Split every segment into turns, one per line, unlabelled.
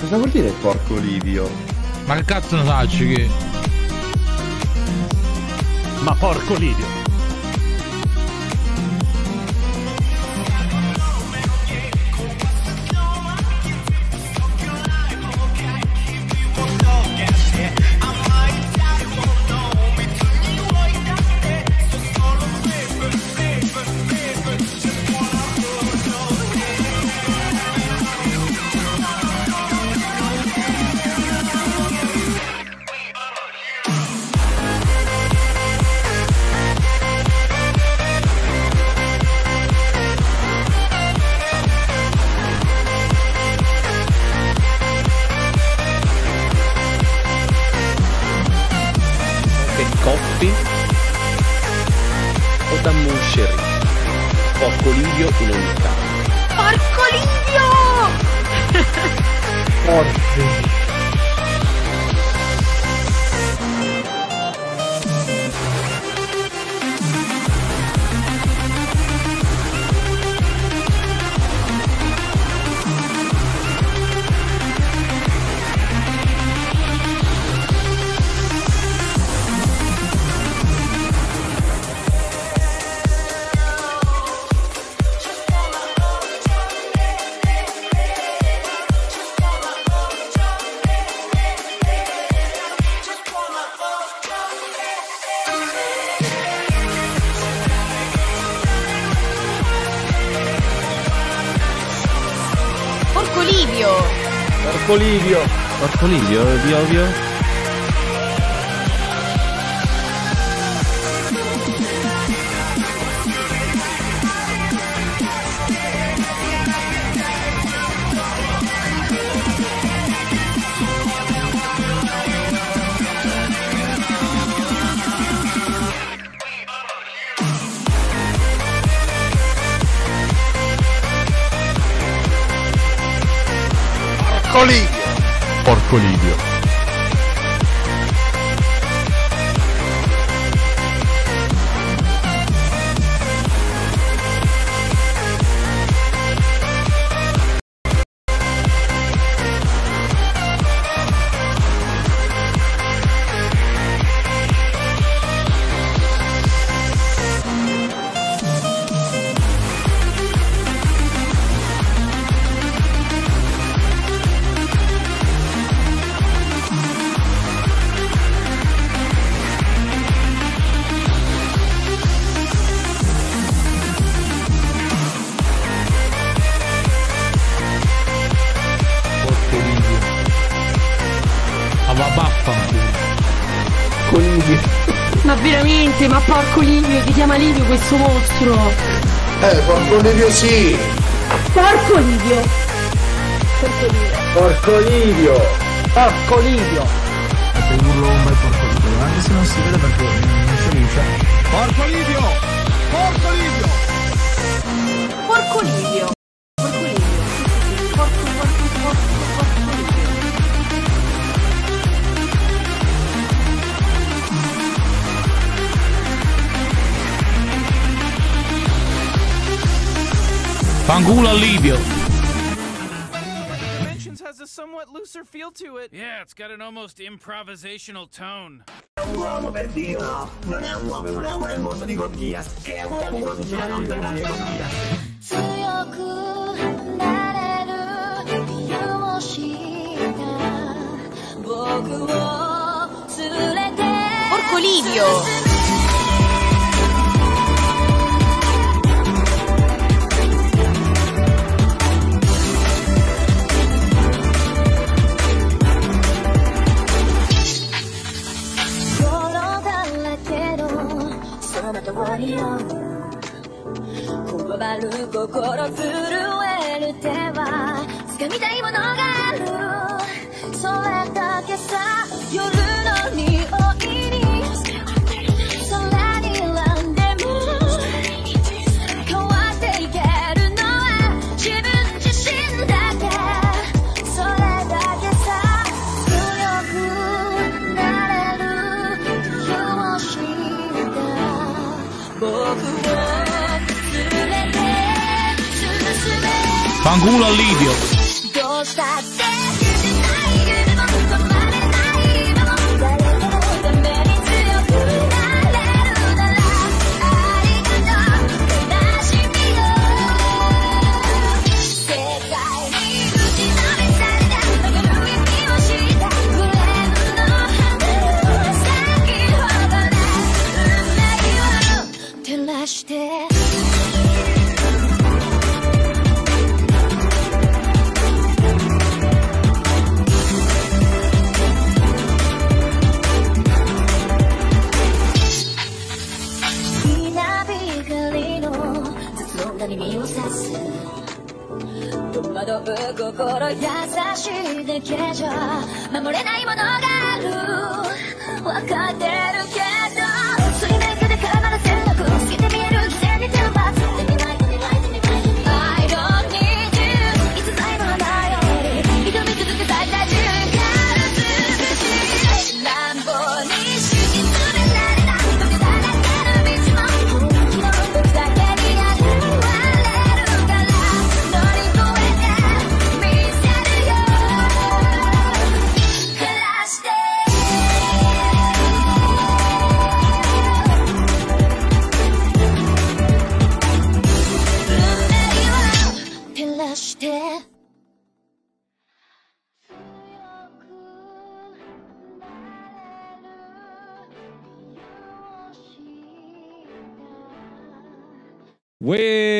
Cosa vuol dire
porco Livio?
Ma il cazzo non faccio che? ma porco Lidio. Livio. Porco Livio, Biovio? cazzo vostro!
Eh, porco Livio sì!
Porco Livio! Porco Livio!
Porco Livio!
Porco Livio! E poi urlo ombra porco Livio, anche se non si vede perché non
si riesce. Porco Livio! Porco Livio! Porco Livio!
Fanculo Livio.
Dimensions has a somewhat looser feel to it. Yeah, it's got an almost improvisational tone. Porco Livio! のりる心震える手は掴みたいものがあるそれだけさ夜のに Gula Lídia. 心優しいだけじゃ守れないものがある分かってるけど
Way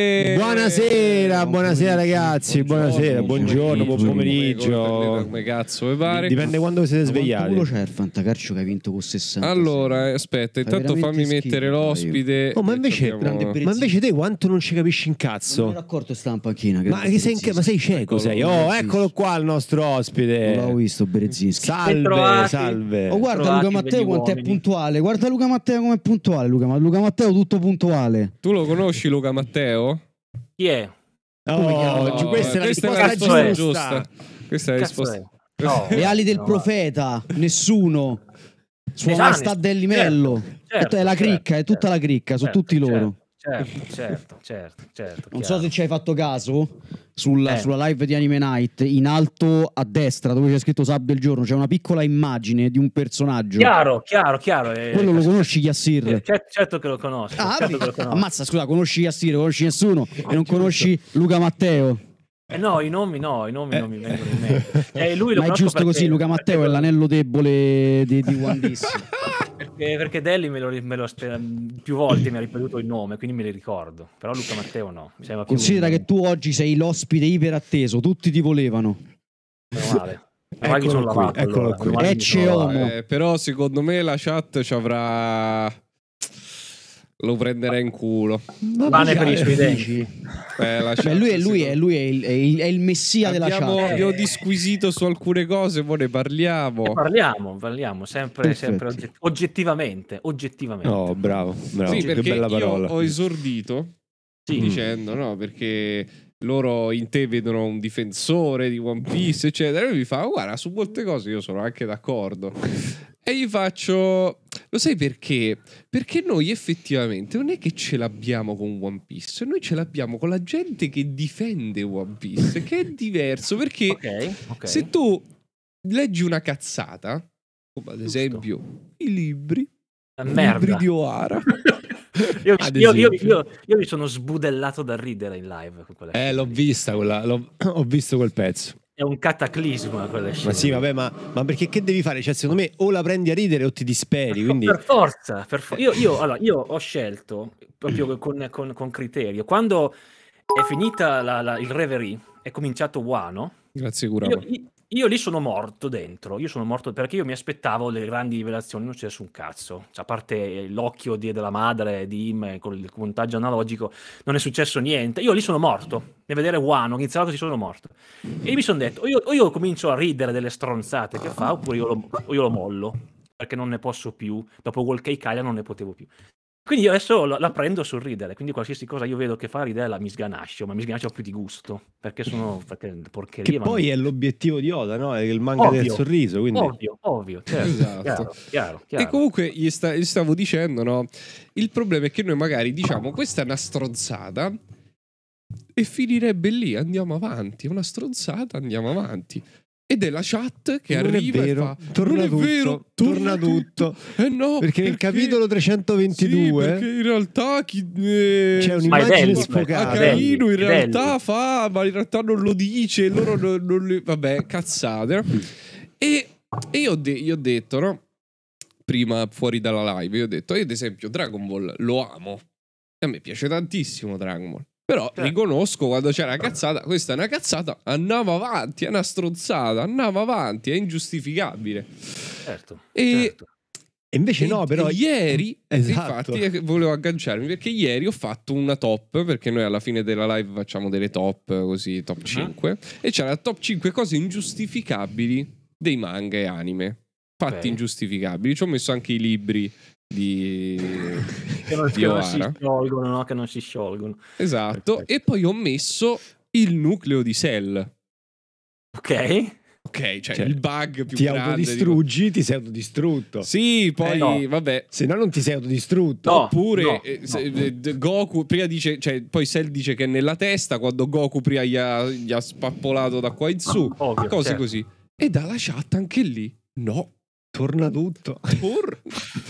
Buonasera, buonasera ragazzi, buonasera, buongiorno, buon
pomeriggio. Come cazzo
vi pare? Dipende quando vi siete svegliati. Quello c'è il fantacarcio che ha vinto con 60.
Allora, aspetta, intanto fammi mettere l'ospite. Oh, ma invece, ma
invece te quanto non ci capisci in cazzo? Non mi accorto sta panchina. Ma, sei, ma sei cieco, sei? Oh, eccolo qua il nostro ospite. L'ho visto
Berezinski. Salve, salve. Oh, guarda Luca Matteo quanto è
puntuale. Guarda Luca Matteo come è puntuale, Luca Matteo tutto puntuale.
Tu lo conosci Luca Matteo? Chi è?
No, no questa è la risposta giusta. giusta. Questa è la risposta. No, Le
ali del no, profeta, nessuno. Suona esatto, sta del livello. Certo, certo, è la certo, cricca, certo, è tutta certo, la cricca su certo, tutti loro.
Certo, certo, certo, certo, Non chiaro. so se ci hai
fatto caso sulla, eh. sulla, live di Anime Night, in alto a destra dove c'è scritto Sub del giorno, c'è una piccola immagine di un personaggio. Chiaro,
chiaro, chiaro. Eh, Quello
lo conosci Yassir?
Certo, certo che lo conosci. Ah, certo Ammazza,
scusa, conosci Yassir, conosci nessuno e non conosci Luca Matteo.
Eh no, i nomi no, i nomi eh. non mi eh. vengono in mente. Eh, lui lo Ma è giusto perché... così,
Luca Matteo perché... è l'anello debole di, di One Piece.
Eh, perché, perché Delli me lo, me lo, più volte mi ha ripetuto il nome, quindi me lo ricordo. Però Luca Matteo no. Considera
che tu oggi sei l'ospite iperatteso, tutti ti volevano.
Meno male. Eccolo qui,
lavato, eccolo allora. qui.
Eh, però secondo me la chat ci avrà lo prenderà in culo. Pane per i suoi denti. Eh, Beh,
lui, è, lui, è, lui è, il, è, il, è il messia Abbiamo, della chat. ho
disquisito su alcune cose, poi
ne parliamo.
Ne parliamo,
parliamo sempre, sempre ogget- oggettivamente, oggettivamente. Oh, bravo, bravo. Sì, che bella parola. ho esordito sì. dicendo, no, perché
loro in te vedono un difensore di One Piece, eccetera. E lui mi fa: oh, Guarda, su molte cose io sono anche d'accordo. E gli faccio, lo sai perché? Perché noi effettivamente non è che ce l'abbiamo con One Piece, noi ce l'abbiamo con la gente che difende One Piece, che è diverso perché okay, okay. se tu leggi una cazzata, come ad esempio Justo. i libri, la i merda. libri di O'Hara.
Io, io, io, io, mi sono sbudellato da ridere in live.
Eh, l'ho vista quella, l'ho, ho visto quel pezzo
è un cataclisma quella scena. Ma sì, vabbè,
ma, ma, perché che devi fare? Cioè, secondo me o la prendi a ridere o ti disperi. Ecco, quindi... per forza,
per forza. io, io, allora, io, ho scelto proprio mm. con, con, con criterio. Quando è finita la, la, il reverie, è cominciato Wano. Grazie, Curama. Io, io lì sono morto dentro, io sono morto perché io mi aspettavo le grandi rivelazioni, non c'è nessun cazzo, cioè, a parte eh, l'occhio di, della madre di Im eh, con il montaggio analogico, non è successo niente, io lì sono morto, nel vedere Wano, ho iniziato così sono morto e mi sono detto, o io, io, comincio a ridere delle stronzate che fa oppure io lo, io lo mollo perché non ne posso più, dopo Walk Italia non ne potevo più. Quindi io adesso la, prendo sul ridere, quindi qualsiasi cosa io vedo che fa ridere la mi sganascio, ma mi sganascio più di gusto, perché sono perché porcherie. Che poi mi... è
l'obiettivo di Oda, no? È il manga ovvio, del sorriso, quindi... Ovvio, ovvio, certo. esatto. chiaro,
chiaro, chiaro. E comunque gli, sta, gli, stavo dicendo, no? Il problema è che noi magari diciamo questa è una stronzata e finirebbe lì, andiamo avanti, una stronzata, andiamo avanti ed è la chat che non arriva è vero, fa,
torna tutto, vero, torna, torna tutto. tutto. Eh no, perché, perché, nel capitolo
322 sì, in realtà chi, eh, c'è un'immagine sfocata. Acaino in realtà fa, ma in realtà non lo dice, loro non, non le, vabbè, cazzate. E, e io, de, io, ho detto, no? Prima fuori dalla live, io ho detto, io ad esempio Dragon Ball lo amo. E a me piace tantissimo Dragon Ball. Però eh. riconosco quando c'è una cazzata, questa è una cazzata, andava avanti, è una stronzata, andava avanti, è ingiustificabile. Certo. E certo. E invece e, no, però ieri, esatto. infatti, eh, volevo agganciarmi perché ieri ho fatto una top, perché noi alla fine della live facciamo delle top, così top uh-huh. Ah. 5, e c'era la top 5 cose ingiustificabili dei manga e anime. Fatti Beh. ingiustificabili, ci ho messo anche i libri di, che non, che non si
sciolgono, no? che non si sciolgono.
Esatto, Perfetto. e poi ho messo il nucleo di Cell. Ok. Ok, cioè, cioè, il bug più ti grande. Ti autodistruggi,
tipo... ti sei autodistrutto. Sì, poi eh no.
vabbè. Se no non ti sei
autodistrutto.
No, Oppure no, eh, se, eh, Goku prima dice, cioè, poi Cell dice che è nella testa quando Goku prima gli ha, gli ha spappolato da qua in su, ah, Ovvio, cose certo. così. E dalla chat anche lì, no. Torna tutto. Tor...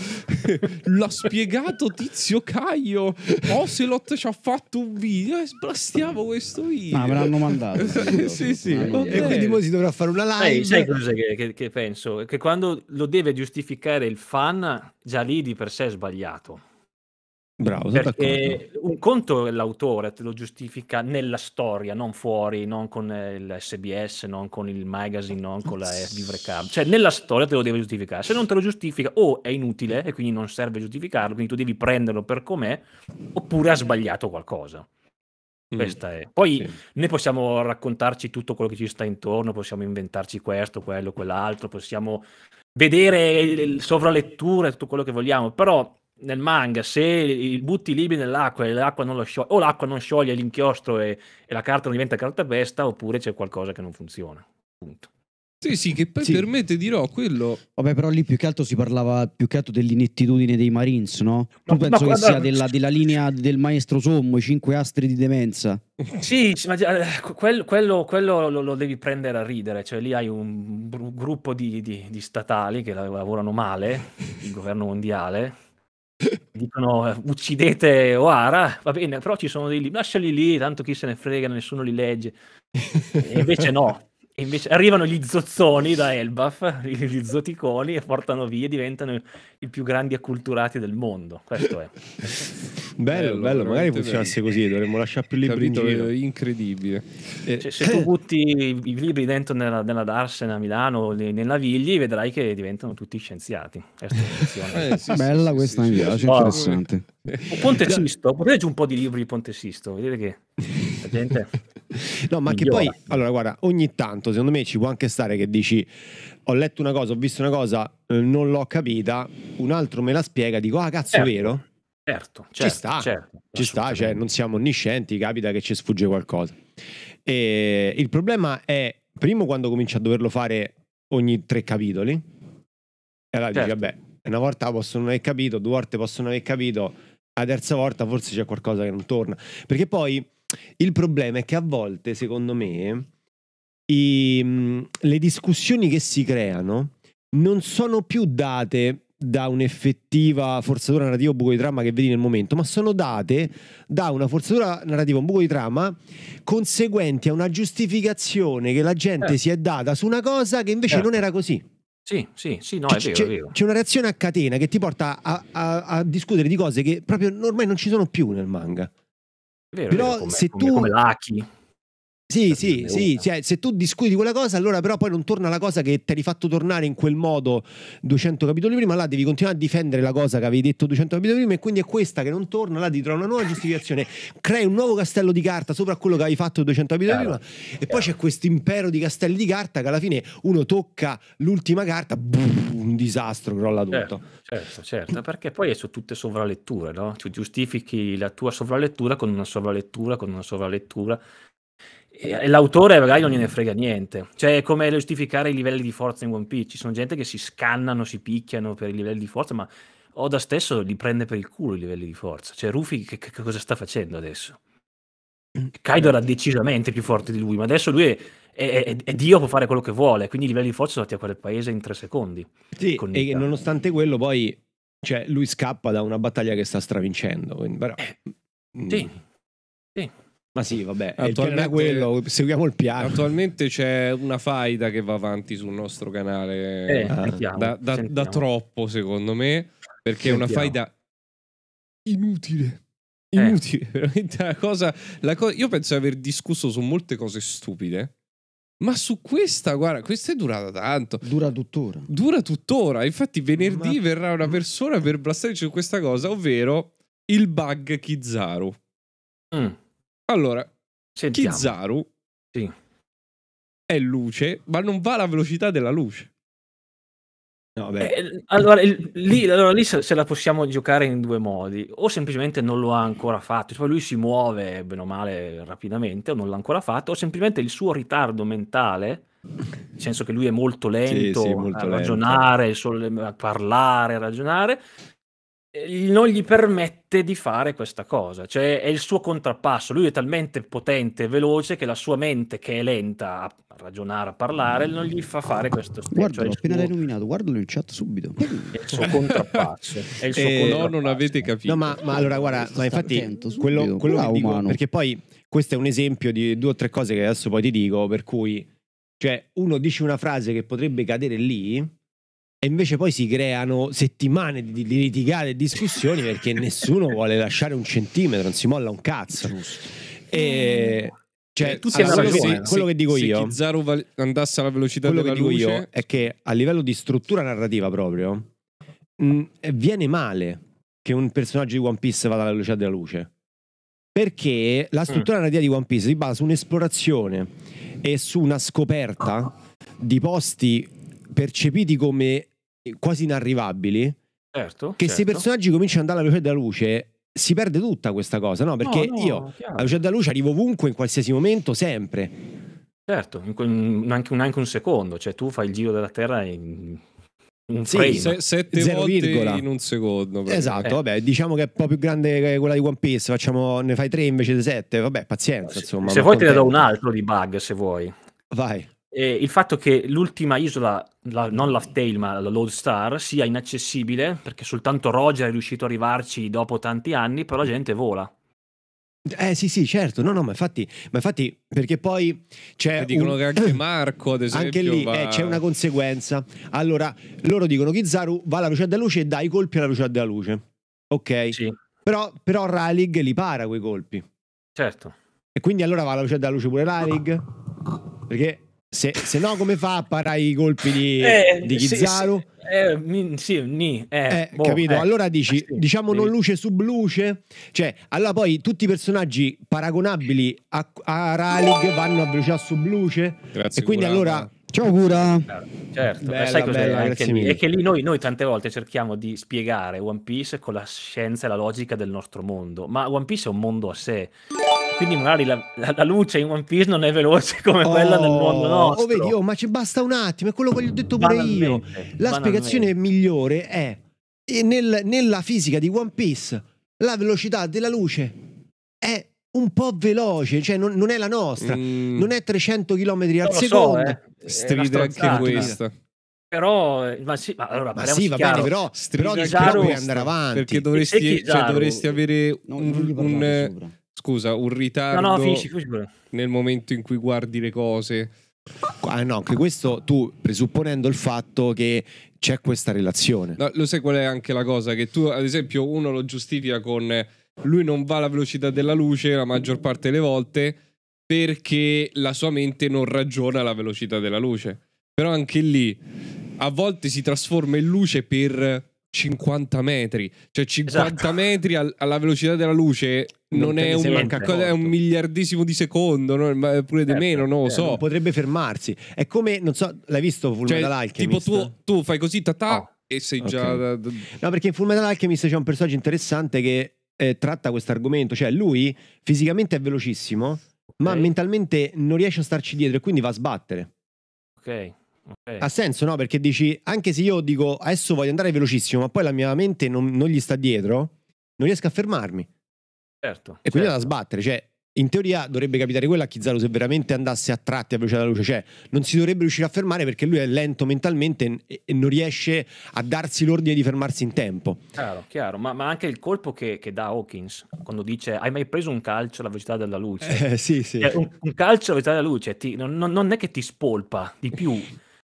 l'ha spiegato Tizio Caio. Ocelot oh, ci ha fatto un video e eh, sblastiamo questo video.
Ma me l'hanno mandato. sì, sì. Okay. E quindi poi si dovrà fare una live. Sai, sai cosa
che, che, che penso? Che quando lo deve giustificare il fan, già lì di per sé è sbagliato
Bravo, perché
d'accordo. un conto è l'autore, te lo giustifica nella storia, non fuori, non con eh, il SBS, non con il magazine, non con la eh, Vivre Cab. Cioè, nella storia te lo deve giustificare. Se non te lo giustifica, o è inutile e quindi non serve giustificarlo, quindi tu devi prenderlo per com'è, oppure ha sbagliato qualcosa. Mm. Questa è. Poi sì. noi possiamo raccontarci tutto quello che ci sta intorno, possiamo inventarci questo, quello, quell'altro, possiamo vedere sovraletture, tutto quello che vogliamo, però nel manga, se butti i libri nell'acqua e l'acqua non lo scioglie, o l'acqua non scioglie l'inchiostro e, e la carta non diventa carta pesta, oppure c'è qualcosa che non funziona. Punto. Sì, sì, che poi sì. per me ti dirò quello.
Vabbè, però lì più che altro si parlava più che altro dell'inettitudine dei Marines, no? Ma, tu penso ma, che ma, sia della, della, linea del maestro Sommo, i cinque astri di demenza.
Sì, ma eh, quello, quello, quello lo, lo, devi prendere a ridere, cioè lì hai un gruppo di, di, di statali che lavorano male, il governo mondiale, dicono eh, uccidete Oara, va bene, però ci sono dei libri, lasciali lì, tanto chi se ne frega, nessuno li legge. E invece no, e invece arrivano gli zozzoni da Elbaf, gli zoticoni, e portano via, diventano i più grandi acculturati del mondo. Questo è. bello, bello, bello magari funzionasse
bello. così, dovremmo lasciare più libri Capito, in giro.
Incredibile. Cioè, eh. Cioè, se tu butti i libri dentro nella, nella Darsen a Milano, nei Navigli, vedrai che diventano tutti scienziati. Eh, sì, Bella sì, questa sì, mi piace, interessante. Ponte Sisto, portateci un po' di libri di Ponte Sisto, vedete che... La gente
No, ma migliora. che poi, allora guarda, ogni tanto secondo me ci può anche stare che dici ho letto una cosa, ho visto una cosa, eh, non l'ho capita, un altro me la spiega, dico ah cazzo certo. è vero?
Certo, certo, ci sta, certo,
ci sta cioè, non siamo onniscienti, capita che ci sfugge qualcosa. E il problema è, primo, quando cominci a doverlo fare ogni tre capitoli, e allora certo. dici, vabbè, una volta posso non aver capito, due volte posso non aver capito, la terza volta forse c'è qualcosa che non torna. Perché poi il problema è che a volte, secondo me, i, ehm, le discussioni che si creano non sono più date da un'effettiva forzatura narrativa o buco di trama che vedi nel momento, ma sono date da una forzatura narrativa, o un buco di trama conseguenti a una giustificazione che la gente eh. si è data su una cosa che invece eh. non era così.
Sì, sì, sì, no, è vero, c'è, è vero,
c'è, una reazione a catena che ti porta a, a, a discutere di cose che proprio ormai non ci sono più nel manga.
Vero, Però come, se
come, tu... Come Lucky. Sì, cioè, sì, sì, cioè, se tu discuti quella cosa, allora però poi non torna la cosa che ti hai fatto tornare in quel modo 200 capitoli prima, là devi continuare a difendere la cosa che avevi detto 200 capitoli prima e quindi è questa che non torna, là ti trovi una nuova giustificazione, crei un nuovo castello di carta sopra quello che avevi fatto 200 capitoli prima e poi c'è questo impero di castelli di carta che alla fine uno tocca l'ultima carta, boom, un disastro, crolla tutto.
Certo, certo, certo, perché poi sono tutte sovraletture, no? Tu giustifichi la tua sovralettura con una sovralettura, con una sovralettura e l'autore magari non gliene frega niente. Cioè, è come giustificare i livelli di forza in One Piece. Ci sono gente che si scannano, si picchiano per i livelli di forza, ma Oda stesso li prende per il culo i livelli di forza. Cioè, Rufy che, che cosa sta facendo adesso? Kaido era decisamente più forte di lui, ma adesso lui è, è, è, è, Dio, può fare quello che vuole, quindi i livelli di forza sono andati a quel paese in tre secondi. Sì, e nonostante quello poi, cioè, lui scappa da una battaglia
che sta stravincendo. Quindi, però... Eh,
mm. Sì, sì.
Ma sì,
vabbè, attualmente, quello,
seguiamo il piano. Attualmente c'è una faida che va avanti sul nostro canale eh, eh da, da, da, da, troppo, secondo me, perché sentiamo. è una faida inutile. Eh. Inutile, eh. veramente la cosa, la co- Io penso di aver discusso su molte cose stupide. Ma su questa, guarda, questa è durata tanto. Dura tuttora. Dura tuttora. Infatti, venerdì Ma... verrà una mm. persona per blastarci su questa cosa, ovvero il bug Kizaru. Mm. Allora, Sentiamo. Kizaru sì. è luce, ma non va alla velocità della luce.
No, eh, allora, il, lì, allora, lì, se, se, la possiamo giocare in due modi, o semplicemente non lo ha ancora fatto, cioè lui si muove bene o male rapidamente, o non l'ha ancora fatto, o semplicemente il suo ritardo mentale, nel senso che lui è molto lento sì, sì, molto a ragionare, lento. a parlare, a ragionare, Ehm, non gli permette di fare questa cosa, cioè è il suo contrappasso, lui è talmente potente e veloce che la sua mente che è lenta a ragionare, a parlare, non gli fa fare questo step. Cioè guardalo, cioè appena
suo... l'hai nominato, guardalo in chat subito. È il
suo contrappasso. È il suo eh, contrappasso. No, non avete
capito. No,
ma, ma allora guarda, ma infatti quello, quello che dico, perché poi questo è un esempio di due o tre cose che adesso poi ti dico, per cui cioè uno dice una frase che potrebbe cadere lì e invece poi si creano settimane di, di litigate e discussioni perché nessuno vuole lasciare un centimetro, non si molla un cazzo. E... Cioè, tu allora, quello, se, quello che dico se io, Se
val- andasse alla velocità quello della che dico luce... io
è che a livello di struttura narrativa proprio mh, mm, eh, viene male che un personaggio di One Piece vada alla velocità della luce. Perché la struttura mm. narrativa di One Piece si basa su un'esplorazione e su una scoperta di posti percepiti come quasi inarrivabili. Certo, che certo. se i certo. personaggi cominciano ad andare alla luce della luce si perde tutta questa cosa, no? Perché no, no, io chiaro. alla velocità della luce arrivo ovunque, in qualsiasi
momento, sempre. Certo, anche un, anche un secondo, cioè tu fai il giro della Terra in un sì, frame. Se, sette Zero volte virgola. in un
secondo. Proprio. Esatto, eh. vabbè, diciamo
che è un po' più grande quella di One Piece, facciamo, ne fai tre invece di sette, vabbè, pazienza, insomma. Se, se vuoi contento. te ne do
un altro di bug, se vuoi. Vai eh, il fatto che l'ultima isola, la, non la Tail ma la Star, sia inaccessibile perché soltanto Roger è riuscito ad arrivarci dopo tanti anni, però la gente vola.
Eh sì sì certo, no no ma infatti, ma infatti perché poi c'è... Eh, dicono un... che
anche Marco ad esempio... Anche lì va... eh, c'è una
conseguenza. Allora loro dicono che Zaru va alla luce della luce e dà i colpi alla luce della luce. Ok? Sì. Però, però Ralig li para quei colpi. Certo. E quindi allora va alla luce della luce pure Ralig. Perché se, se, no, come fa a parare i colpi di, eh, di Kizaru?
Sì, eh, mi, sì, mi, eh, eh, boh, capito? Eh, allora
dici, sì, diciamo non luce sub luce, cioè, allora poi tutti i personaggi paragonabili a, a Ralig vanno a bruciare sub luce, Grazie, e quindi curava. allora. Ciao cura!
Certo, certo bella, sai bella, cos'è? Bella, È
che lì noi, noi, tante volte cerchiamo di spiegare One Piece con la scienza e la logica del nostro mondo, ma One Piece è un mondo a sé. Quindi magari la, la, la, luce in One Piece non è veloce come oh, quella nel mondo nostro. Oh, vedi,
oh, ma ci basta un attimo, è quello che gli ho detto pure io. La spiegazione migliore è nel, nella fisica di One Piece la velocità della luce è un po' veloce, cioè non, non è la nostra, mm. non è 300 km al so, secondo. Eh. Strida anche questa.
Però, eh, ma sì, ma allora, ma sì va chiaro. bene, però, Strida però Kizaru, andare avanti. Perché dovresti, cioè, dovresti
avere un, un, un scusa, un ritardo no, no, finisci, finisci nel momento in cui guardi le cose. Ah, no, anche questo tu presupponendo il fatto
che c'è questa relazione.
No, lo sai qual è anche la cosa? Che tu, ad esempio, uno lo giustifica con lui non va alla velocità della luce la maggior parte delle volte perché la sua mente non ragiona alla velocità della luce. Però anche lì a volte si trasforma in luce per 50 metri. Cioè 50 esatto. metri al, alla velocità della luce non, non è un, cosa, è un miliardesimo di secondo,
no? pure di certo, meno, non lo eh, so. Non potrebbe fermarsi. È come, non so, l'hai visto Full cioè, Alchemist? Tipo tu,
tu, fai così, ta oh. e sei okay. già...
No, perché in Full Metal Alchemist c'è un personaggio interessante che eh, tratta questo argomento. Cioè lui fisicamente è velocissimo, okay. ma mentalmente non riesce a starci dietro e quindi va a sbattere.
Ok. Okay. Ha senso,
no? Perché dici, anche se io dico adesso voglio andare velocissimo, ma poi la mia mente non, non gli sta dietro, non riesco a fermarmi. Certo. E quindi certo. da sbattere, cioè, in teoria dovrebbe capitare quello a Kizaru se veramente andasse a tratti a velocità della luce, cioè non si dovrebbe riuscire a fermare perché lui è lento mentalmente e, e non riesce a darsi l'ordine di fermarsi in tempo.
Chiaro, chiaro, ma, ma anche il colpo che, che, dà Hawkins quando dice hai mai preso un calcio alla velocità della luce? Eh, sì, sì. Cioè, un, un, calcio alla velocità della luce ti, non, non, è che ti spolpa di più.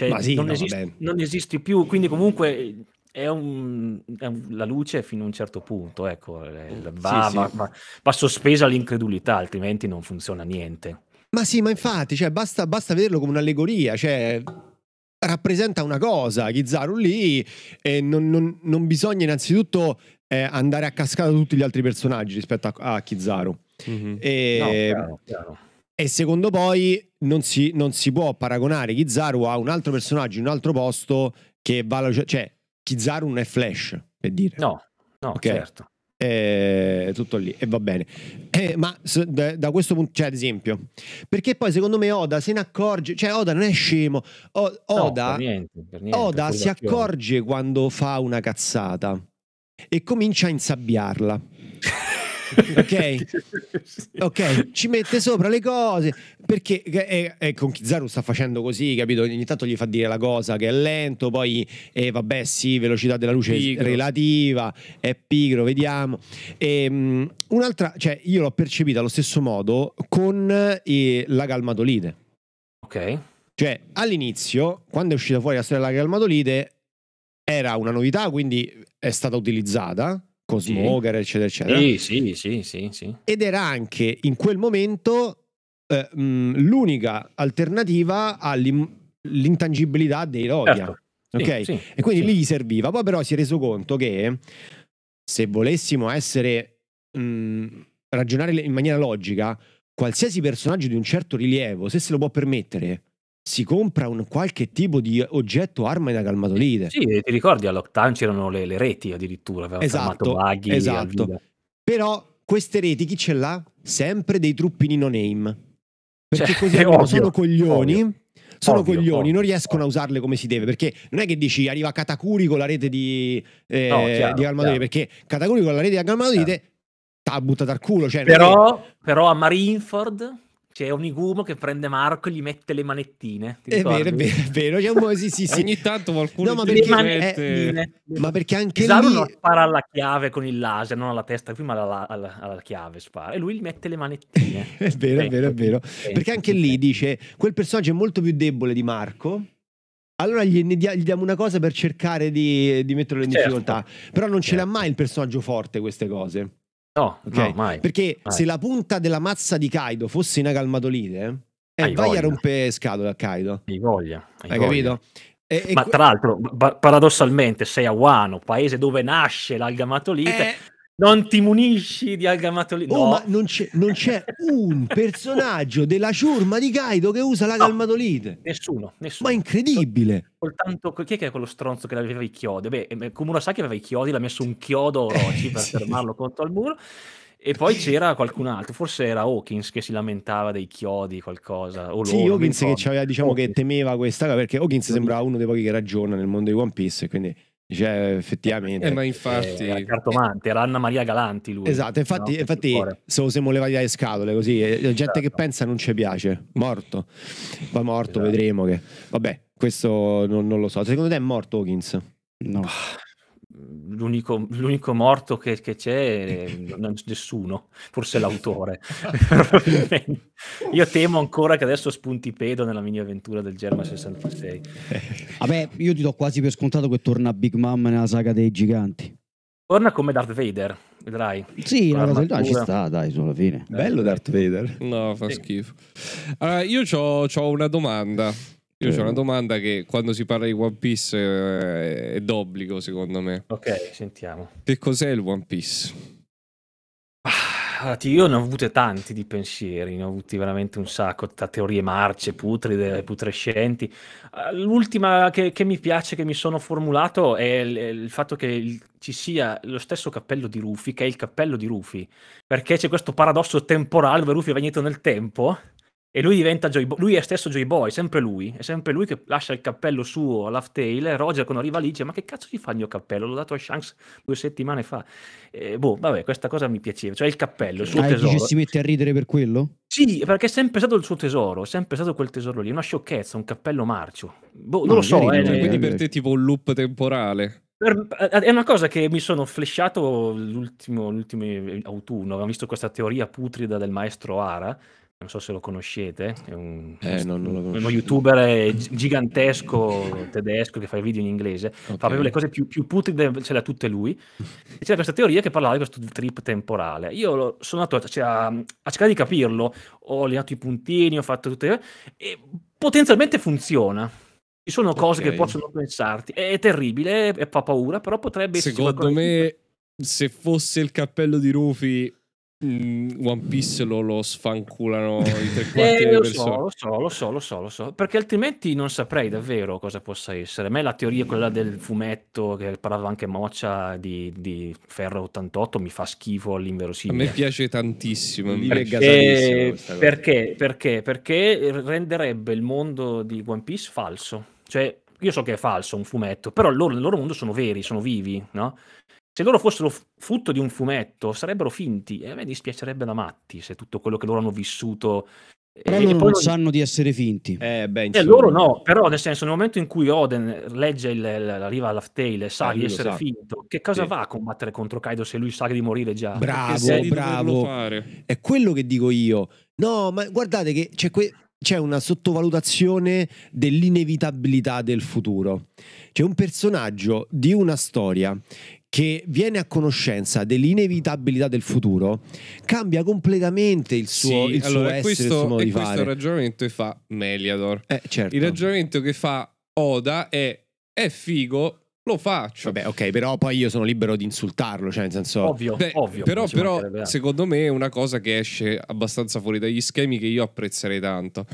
Cioè, sì, non, no, esisti, non, esisti, più, quindi comunque è un, è un, la luce fino a un certo punto, ecco, eh, mm, va, sì, va, sì. Va, va sospesa l'incredulità, altrimenti non funziona niente.
Ma sì, ma infatti, cioè, basta, basta vederlo come un'allegoria, cioè, rappresenta una cosa, Ghizaru lì, e non, non, non, bisogna innanzitutto eh, andare a cascata tutti gli altri personaggi rispetto a, a Kizaru. Mm-hmm. E... No, chiaro, chiaro. E secondo poi non si, non si può paragonare Kizaru a un altro personaggio in un altro posto che va... Cioè, Kizaru non è Flash, per
dire. No, no, okay. certo.
Eh, tutto lì e va bene eh, ma da, da, questo punto cioè ad esempio perché poi secondo me Oda se ne accorge cioè Oda non è scemo o, Oda, no, per niente, per niente, Oda si accorge quando fa una cazzata e comincia a insabbiarla
ok?
ok, ci mette sopra le cose perché è, eh, eh, eh, con Kizaru sta facendo così, capito? Ogni tanto gli fa dire la cosa che è lento, poi eh, vabbè, sì, velocità della luce pigro. relativa, è pigro, vediamo. E, um, un'altra, cioè, io l'ho percepita allo stesso modo con eh, la galmatolite. Ok. Cioè, all'inizio, quando è uscita fuori la storia della galmatolite, era una novità, quindi è stata utilizzata Cosmogare, sì. eccetera, eccetera. Sì,
sì, sì, sì, sì.
Ed era anche in quel momento eh, mh, l'unica alternativa all'intangibilità dei Rodia. Certo. Okay? Sì, sì, e quindi lì gli serviva. Poi però si è reso conto che se volessimo essere mh, ragionare in maniera logica, qualsiasi personaggio di un certo rilievo, se se lo può permettere, si compra un qualche tipo di oggetto arma
inagalmatolite. Sì, ti ricordi a all'Octan c'erano le, le reti addirittura, avevano esatto, baghi esatto.
Però queste reti chi ce l'ha? Sempre dei truppini no name. Perché cioè, così ovvio, sono coglioni. Ovvio sono ovvio, coglioni, ovvio. non riescono a usarle come si deve, perché non è che dici arriva Katakuri con la rete di, eh, no, di Galmadolite, perché Katakuri con la rete di Galmadolite t'ha buttato al culo. Cioè, però,
è... però a Marineford c'è igumo che prende Marco e gli mette le manettine. È vero, è vero, è vero. Io sì, sì, sì. Ogni tanto qualcuno no, ma perché, mette... eh,
ma perché anche Cesaro lì... non
spara alla chiave con il laser, non alla testa qui, ma alla, alla, alla chiave spara. E lui gli mette le manettine.
è vero, è ecco. vero, è vero. Perché anche lì dice, quel personaggio è molto più debole di Marco, allora gli, gli, diamo una cosa per cercare di, di metterlo in certo. difficoltà. Però non certo. ce l'ha mai il personaggio forte queste cose. No, okay? no mai. Perché mai. se la punta della mazza di Kaido fosse una calmatolite,
eh, vai voglia. a rompere scatole a Kaido. Hai voglia. Hai, hai voglia. capito? E, e Ma tra l'altro, paradossalmente, sei a Wano, paese dove nasce l'algamatolite. Eh non ti munisci di algamatolina. Oh, no, ma
non c'è, non c'è un personaggio della ciurma di Kaido che usa la no, Nessuno, nessuno. Ma incredibile.
Soltanto chi è che è quello stronzo che aveva i chiodi? Beh, eh, Kumurasaki aveva i chiodi, l'ha messo un chiodo eh, Orochi per sì. fermarlo contro il muro. E poi c'era qualcun altro, forse era Hawkins che si lamentava dei chiodi, qualcosa. O sì, loro, Hawkins
che, diciamo, che temeva questa, perché Hawkins sembrava uno dei pochi che ragiona nel mondo di One Piece, quindi cioè, effettivamente. Eh, ma infatti... Eh, era cartomante, era Anna Maria Galanti lui. Esatto, infatti, no? infatti se lo siamo levati dalle scatole così, eh, la gente esatto. che pensa non ci piace, morto. Va morto, esatto. vedremo che... Vabbè, questo non, non, lo so. Secondo te è morto Hawkins? No. Ah
l'unico, l'unico morto che, che c'è è nessuno, forse l'autore. Io temo ancora che adesso spunti pedo nella mini avventura del Germa 66.
Vabbè, io ti do quasi per scontato che torna Big Mom nella saga dei giganti.
Torna come Darth Vader, vedrai. Sì, la cosa ah, ci sta, dai, sulla fine. Bello Darth Vader. No, fa sì. schifo.
Allora, io ho una domanda. Io ho una domanda che quando si parla di One Piece
eh, è d'obbligo, secondo me. Ok, sentiamo. Che cos'è il One Piece? Ah, io ne ho avute tanti di pensieri, ne ho avuti veramente un sacco, da teorie marce, putride, putrescenti. Ah, l'ultima che, che, mi piace, che mi sono formulato, è il, il fatto che il, ci sia lo stesso cappello di Rufy, che è il cappello di Rufy, perché c'è questo paradosso temporale dove Rufy è venuto nel tempo e lui diventa Joy Boy, lui è stesso Joy Boy, sempre lui, è sempre lui che lascia il cappello suo all'Aftail. Laugh Roger quando arriva lì dice ma che cazzo gli fa il mio cappello, l'ho dato a Shanks due settimane fa, eh, boh vabbè questa cosa mi piaceva, cioè il cappello, il suo ah, tesoro. Dici, si
mette a ridere per quello?
Sì, perché è sempre stato il suo tesoro, è sempre stato quel tesoro lì, una sciocchezza, un cappello marcio, boh, no, non lo so. Eh, quindi per te
tipo un loop temporale?
Eh, è una cosa che mi sono flashato l'ultimo, l'ultimo eh, autunno, avevo visto questa teoria putrida del maestro Ara, non so se lo conoscete, è un, eh, non, non lo uno youtuber gigantesco tedesco che fa i video in inglese, okay. fa proprio le cose più, più putride, ce l'ha tutte lui. E c'era questa teoria che parlava di questo trip temporale. Io sono andato cioè, a, a, cercare di capirlo, ho allenato i puntini, ho fatto tutte e potenzialmente funziona. Ci sono cose okay. che possono pensarti, è, terribile, è, fa paura, però potrebbe... Secondo me,
di... se fosse il cappello di Rufy
Mm, One Piece lo, lo sfanculano i tre eh, quarti eh, delle lo So, lo so, lo so, lo so, lo so, perché altrimenti non saprei davvero cosa possa essere. A me la teoria quella del fumetto che parlava anche Moccia di, di Ferro 88 mi fa schifo all'inverosimile. A me piace tantissimo, mi perché, perché, perché? Perché renderebbe il mondo di One Piece falso. Cioè, io so che è falso un fumetto, però loro, nel loro mondo sono veri, sono vivi, no? se loro fossero frutto di un fumetto, sarebbero finti e a me dispiacerebbe da matti se tutto quello che loro hanno vissuto. Eh, però loro non sanno di essere finti. Eh, beh, eh, loro no, però nel senso, nel momento in cui Oden legge il, la riva all'Aftail e sa ah, di essere sa. finto, che cosa sì. va a combattere contro Kaido se lui sa di morire già? Bravo, bravo.
È quello che dico io. No, ma guardate che c'è que- c'è una sottovalutazione dell'inevitabilità del futuro. C'è un personaggio di una storia che viene a conoscenza dell'inevitabilità del futuro, cambia completamente il suo, sì, il suo essere, questo, il suo modo di fare. Questo
ragionamento che fa Meliador. Eh, certo. Il ragionamento che fa Oda è, è figo, lo faccio. Vabbè, ok, però poi io sono libero di insultarlo, cioè nel senso... Ovvio, Beh, ovvio. Però, però secondo me è una cosa che esce abbastanza fuori dagli schemi che io apprezzerei tanto.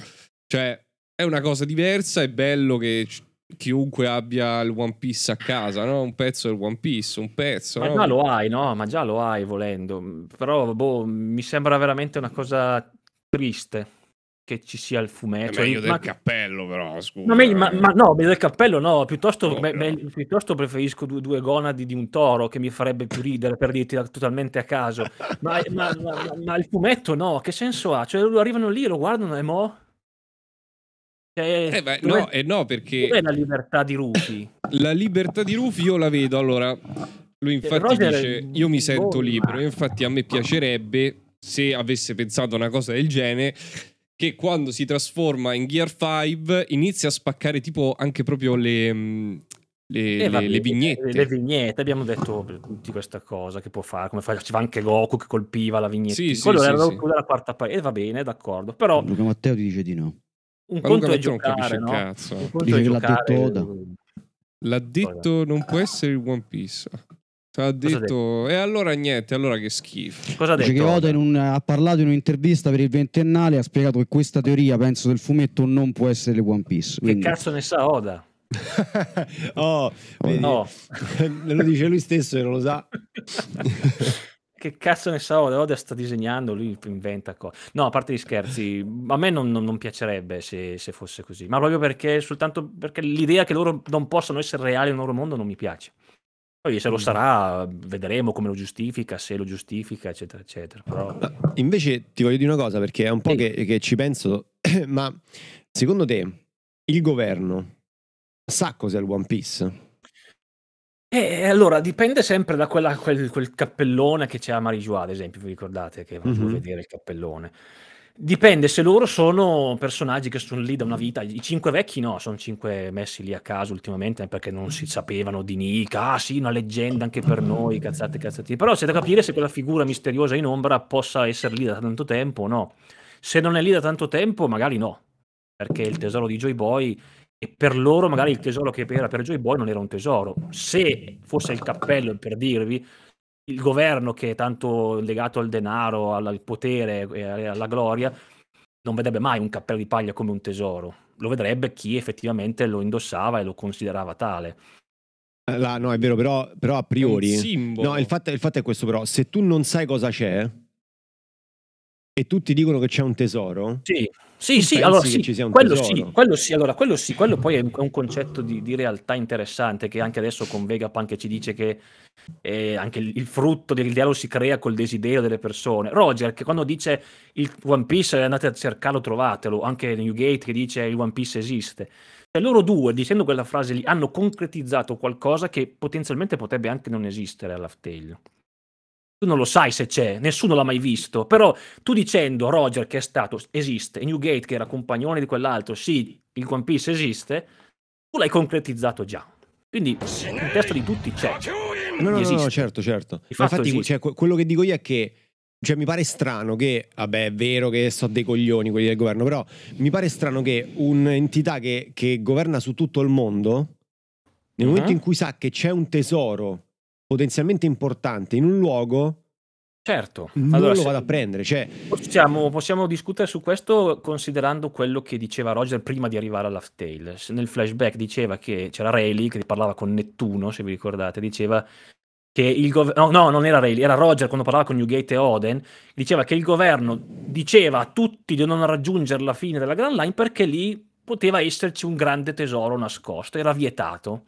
Cioè, è una cosa diversa, è bello che chiunque abbia il One Piece a casa, no? Un pezzo del One Piece, un pezzo. Ma no? già lo hai,
no? Ma già lo hai volendo. Mm, però boh, mi sembra veramente una cosa triste che ci sia il fumetto. È meglio del ma... cappello, però scusa. No, meglio, ma, eh. ma, no, meglio del cappello no. Piuttosto, no, me, no. Meglio, piuttosto preferisco due, due, gonadi di un toro che mi farebbe più ridere per dirti totalmente a caso. ma, ma, il fumetto no, che senso ha? Cioè, arrivano lì, lo guardano e mo'.
Cioè, eh beh, no, è, eh no, perché... Dov'è la
libertà di Rufy?
la libertà di Rufy io la vedo, allora... Lui cioè, infatti Roger dice, io mi sento libero, infatti a me piacerebbe, se avesse pensato una cosa del genere, che quando si trasforma in Gear 5 inizia a spaccare tipo anche proprio le, mm, le,
eh, le, vabbè, le vignette. Le,
vignette, abbiamo detto tutti questa cosa che può fare, come fa, ci va anche Goku che colpiva la vignetta. Sì, Quello sì, era sì, Goku sì. della quarta parete, eh, va bene, d'accordo. Però... Luca Matteo ti dice di no un conto è giocare, non capisce no? cazzo.
Dice che l'ha giocare... detto Oda.
L'ha detto non può essere il One Piece. Ha detto, e allora niente, allora che
schifo. Cosa ha detto? Dice che
un, ha parlato in un'intervista per il ventennale ha spiegato che questa teoria, penso, del fumetto non può essere One Piece. Quindi... Che
cazzo ne sa Oda?
oh, oh, no. lo dice lui stesso e non lo sa.
che cazzo ne so, Oda sta disegnando, lui inventa cose. No, a parte gli scherzi, a me non, non, non piacerebbe se, se, fosse così, ma proprio perché, soltanto perché l'idea che loro non possano essere reali nel loro mondo non mi piace. Poi se lo mm. sarà, vedremo come lo giustifica, se lo giustifica, eccetera, eccetera.
Però... Invece ti voglio dire una cosa, perché è un po' che, che ci penso, ma secondo te il governo sa cos'è il One Piece?
Eh, eh, allora, dipende sempre da quella, quel, quel, cappellone che c'è a Marijuà, ad esempio, vi ricordate che vado mm-hmm. a vedere il cappellone. Dipende se loro sono personaggi che sono lì da una vita. I cinque vecchi no, sono cinque messi lì a caso ultimamente eh, perché non si sapevano di Nick. Ah sì, una leggenda anche per noi, cazzate, cazzate. Però c'è da capire se quella figura misteriosa in ombra possa essere lì da tanto tempo o no. Se non è lì da tanto tempo, magari no, perché il tesoro di Joy Boy e per loro magari il tesoro che era per Joy Boy non era un tesoro. Se fosse il cappello, per dirvi, il governo che è tanto legato al denaro, al, al potere e alla gloria, non vedrebbe mai un cappello di paglia come un tesoro. Lo vedrebbe chi effettivamente lo indossava e lo considerava tale.
Eh, La, no, è vero, però, però a priori... No, il fatto, il fatto è questo però, se tu non sai cosa c'è e tutti dicono che c'è un tesoro... Sì
sì,
sì, allora, sì, quello sì, quello sì, allora quello sì, quello poi è un, è un concetto di, di, realtà interessante che anche adesso con Vegapunk ci dice che eh, anche il, il, frutto del dialogo si crea col desiderio delle persone. Roger che quando dice il One Piece eh, andate a cercarlo, trovatelo, anche Newgate che dice il One Piece esiste. Cioè loro due, dicendo quella frase lì, hanno concretizzato qualcosa che potenzialmente potrebbe anche non esistere alla tu non lo sai se c'è, nessuno l'ha mai visto, però tu dicendo Roger che è stato, esiste, e Newgate che era compagnone di quell'altro, sì, il One Piece esiste, tu l'hai concretizzato già. Quindi il testo di tutti c'è. No, no, no, no, certo, certo. infatti,
cioè, quello che dico io è che cioè, mi pare strano che, vabbè, è vero che so dei coglioni quelli del governo, però mi pare strano che un'entità che, che governa su tutto il mondo, nel uh mm-hmm. -huh. momento in cui sa che c'è un tesoro potenzialmente importante in un luogo
Certo, non allora, lo vado a prendere. Cioè... Possiamo, possiamo, discutere su questo considerando quello che diceva Roger prima di arrivare alla Tale. Nel flashback diceva che c'era Rayleigh che parlava con Nettuno, se vi ricordate, diceva che il governo... no, non era Rayleigh, era Roger quando parlava con Newgate e Oden, diceva che il governo diceva a tutti di non raggiungere la fine della Grand Line perché lì poteva esserci un grande tesoro nascosto, era vietato.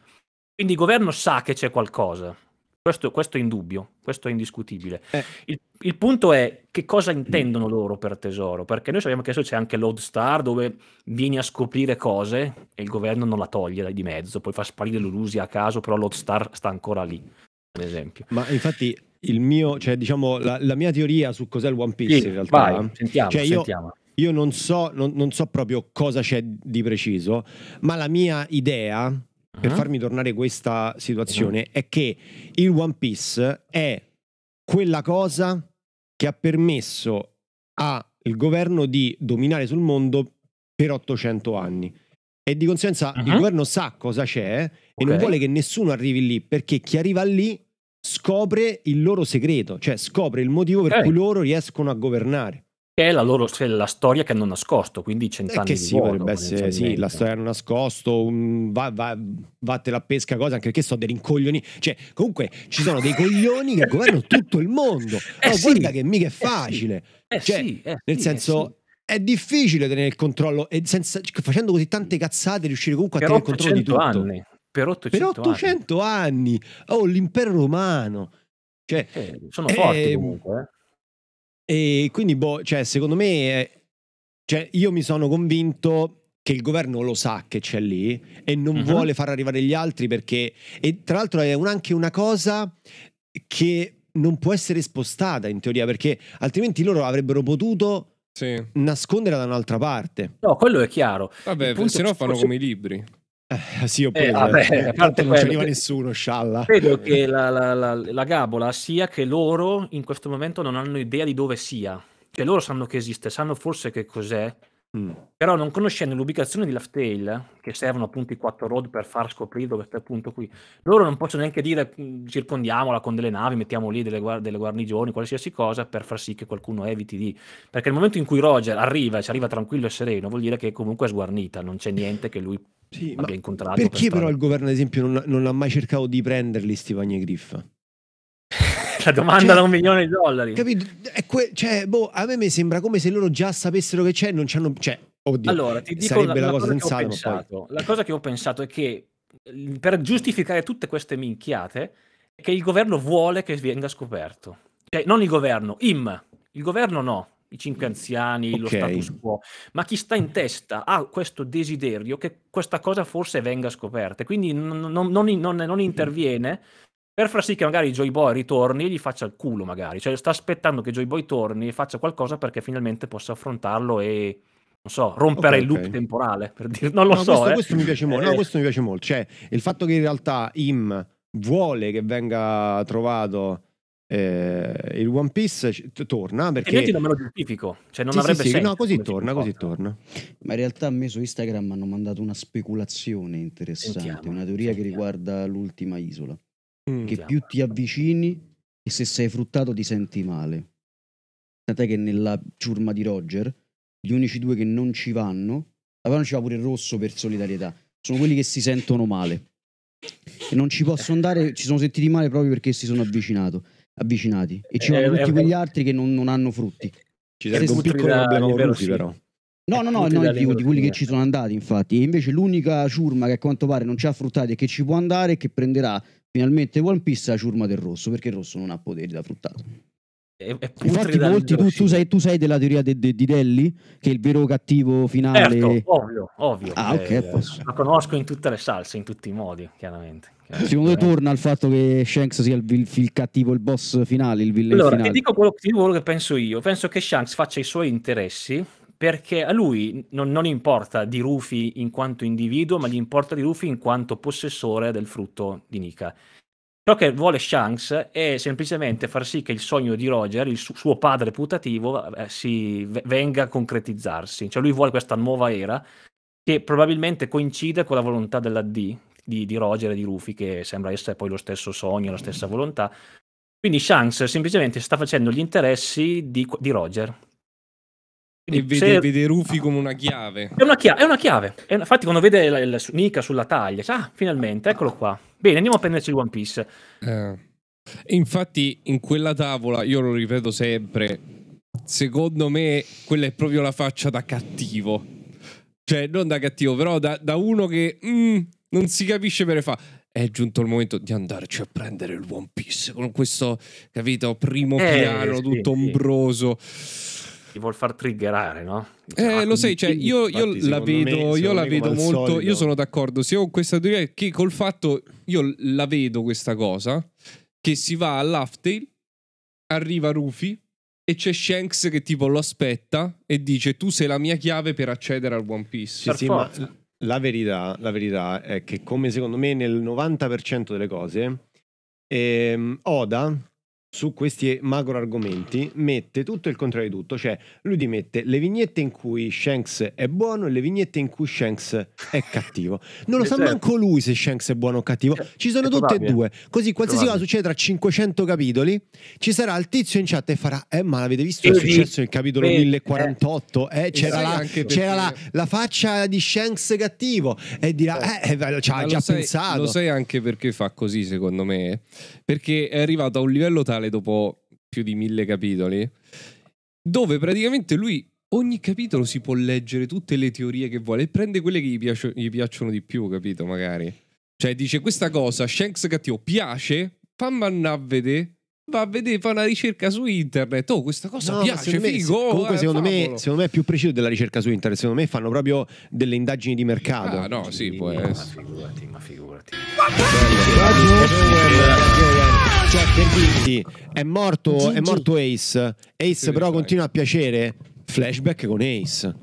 Quindi il governo sa che c'è qualcosa questo, questo, è indubbio, questo è indiscutibile. Eh. Il, il, punto è che cosa mm. intendono loro per tesoro, perché noi sappiamo che adesso c'è anche l'Oddstar dove vieni a scoprire cose e il governo non la toglie di mezzo, poi fa sparire l'Ulusi a caso, però l'Oddstar sta ancora lì, ad esempio.
Ma infatti il mio, cioè diciamo la, la mia teoria su cos'è il One Piece sì, in realtà. Vai, sentiamo, cioè, sentiamo. Io io non so, non, non so, proprio cosa c'è di preciso, ma la mia idea per ah. farmi tornare questa situazione è che il One Piece è quella cosa che ha permesso al governo di dominare sul mondo per 800 anni. E di conseguenza uh-huh. il governo sa cosa c'è okay. e non vuole che nessuno arrivi lì perché chi arriva lì scopre il loro segreto, cioè scopre il motivo per okay. cui loro riescono a governare
che è la loro cioè, la storia che hanno nascosto, quindi eh,
cent'anni eh che sì, di essere, sì, la storia hanno nascosto, un, va, va, vatte la pesca cosa, anche perché so dei rincoglioni, cioè comunque ci sono dei coglioni che governano tutto il mondo, eh no, oh, sì, guarda che mica è eh facile, eh sì, cioè, sì, eh nel senso è difficile tenere il controllo e senza, facendo così tante cazzate riuscire comunque a tenere il controllo di tutto. Anni.
Per 800, per 800
anni, anni. oh l'impero romano.
Cioè, sono forti
comunque. Eh. E quindi, boh, cioè, secondo me, eh, cioè, io mi sono convinto che il governo lo sa che c'è lì e non uh-huh. vuole far arrivare gli altri perché... E tra l'altro è un, anche una cosa che non può essere spostata in teoria perché altrimenti loro avrebbero potuto sì. nasconderla da un'altra parte. No, quello è chiaro.
Vabbè, se no fanno forse... come i
libri. Eh, sì,
oppure eh, vabbè, eh. tanto non c'è nessuno, scialla. Credo che
la, la, la, la, gabola sia che loro in questo momento non hanno idea di dove sia. Cioè loro sanno che esiste, sanno forse che cos'è, Mm. Però non conoscendo l'ubicazione di Laftail, che servono appunto i quattro road per far scoprire dove sta appunto qui, loro non possono neanche dire mm, circondiamola con delle navi, mettiamo lì delle, guar- delle, guarnigioni, qualsiasi cosa, per far sì che qualcuno eviti di... Perché nel momento in cui Roger arriva, e ci arriva tranquillo e sereno, vuol dire che comunque è sguarnita, non c'è niente che lui sì, abbia incontrato. Perché per però il
governo, ad esempio, non, non ha mai cercato di prenderli, Stefania Griff? la domanda cioè, da cioè, un milione
di dollari. Capito?
Que- cioè, boh, a me sembra come se loro già sapessero che c'è e non c'hanno... Cioè, oddio, allora, ti dico sarebbe la, la cosa, cosa sensata, pensato, poi...
La cosa che ho pensato è che per giustificare tutte queste minchiate è che il governo vuole che venga scoperto. Cioè, non il governo, IM. Il governo no, i cinque anziani, okay. lo status quo, ma chi sta in testa ha questo desiderio che questa cosa forse venga scoperta, quindi non, non, non, non interviene per far sì che magari Joy Boy ritorni e gli faccia il culo magari, cioè sta aspettando che Joy Boy torni e faccia qualcosa perché finalmente possa affrontarlo e non so, rompere okay, il loop okay. temporale, per dire, non lo no, so. Questo, eh. questo, mi piace molto, no, questo
mi piace molto, cioè il fatto che in realtà Im vuole che venga trovato eh, il One
Piece c- torna perché e non me lo
giustifico cioè non sì, avrebbe sì, sì. no così torna così
torna ma in realtà a me su Instagram hanno mandato una speculazione interessante sentiamo, una teoria sentiamo. che riguarda l'ultima isola che più ti avvicini e se sei fruttato ti senti male. Tant'è che nella ciurma di Roger, gli unici due che non ci vanno, però non ci va pure il rosso per solidarietà, sono quelli che si sentono male. E non ci possono andare, ci sono sentiti male proprio perché si sono avvicinato, avvicinati. E ci eh, vanno eh, tutti eh, quegli altri che non, non hanno frutti. Ci sarebbe un piccolo problema con Luffy però. No, no, no, no di, di quelli che ci eh. sono andati, infatti. E invece l'unica ciurma che a quanto pare non ci ha fruttati e che ci può andare e che prenderà Finalmente One Piece la ciurma del rosso, perché il rosso non ha poteri da fruttato.
È, è Infatti, molti, tu, tu,
sei, tu, sei, della teoria de, de, di Delli, che è il vero cattivo finale... Certo, ovvio,
ovvio. Ah, okay, eh, la conosco in tutte le salse, in tutti i modi, chiaramente. Secondo te torna
al fatto che Shanks sia il, il, il cattivo, il boss finale, il villain allora, finale? Allora,
ti dico quello che penso io. Penso che Shanks faccia i suoi interessi perché a lui non, non, importa di Rufy in quanto individuo, ma gli importa di Rufy in quanto possessore del frutto di Nika. Ciò che vuole Shanks è semplicemente far sì che il sogno di Roger, il su- suo padre putativo, eh, eh si v- venga a concretizzarsi. Cioè lui vuole questa nuova era che probabilmente coincide con la volontà della D di, di Roger e di Rufy, che sembra essere poi lo stesso sogno, la stessa volontà. Quindi Shanks semplicemente sta facendo gli interessi di, di Roger, quindi e vede, vede, Rufy
come una chiave.
È una chiave, è una chiave. È una... Infatti, quando vede la, Nika sulla taglia, ah, finalmente, eccolo qua. Bene, andiamo a prenderci il One Piece. Eh. Infatti, in quella tavola, io lo ripeto
sempre, secondo me quella è proprio la faccia da cattivo. Cioè, non da cattivo, però da, da uno che mm, non si capisce bene fa è giunto il momento di andarci a prendere il One Piece con questo, capito, primo eh, piano, sì, tutto ombroso. Sì
ti vuol far triggerare, no? Eh,
cioè, lo ah, sai, cioè, io, io Infatti, la vedo, me, io la vedo molto, solido. io sono d'accordo sia con questa teoria che col fatto, io la vedo questa cosa, che si va all'Aftail, arriva Rufy e c'è Shanks che tipo lo aspetta e dice tu sei la mia chiave per accedere al One Piece.
Sì, sì, ma
la verità, la verità è che come secondo me nel 90% delle cose, ehm, Oda su questi macro argomenti mette tutto il contrario di tutto, cioè lui ti mette le vignette in cui Shanks è buono e le vignette in cui Shanks è cattivo. Non lo sa eh, certo. manco lui se Shanks è buono o cattivo, eh, ci sono è tutte probabile. e due. Così qualsiasi cosa succede tra 500 capitoli, ci sarà il tizio in chat e farà "Eh, ma l'avete visto è successo nel capitolo 1048? Eh. eh, c'era, la, c'era la, la, faccia di Shanks cattivo" e dirà "Eh, eh ci ha già sai, pensato". Lo sai
anche perché fa così, secondo me? Perché è arrivato a un livello tale finale dopo più di mille capitoli, dove praticamente lui ogni capitolo si può leggere tutte le teorie che vuole e prende quelle che gli, piaci- gli piacciono di più, capito? Magari. Cioè dice questa cosa, Shanks cattivo, piace, fammi andare a vedere va a vedere, fa una ricerca su internet. Oh, questa
cosa no, piace, secondo me, figo. Comunque, eh, secondo, me, secondo,
me, è più preciso della ricerca su internet. Secondo me fanno proprio delle indagini di mercato. Ah, no, sì, può essere. Ma
figurati, ma figurati. Ma
figurati. Cioè, per cioè, dirti, è morto, è morto Ace. Ace però continua a piacere. Flashback con Ace.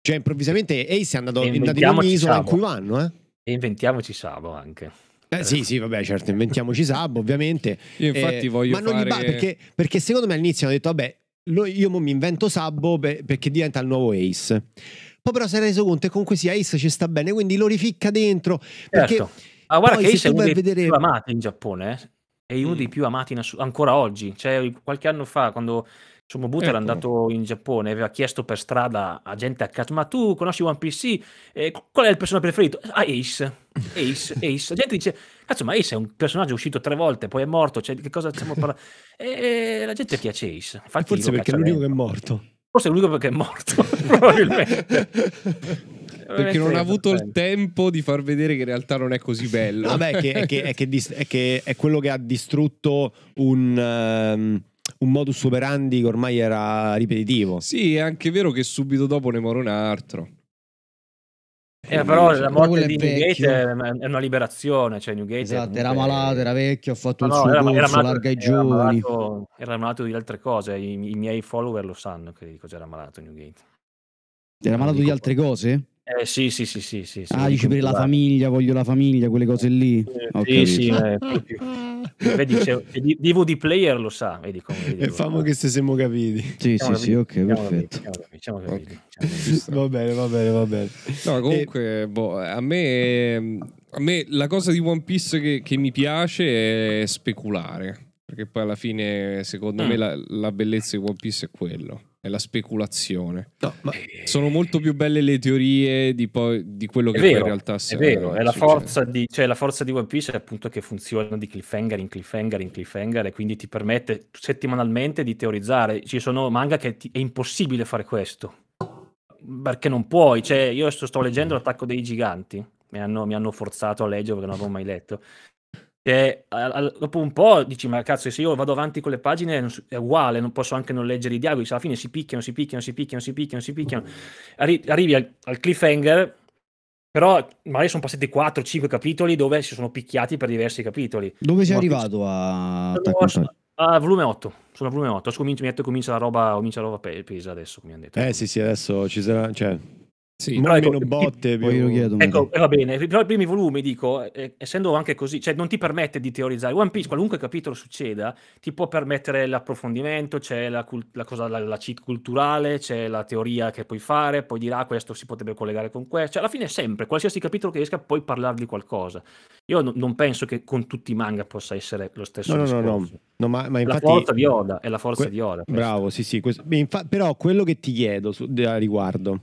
Cioè, improvvisamente Ace è andato, in un'isola in cui vanno, eh? E inventiamoci Sabo anche. Eh, sì, sì, vabbè, certo, inventiamoci Sabo, ovviamente. Io infatti eh, voglio Ma non fare... gli va perché, perché secondo me all'inizio hanno detto, vabbè, lo, io mi invento Sabo per, perché diventa il nuovo Ace. Poi però si è reso conto che comunque sì, Ace ci sta bene, quindi lo rificca dentro. Certo. Perché... Ah, guarda Poi, che Ace è uno vedere...
amati in Giappone, eh? è uno Mm. dei più amati in assu- ancora oggi. Cioè, qualche anno fa, quando Somobuta era ecco. andato in Giappone, aveva chiesto per strada a gente a caso: Ma tu conosci One Piece? eh, qual è il personaggio preferito? Ah, Ace. Ace, Ace. La gente dice: Cazzo, ma Ace è un personaggio uscito tre volte, poi è morto. Cioè, che cosa stiamo parlando? E la gente piace Ace. Infatti, Forse lo perché è l'unico che è morto. Forse è l'unico perché è morto, probabilmente
perché non ha avuto il tempo di far vedere che in realtà non è così bello. Vabbè, che, è, che,
è, che è, che, è, quello che ha distrutto un, um, un modus
operandi che ormai era ripetitivo. Sì, è anche vero che subito dopo ne muore un altro.
Eh, però la morte di Newgate è, una liberazione. Cioè Newgate esatto, era malato, era vecchio, ha fatto no, il suo era, corso, era malato, larga ai giovani. era malato di altre cose. I, I, miei follower lo sanno che di cosa era malato Newgate. Era malato di altre cose? Eh, sì, sì, sì, sì, sì, Ah, dici per la
famiglia, voglio la famiglia, quelle cose lì. Eh,
sì, sì, eh, vedi, c'è, DVD player lo sa, vedi come... Vedi, e famo che se
siamo capiti. Sì, siamo sì, sì, ok, perfetto.
Va bene, va bene, va bene. No, eh, comunque, e... boh, a me... A me la cosa di One Piece che, che mi piace è speculare, perché poi alla fine, secondo mm. me, la, la bellezza di One Piece è quello è la speculazione. No, ma... Eh, sono molto più belle le teorie di, poi, di quello è che vero, in realtà si È vero, è la forza,
di, cioè, la forza, di, One Piece è appunto che funziona di cliffhanger in cliffhanger in cliffhanger e quindi ti permette settimanalmente di teorizzare. Ci sono manga che ti, è impossibile fare questo. Perché non puoi, cioè, io adesso sto leggendo L'attacco dei giganti, mi hanno, mi hanno forzato a leggere perché non avevo mai letto e, dopo un po' dici, ma cazzo, se io vado avanti con le pagine è uguale, non posso anche non leggere i dialoghi, alla fine si picchiano, si picchiano, si picchiano, si picchiano, si picchiano. Arri- arrivi al, al cliffhanger però magari sono passati 4-5 capitoli dove si sono picchiati per diversi capitoli. Dove sei arrivato a... Sono, volume 8, sono a volume 8, adesso comincia, comincia la roba, comincia la roba pesa adesso, come hanno
detto. Eh sì sì, adesso ci sarà, cioè, sì, non ecco, meno botte, più... lo chiedo. Ecco,
eh, va bene, però i primi volumi, dico, eh, eh, essendo anche così, cioè non ti permette di teorizzare. One Piece, qualunque capitolo succeda, ti può permettere l'approfondimento, c'è la, la cosa, la, la cheat culturale, c'è la teoria che puoi fare, poi dirà ah, questo si potrebbe collegare con questo. Cioè, alla fine sempre, qualsiasi capitolo che esca, puoi parlare di qualcosa. Io n- non penso che con tutti i manga possa essere lo stesso no, discorso. No, no, no. no ma, ma infatti... La forza di Oda, è la forza que- di Oda. Bravo,
sì, sì. Questo... Infa- però quello che ti chiedo su- a riguardo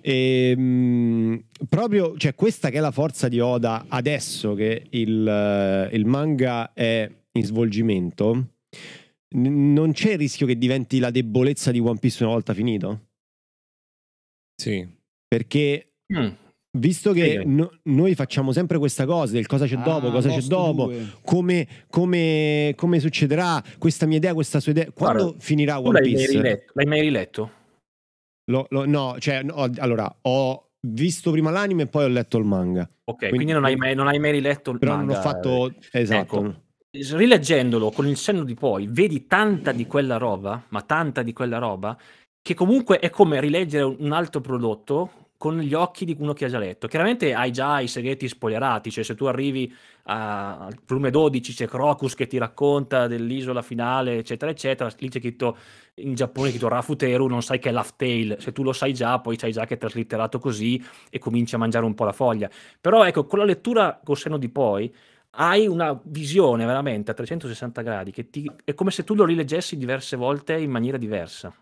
e, ehm, mh, proprio cioè, questa che è la forza di Oda adesso che il, eh, il manga è in svolgimento, n- non c'è il rischio che diventi la debolezza di One Piece una volta finito? Sì. Perché mm. Visto che no, noi facciamo sempre questa cosa del cosa c'è ah, dopo, cosa c'è dopo, come, come, come, succederà questa mia idea, questa sua idea, quando Guarda, finirà One l'hai Piece? Mai riletto,
l'hai mai riletto?
Lo, lo, no, cioè, no, allora, ho visto prima l'anime e poi ho letto il manga.
Ok, quindi, quindi non, hai mai, non, hai mai, riletto il però manga. Però non ho fatto... Eh, esatto. Ecco rileggendolo con il senno di poi, vedi tanta di quella roba, ma tanta di quella roba, che comunque è come rileggere un altro prodotto con gli occhi di uno che ha già letto. Chiaramente hai già i segreti spoilerati, cioè se tu arrivi a, al volume 12 c'è Crocus che ti racconta dell'isola finale, eccetera, eccetera, lì c'è scritto in Giappone scritto Rafuteru, non sai che è Laughtale, se tu lo sai già poi sai già che è traslitterato così e cominci a mangiare un po' la foglia. Però ecco, con la lettura col senno di poi hai una visione veramente a 360 gradi che ti, è come se tu lo rileggessi diverse volte in maniera diversa.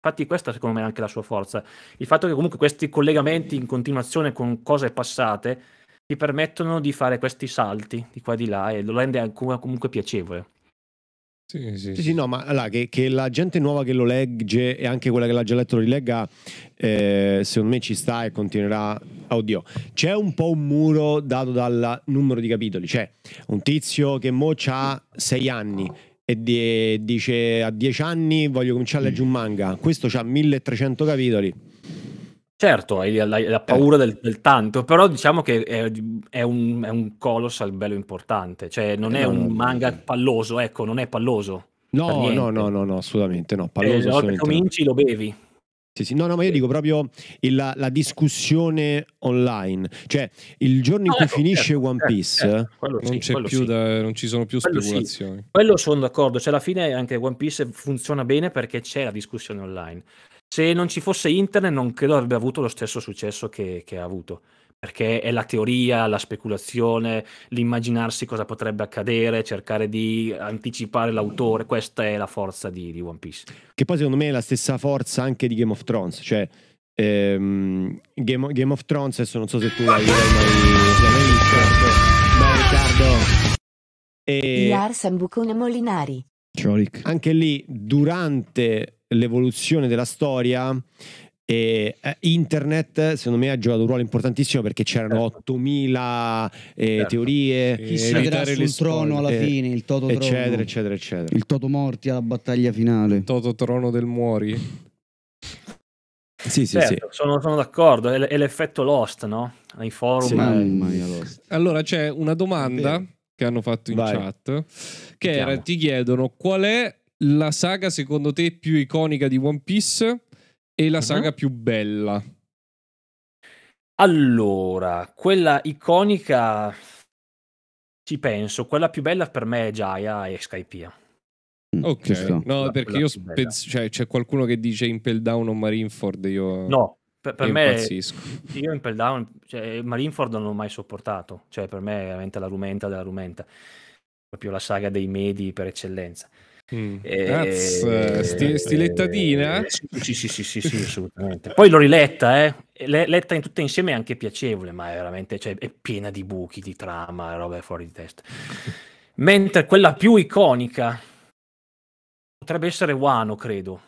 Infatti questa secondo me è anche la sua forza, il fatto che comunque questi collegamenti in continuazione con cose passate ti permettono di fare questi salti di qua e di là e lo rende ancora comunque piacevole. Sì, sì, sì, sì, no, ma allora, che, che, la gente
nuova che lo legge e anche quella che l'ha già letto lo rilegga, eh, secondo me ci sta e continuerà. Oddio, c'è un po' un muro dato dal numero di capitoli. C'è cioè, un tizio che mo ha sei anni, e di, dice a dieci anni
voglio cominciare a leggere un manga. Questo ha 1300 capitoli. Certo, hai la, la paura eh. del, del, tanto, però diciamo che è, è, un, è un colossal bello importante, cioè non eh, è no, un no, manga no. palloso, ecco, non è palloso. No, no, no,
no, assolutamente no. Eh, palloso, eh, assolutamente cominci lo bevi. Sì, sì. No, no, ma io dico proprio il, la, la, discussione online. Cioè, il giorno in cui no, finisce certo, One certo, Piece, certo, certo. Non, sì, da,
non, ci sono più quello speculazioni. Quello sono d'accordo. Cioè, alla fine anche One Piece funziona bene perché c'è la discussione online. Se non ci fosse internet, non credo avrebbe avuto lo stesso successo che, che ha avuto perché è la teoria, la speculazione, l'immaginarsi cosa potrebbe accadere, cercare di anticipare l'autore, questa è la forza di, di One Piece.
Che poi secondo me è la stessa forza anche di Game of Thrones, cioè ehm, Game, of, Game, of Thrones, adesso non so se tu l'hai mai, visto, certo. beh Riccardo. E...
Yarsan Molinari.
Anche lì, durante l'evoluzione della storia, e, eh, internet secondo me ha giocato un ruolo importantissimo perché c'erano certo. 8000 eh, certo. teorie chi siederà
sul trono alla fine il toto eccetera, trono eccetera eccetera il toto morti alla battaglia finale il toto
trono del muori sì,
sì, certo,
sì. Sono, sono, d'accordo è, l'effetto Lost no? Ai forum sì, è... allora c'è una domanda Beh.
che hanno fatto in Vai. chat che era, ti chiedono qual è la saga secondo te più iconica di One Piece e la mhm. saga uh-huh. più bella?
Allora, quella iconica ci penso, quella più bella per me è Gaia e Skypiea.
Mm, ok, no, perché io spez- cioè, c'è qualcuno che dice Impel Down o Marineford, io No, per, per io me impazzisco.
io Impel Down, cioè, Marineford non l'ho mai sopportato, cioè per me è veramente la rumenta della rumenta. Proprio la saga dei Medi per eccellenza. Mm. Eh, eh, sti, stilettatina? Eh, eh sì, sì, sì, sì, sì assolutamente. Poi l'ho riletta, eh. Letta in tutta insieme è anche piacevole, ma è veramente cioè, è piena di buchi, di trama, roba fuori di testa. Mentre quella più iconica potrebbe essere Wano, credo.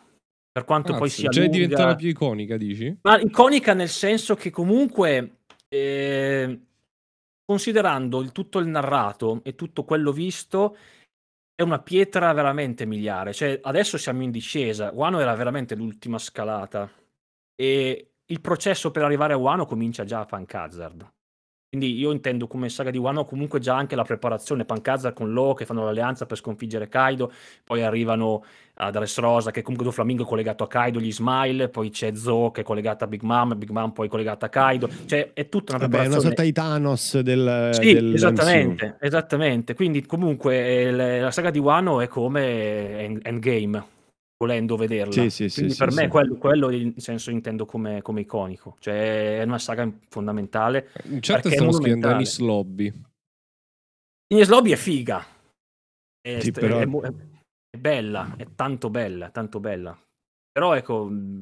Per quanto Cazzo, poi sia. Già cioè, lunga, diventata più
iconica, dici?
Ma iconica nel senso che comunque. Eh, considerando il tutto il narrato e tutto quello visto, è una pietra veramente miliare. Cioè, adesso siamo in discesa. Wano era veramente l'ultima scalata. E il processo per arrivare a Wano comincia già a Pancazard. Quindi io intendo come saga di Wano comunque già anche la preparazione, Pancazza con Lo che fanno l'alleanza per sconfiggere Kaido, poi arrivano ad ah, Rosa che è comunque Doflamingo collegato a Kaido, gli Smile, poi c'è Zo che è collegato a Big Mom, Big Mom poi collegato a Kaido, cioè è tutta una preparazione. Vabbè, è una sorta
di Thanos del Sì, del esattamente, MCU.
esattamente. Quindi comunque eh, la saga di Wano è come Endgame volendo vederla. Sì, sì, Quindi sì, per me quello, quello in senso intendo come, come, iconico, cioè è una saga fondamentale. In certo stiamo scrivendo Anis Lobby. Anis Lobby è figa, è, sì, però... è, è, è, bella, è tanto bella, tanto bella. Però ecco, mm,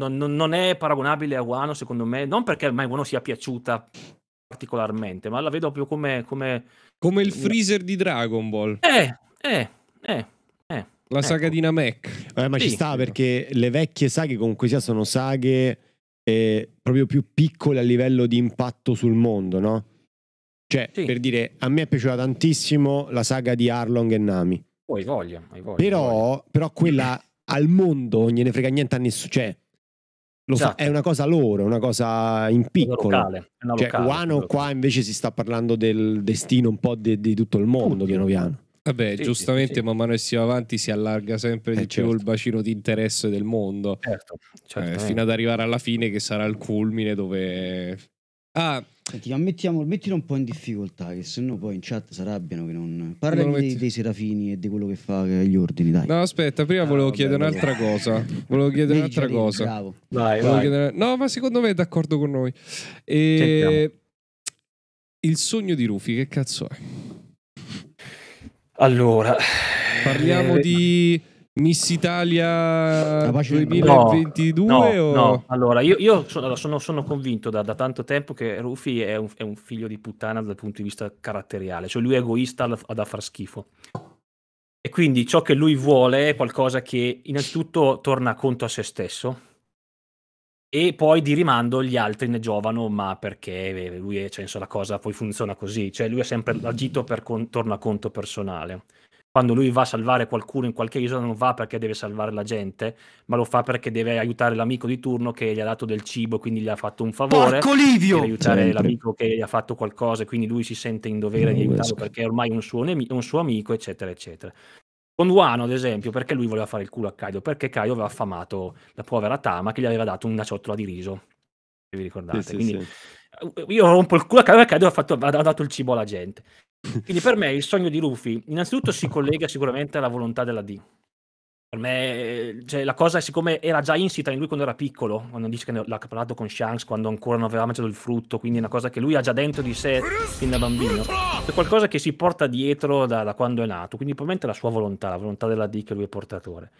non, non è paragonabile a Wano secondo me, non perché mai Wano sia piaciuta particolarmente, ma la vedo proprio come... Come, come il freezer di Dragon Ball. Eh, eh,
eh la ecco. di
Namek. Eh, ma sì. ci sta perché le vecchie saghe comunque sia sono saghe eh, proprio più piccole a livello di impatto sul mondo, no? Cioè, sì. per dire, a me è piaciuta tantissimo la saga di Arlong e Nami.
Poi oh, voglia, hai voglia. Però, voglia.
però quella al mondo non gliene frega niente a nessuno. Cioè, lo esatto. so, è una cosa loro, è una cosa in piccolo. cioè, Wano qua invece si sta parlando del destino un
po' di, di tutto il mondo, Tutti. piano piano. Vabbè, sì, giustamente sì. man mano che si va avanti si allarga sempre eh, certo. il bacino di interesse del mondo, certo, eh, fino ad arrivare alla fine che sarà il culmine dove...
Ah, Senti, ma mettiamo, mettilo un po' in difficoltà, che sennò poi in chat si arrabbiano che non... Parla dei, dei, serafini e di quello che
fa gli ordini, dai. No, aspetta, prima ah, volevo vabbè, chiedere vabbè. un'altra cosa. Volevo chiedere un'altra cosa. Bravo. Vai, vai. Chiedere... No, ma secondo me è d'accordo con noi. E... Il sogno di Rufi, che cazzo è? Allora, parliamo eh, di Miss Italia 2022? No, no, no.
allora io, io sono, sono, sono, convinto da, da, tanto tempo che Rufy è un, è un, figlio di puttana dal punto di vista caratteriale, cioè lui è egoista ad da far schifo. E quindi ciò che lui vuole è qualcosa che innanzitutto torna conto a se stesso, e poi di rimando gli altri ne giovano, ma perché eh, lui, è, cioè, la cosa poi funziona così, cioè lui ha sempre agito per con, a conto personale. Quando lui va a salvare qualcuno in qualche isola non va perché deve salvare la gente, ma lo fa perché deve aiutare l'amico di turno che gli ha dato del cibo, quindi gli ha fatto un favore. Porco Livio! Deve aiutare sempre. l'amico che gli ha fatto qualcosa, e quindi lui si sente in dovere non di aiutarlo perché è ormai un suo, nemico, un suo amico, eccetera, eccetera. Con Wano, ad esempio, perché lui voleva fare il culo a Kaido? Perché Kaido aveva affamato la povera Tama che gli aveva dato una ciotola di riso. Se vi ricordate? Sì, Quindi sì. Eh, io rompo il culo a Kaido perché Kaido ha, fatto, ha dato il cibo alla gente. Quindi per me il sogno di Luffy, innanzitutto, si collega sicuramente alla volontà della D per me, eh, cioè, la cosa, siccome era già insita in lui quando era piccolo, quando dice che l'ha parlato con Shanks quando ancora non aveva mangiato il frutto, quindi è una cosa che lui ha già dentro di sé fin da bambino. È qualcosa che si porta dietro da, da quando è nato, quindi probabilmente la sua volontà, la volontà della D che lui è portatore.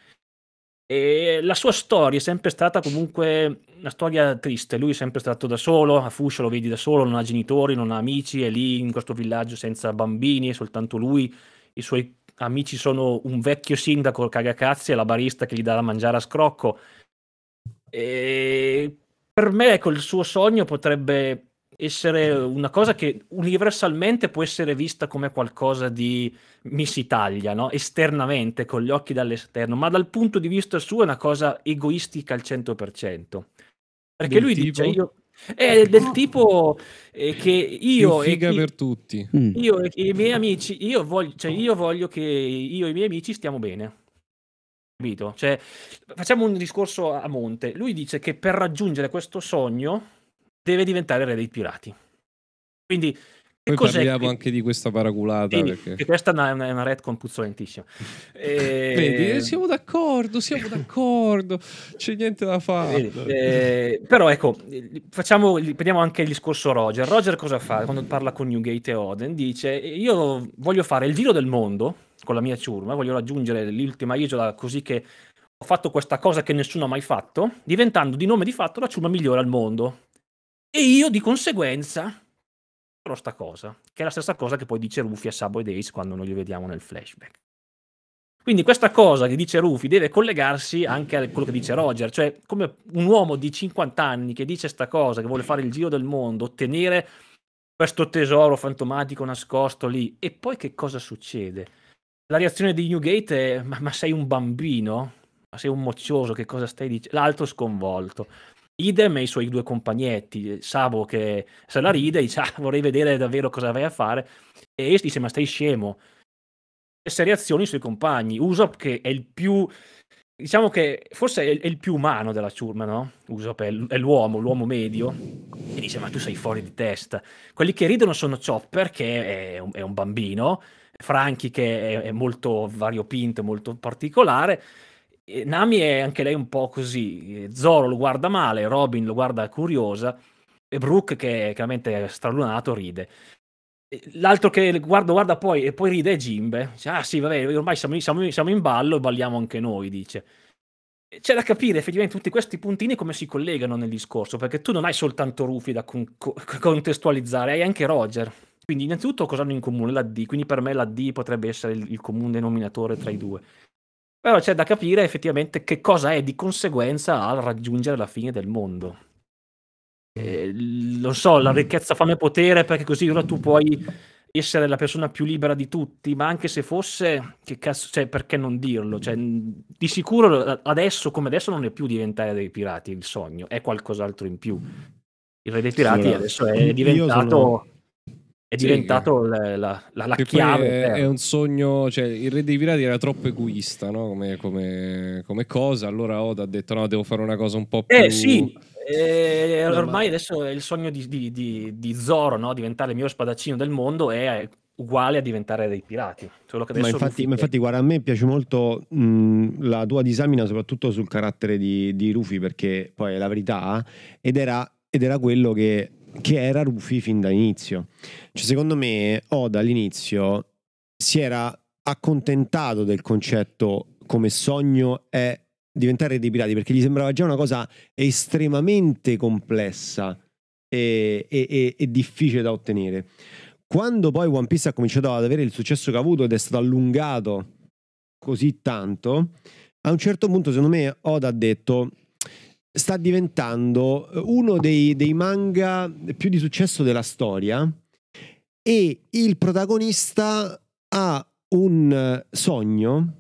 E la sua storia è sempre stata comunque una storia triste. Lui è sempre stato da solo, a Fuscio lo vedi da solo, non ha genitori, non ha amici, è lì in questo villaggio senza bambini, è soltanto lui, i suoi amici sono un vecchio sindaco cagacazzi e la barista che gli dà da mangiare a scrocco. E per me, ecco, il suo sogno potrebbe essere una cosa che universalmente può essere vista come qualcosa di Miss Italia, no? esternamente, con gli occhi dall'esterno, ma dal punto di vista suo è una cosa egoistica al 100%.
Perché Del lui tipo... dice io...
È ecco. del tipo eh, che io e, chi, mm. io e i miei amici, io voglio, cioè io voglio che io e i miei amici stiamo bene. Capito? Cioè, facciamo un discorso a monte. Lui dice che per raggiungere questo sogno deve diventare re dei pirati. Quindi
poi cos'è parliamo che... anche
di questa paraculata. Sì, perché... questa è una, una, una retcon puzzolentissima. E... Vedi, eh, siamo
d'accordo, siamo d'accordo, c'è niente da fare. Eh,
però ecco, facciamo, prendiamo anche il discorso Roger. Roger cosa fa quando parla con Newgate e Oden? Dice, io voglio fare il giro del mondo con la mia ciurma, voglio raggiungere l'ultima isola così che ho fatto questa cosa che nessuno ha mai fatto, diventando di nome di fatto la ciurma migliore al mondo. E io di conseguenza però sta cosa, che è la stessa cosa che poi dice Rufy a Sabo e Days quando noi li vediamo nel flashback. Quindi questa cosa che dice Rufy deve collegarsi anche a quello che dice Roger, cioè come un uomo di 50 anni che dice questa cosa, che vuole fare il giro del mondo, ottenere questo tesoro fantomatico nascosto lì, e poi che cosa succede? La reazione di Newgate è ma, ma sei un bambino? Ma sei un moccioso, che cosa stai dicendo? L'altro sconvolto. Idem e i suoi due compagnetti, eh, Sabo che se la ride, dice ah, vorrei vedere davvero cosa vai a fare, e Ace dice ma stai scemo. Stesse reazioni sui compagni, Usopp che è il più, diciamo che forse è, il più umano della ciurma, no? Usopp è, l'uomo, l'uomo medio, e dice ma tu sei fuori di testa. Quelli che ridono sono Chopper che è un, bambino, Frankie che è, molto variopinto, molto particolare, Nami è anche lei un po' così. Eh, Zoro lo guarda male, Robin lo guarda curiosa e Brooke, che è chiaramente stralunato, ride. L'altro che guarda, guarda poi e poi ride è Jimbe. Dice, ah sì, vabbè, ormai siamo, siamo, siamo in ballo e balliamo anche noi, dice. C'è da capire effettivamente tutti questi puntini come si collegano nel discorso, perché tu non hai soltanto Rufy da con- contestualizzare, hai anche Roger. Quindi innanzitutto cosa hanno in comune la D? Quindi per me la D potrebbe essere il, il comune denominatore tra i due. Però c'è da capire effettivamente che cosa è di conseguenza al raggiungere la fine del mondo. Eh, non so, la mm. ricchezza fa fame potere perché così ora tu puoi essere la persona più libera di tutti, ma anche se fosse, che cazzo, cioè, perché non dirlo? Cioè, di sicuro adesso, come adesso, non è più diventare dei pirati il sogno, è qualcos'altro in più. Il re dei pirati sì, adesso è diventato è diventato la, la, la, la chiave. È, è, un
sogno, cioè il Re dei Pirati era troppo egoista no? come, come, come, cosa, allora Oda ha detto no, devo fare una cosa un po' eh, più... Eh sì,
eh, ormai adesso il sogno di, di, di, di Zoro, no? diventare il mio spadaccino del mondo, è uguale a diventare dei pirati. Ma infatti, ma, infatti,
guarda, a me piace molto mh, la tua disamina soprattutto sul carattere di, Rufy, perché poi è la verità, eh, ed era, ed era quello che che era Rufy fin dall'inizio. Cioè, secondo me, Oda all'inizio si era accontentato del concetto come sogno è diventare dei pirati, perché gli sembrava già una cosa estremamente complessa e, e, e, e difficile da ottenere. Quando poi One Piece ha cominciato ad avere il successo che ha avuto ed è stato allungato così tanto, a un certo punto, secondo me, Oda ha detto sta diventando eh, uno dei, dei manga più di successo della storia e il protagonista ha un eh, sogno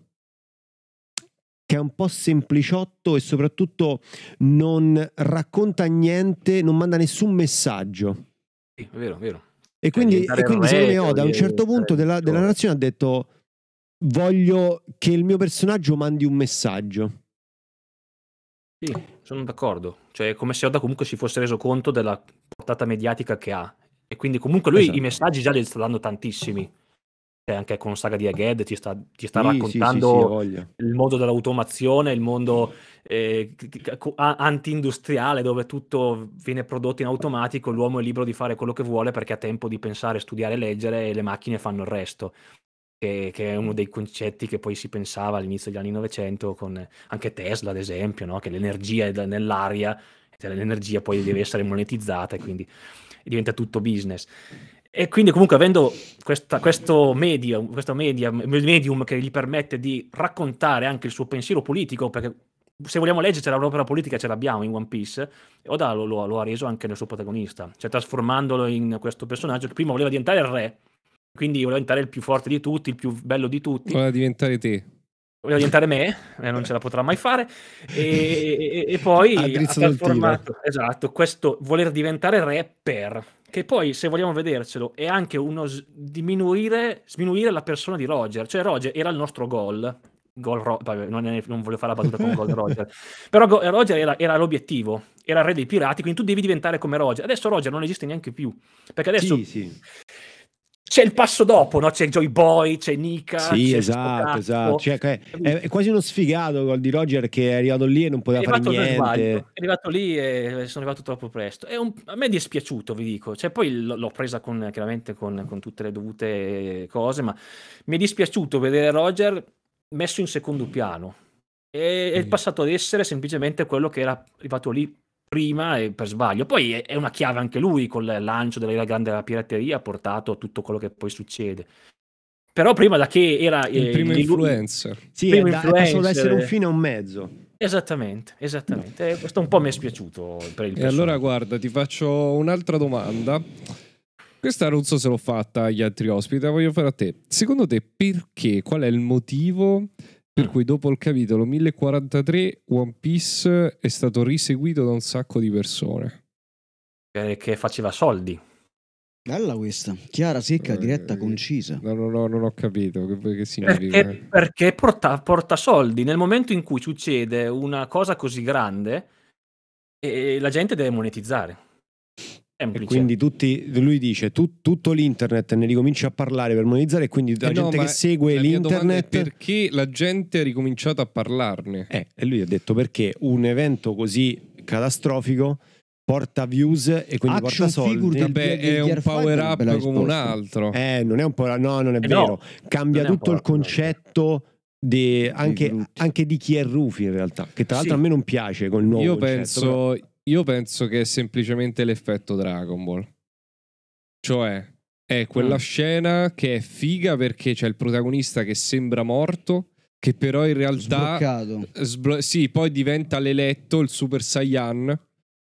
che è un po' sempliciotto e soprattutto non racconta niente, non manda nessun messaggio.
Sì, è vero, è vero.
E cioè, quindi, e quindi secondo me Oda a un certo punto della, della narrazione ha detto voglio che il mio personaggio mandi un messaggio.
Sì. Sono d'accordo, cioè è come se Oda comunque si fosse reso conto della portata mediatica che ha e quindi comunque lui esatto. i messaggi già li sta dando tantissimi. Cioè, anche con Saga di Aged ti sta, ti sta sì, raccontando sì, sì, il mondo dell'automazione, il mondo eh, anti-industriale dove tutto viene prodotto in automatico, l'uomo è libero di fare quello che vuole perché ha tempo di pensare, studiare, leggere e le macchine fanno il resto che, che, è uno dei concetti che poi si pensava all'inizio degli anni 900 con eh, anche Tesla, ad esempio, no? che l'energia è nell'aria, cioè l'energia poi deve essere monetizzata e quindi diventa tutto business. E quindi comunque avendo questa, questo, medium, questo medium, medium che gli permette di raccontare anche il suo pensiero politico, perché se vogliamo leggere l'opera politica ce l'abbiamo in One Piece Oda lo, lo, lo, ha reso anche nel suo protagonista cioè trasformandolo in questo personaggio che prima voleva diventare il re quindi volevo diventare il più forte di tutti, il più bello di tutti. Voleva diventare te. Voleva diventare me, eh, non ce la potrà mai fare. E, e, e poi ha trasformato, esatto, questo voler diventare re per che poi, se vogliamo vedercelo, è anche uno s- diminuire, sminuire la persona di Roger. Cioè, Roger era il nostro gol. gol Ro- non, è, non, volevo fare la battuta con gol Roger. Però go- Roger era, era, l'obiettivo, era il re dei pirati, quindi tu devi diventare come Roger. Adesso Roger non esiste neanche più. Perché adesso... Sì, sì c'è il passo dopo, no? C'è Joy Boy, c'è Nika. Sì, esatto, esatto. Cioè,
è, è, quasi uno sfigato quel di Roger che è arrivato lì e non poteva fare niente. è
arrivato lì e sono arrivato troppo presto. È Un, a me è dispiaciuto, vi dico. Cioè, poi l'ho presa con, chiaramente con, con tutte le dovute cose, ma mi è dispiaciuto vedere Roger messo in secondo piano. E mm. è passato ad essere semplicemente quello che era arrivato lì prima e per sbaglio. Poi è, una chiave anche lui con il lancio della grande pirateria ha portato a tutto quello che poi succede però prima da che era il eh, primo di... influencer sì, primo è influencer. da essere un fine o un mezzo esattamente, esattamente. Eh, questo un po' mi è spiaciuto per il e allora guarda ti
faccio un'altra domanda questa non so se l'ho fatta agli altri ospiti la voglio fare a te secondo te perché, qual è il motivo per cui dopo il capitolo 1043 One Piece è stato riseguito da un sacco di persone.
Perché eh, faceva soldi. Bella
questa, chiara, secca, eh, diretta, eh, concisa. No, no, no, non ho capito che, che
significa. Perché,
perché porta, porta, soldi. Nel momento in cui succede una cosa così grande, e la gente deve monetizzare.
Semplice. E quindi tutti, lui dice tu, tutto l'internet ne ricomincia a parlare per monetizzare e quindi eh la eh gente che segue l'internet...
perché la gente ha ricominciato a parlarne?
Eh, e lui ha detto perché un evento così catastrofico porta views e quindi Action porta soldi. Vabbè, è un power up come un altro. Eh, non è un power up, no, non è eh vero. No, Cambia tutto il concetto. Di, anche, anche, di chi è Rufi in realtà che tra l'altro sì. a me non piace con il nuovo io concetto, penso però...
Io penso che è semplicemente l'effetto Dragon Ball. Cioè, è quella mm. scena che è figa perché c'è il protagonista che sembra morto, che però in realtà... Sblo- sì, poi diventa l'eletto, il Super Saiyan,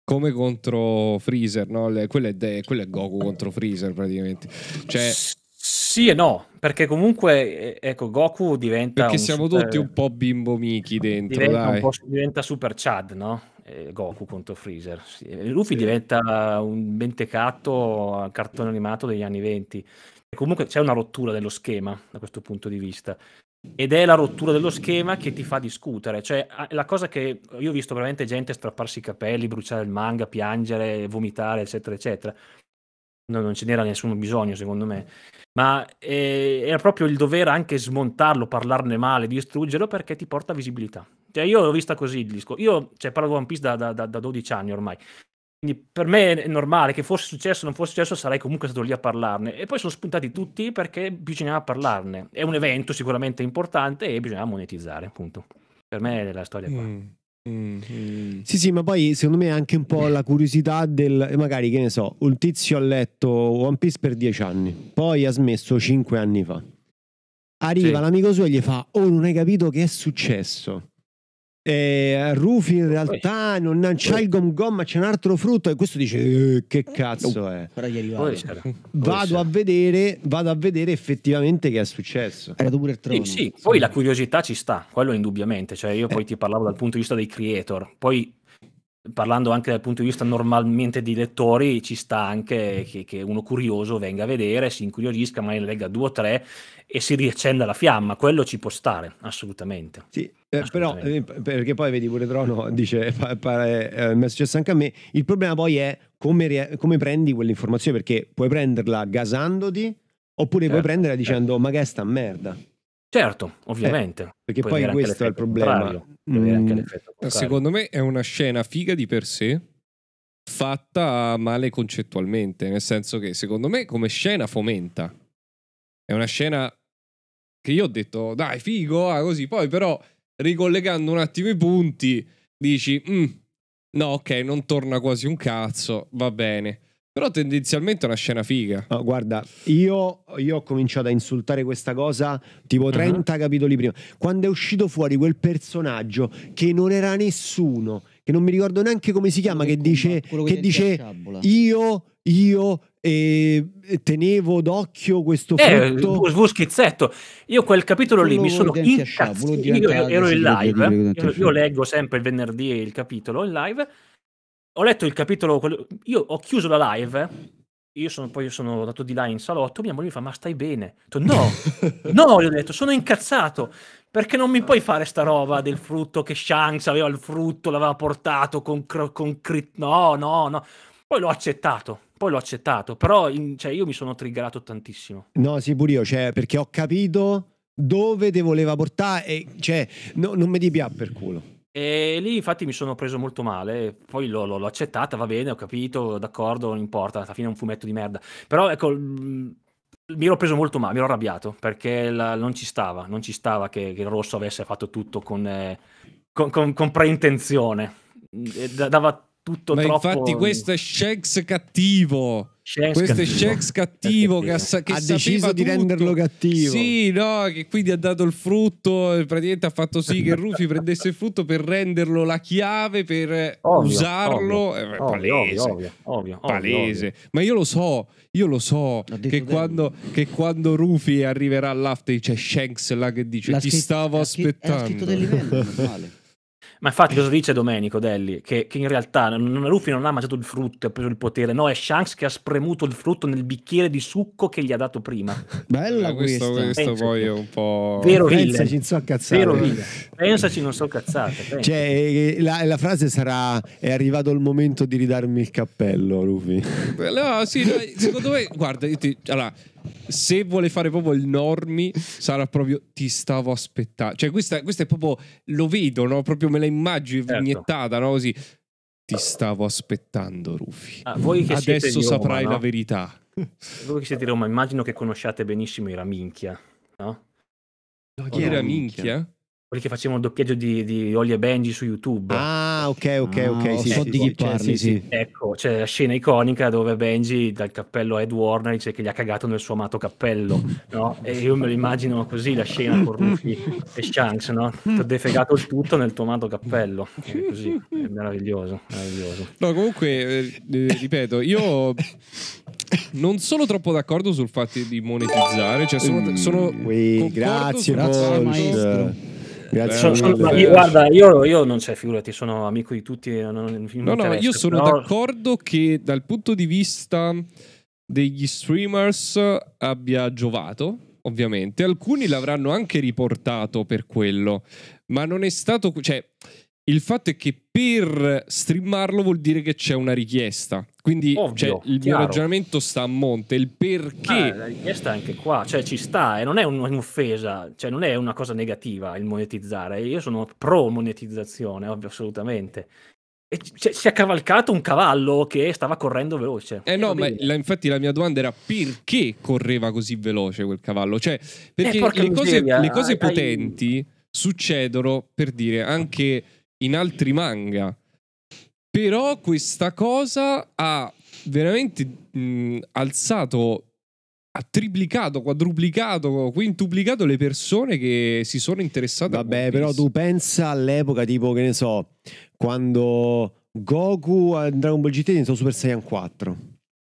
come contro Freezer, no? Le- quello, è de- quello, è Goku contro Freezer praticamente. Cioè... Sì e
no, perché comunque, eh, ecco, Goku diventa... Perché siamo super... tutti un po' bimbo Michi dentro, diventa, dai. Diventa Super Chad, no? eh, Goku contro Freezer. Eh, Luffy sì. diventa un mentecatto cartone animato degli anni 20. E comunque c'è una rottura dello schema da questo punto di vista. Ed è la rottura dello schema che ti fa discutere. Cioè, la cosa che io ho visto veramente gente strapparsi i capelli, bruciare il manga, piangere, vomitare, eccetera, eccetera. No, non ce n'era nessun bisogno, secondo me. Ma eh, era proprio il dovere anche smontarlo, parlarne male, distruggerlo perché ti porta visibilità. Cioè, io l'ho vista così il disco. Io cioè, parlo di One Piece da, da, da, da 12 anni ormai. Quindi per me è normale che fosse successo o non fosse successo, sarei comunque stato lì a parlarne. E poi sono spuntati tutti perché bisognava parlarne. È un evento sicuramente importante e bisognava monetizzare, appunto. Per me è la storia qua. Mm.
Mm-hmm. Sì, sì, ma poi secondo me è anche un po' la curiosità del magari che ne so, un tizio ha letto One Piece per dieci anni, poi ha smesso cinque anni fa. Arriva sì. l'amico suo e gli fa: Oh, non hai capito che è successo eh, Rufy in realtà non, non c'ha il gom gom ma c'è un altro frutto e questo dice eh, che eh. cazzo
oh, è vado a vedere vado a vedere effettivamente che è successo era pure il trono sì, eh, sì. poi la curiosità ci sta quello indubbiamente cioè io eh. poi eh. ti parlavo dal punto di vista dei creator poi parlando anche dal punto di vista normalmente di lettori, ci sta anche che, che uno curioso venga a vedere, si incuriosisca, magari legga due o tre e si riaccenda la fiamma, quello ci può stare, assolutamente. Sì,
eh, però, eh, perché poi vedi pure Trono dice, pa, eh, mi è successo anche a me, il problema poi è come, come prendi quell'informazione, perché puoi prenderla gasandoti oppure certo, puoi prenderla dicendo certo. ma che è sta merda.
Certo, ovviamente. Eh, perché poi questo è il problema. Contrario
Mm. Secondo me è una scena figa di per sé, fatta male concettualmente, nel senso che secondo me come scena fomenta. È una scena che io ho detto, dai, figo, ah, così, poi però ricollegando un attimo i punti, dici, mm, no, ok, non torna quasi un cazzo, va bene. Però tendenzialmente è una scena figa. No, guarda,
io, io, ho cominciato a insultare questa cosa tipo 30 uh-huh. Ah. capitoli prima. Quando è uscito fuori quel personaggio che non era nessuno, che non mi ricordo neanche come si chiama, che, che, dice, che dice io, io e tenevo d'occhio questo eh, frutto.
Eh, svu schizzetto. Io quel capitolo quello lì mi sono incazzato. Io ero in live, io, io leggo sempre il venerdì il capitolo in live ho letto il capitolo, io ho chiuso la live, io sono, poi sono andato di là in salotto, mia moglie mi fa, ma stai bene? Ho detto, no, no, gli ho detto, sono incazzato, perché non mi puoi fare sta roba del frutto che Shanks aveva il frutto, l'aveva portato con, con crit... no, no, no. Poi l'ho accettato, poi l'ho accettato, però in, cioè, io mi sono triggerato tantissimo.
No, sì, pure io, cioè, perché ho capito dove te voleva portare e, cioè, no, non mi di per
culo. E lì infatti mi sono preso molto male, poi l'ho, l'ho, accettata, va bene, ho capito, d'accordo, non importa, alla fine è un fumetto di merda. Però ecco, mm, mi ero preso molto male, mi ero arrabbiato, perché la, non ci stava, non ci stava che, che il rosso avesse fatto tutto con, eh, con, con, con preintenzione. Mm, D- dava tutto Ma troppo... infatti questo
è Shanks cattivo! Shax questo cattivo. è Shax cattivo che, ha, che ha deciso di renderlo cattivo. Sì, no, che quindi ha dato il frutto, praticamente ha fatto sì che Rufy prendesse il frutto per renderlo la chiave per ovvio, usarlo. Ovvio, eh, palese, ovvio, ovvio, palese. Ma io lo so, io lo so che quando, che quando, Rufy
arriverà all'after c'è Shanks là che dice la ti scritto, stavo aspettando. È scritto del livello, ma infatti cosa dice Domenico Delli? Che, che in realtà non, Rufy non ha mangiato il frutto e ha preso il potere, no, è Shanks che ha spremuto il frutto nel bicchiere di succo che gli ha dato prima. Bella eh, questo, questo, questo poi è un po'... Vero pensaci, non so cazzate. Vero pensaci, non so cazzate. Cioè,
eh, la, la, frase sarà è arrivato il momento di ridarmi il cappello, Rufy.
No, sì, no, secondo me, guarda, io ti, allora, se vuole fare proprio il normi, sarà proprio ti stavo aspettando. Cioè, questa, questa è proprio, lo vedo, no? Proprio me la immagino certo. iniettata, no? Così. Ti stavo aspettando, Rufy.
Ah, Adesso Roma, saprai no? la verità. Voi che siete di Roma, immagino che conosciate benissimo i Raminchia, no? No, oh, chi era Minchia? quelli che facevano il doppiaggio di, di Oli e Benji su YouTube. Ah, ok, ok, ok. Ah, sì, so sì, di chi cioè, parli, sì, Ecco, c'è la scena iconica dove Benji dal cappello a Ed Warner dice che gli ha cagato nel suo amato cappello, no? E io me lo immagino così la scena con Ruffy e Shanks, no? Ti ho defegato il tutto nel tuo amato cappello. È così, è meraviglioso, meraviglioso. No, comunque, eh, eh
ripeto, io non sono troppo d'accordo sul fatto di monetizzare, cioè sono...
Mm, sono oui, grazie, grazie, maestro. Grazie. Sono, sono, io, guarda, io, io non c'è, figurati, sono amico di tutti. Non, non no, no, io sono però...
d'accordo che dal punto di vista degli streamers abbia giovato. Ovviamente, alcuni l'avranno anche riportato per quello, ma non è stato. Cioè, il fatto è che per streamarlo vuol dire che c'è una richiesta.
Quindi cioè, Ovvio, cioè, il chiaro. mio ragionamento sta a monte, il perché... Ah, la richiesta è anche qua, cioè ci sta, e non è un'offesa, cioè non è una cosa negativa il monetizzare, io sono pro monetizzazione, ovvio, assolutamente. E c- si è cavalcato un cavallo che stava correndo veloce. Eh no, ecco, ma
la, infatti la mia domanda era perché correva così veloce quel cavallo? Cioè, perché eh, le, cose, le cose, potenti succedono, per dire, anche in altri manga. Però questa cosa ha veramente mh, alzato, ha triplicato, quadruplicato, quintuplicato le persone che si sono interessate Vabbè, a Vabbè, però tu pensa all'epoca,
tipo, che ne so, quando Goku a Dragon Ball GT diventò Super Saiyan 4.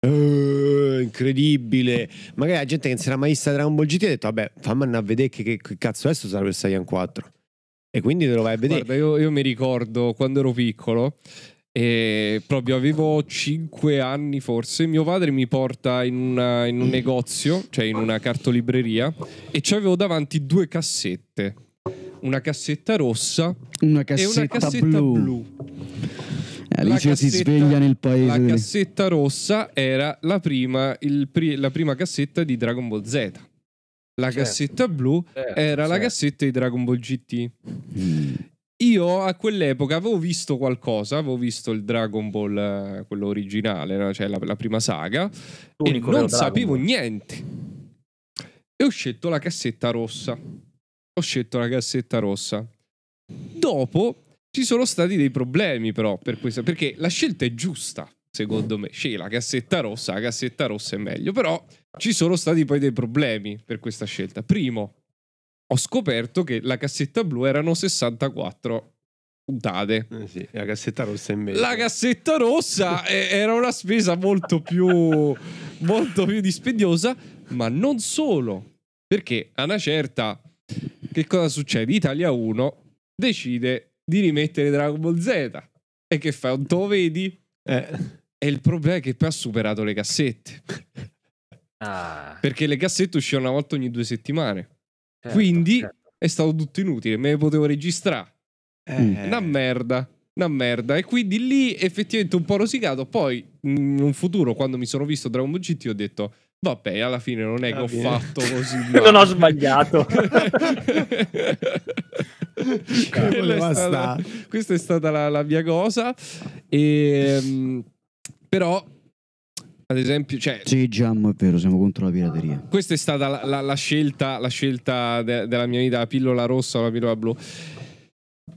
Uh, eh, incredibile. Magari la gente che non si era mai vista Dragon Ball GT ha detto, vabbè, fammi andare a vedere che, che, che cazzo è sto Super Saiyan 4.
E quindi te lo vai a vedere. Guarda, io, io mi ricordo quando ero piccolo e proprio avevo 5 anni forse. Mio padre mi porta in, una, in un negozio, cioè in una cartolibreria, e c'avevo davanti due cassette. Una cassetta rossa
una cassetta e una cassetta blu. blu. Eh, Alice si sveglia nel paese. La
cassetta rossa era la prima, il, la prima cassetta di Dragon Ball Z. La certo. cassetta certo. blu era certo. la cassetta di Dragon Ball GT. Mm. Io a quell'epoca avevo visto qualcosa, avevo visto il Dragon Ball, eh, quello originale, cioè la, la prima saga, L'unico e non sapevo Ball. niente. E ho scelto la cassetta rossa. Ho scelto la cassetta rossa. Dopo ci sono stati dei problemi però per questa, perché la scelta è giusta, secondo me. C'è la cassetta rossa, la cassetta rossa è meglio, però ci sono stati poi dei problemi per questa scelta. Primo, ho scoperto che la cassetta blu erano 64 puntate. Eh sì, la cassetta rossa invece. La cassetta rossa eh, era una spesa molto più, molto più dispendiosa, ma non solo. Perché a una certa, che cosa succede? Italia 1 decide di rimettere Dragon Ball Z. E che fai? Non te lo vedi? Eh. E il problema è che poi ha superato le cassette. Ah. Perché le cassette uscivano una volta ogni due settimane. Certo, Quindi certo. è stato tutto inutile, me ne potevo registrare. Mm. Eh. Una merda una merda. E quindi lì effettivamente un po' rosicato. Poi in un futuro, quando mi sono visto Dragon Ball GT, ho detto. Vabbè, alla fine non è che ho fatto così. Male. non ho sbagliato. è stata, questa è stata la, la mia cosa. E, ehm, però ad esempio, cioè,
sì, Giam, è vero, siamo contro la pirateria.
Questa è stata la, la, la scelta, la scelta de, della mia vita, la pillola rossa o la pillola blu.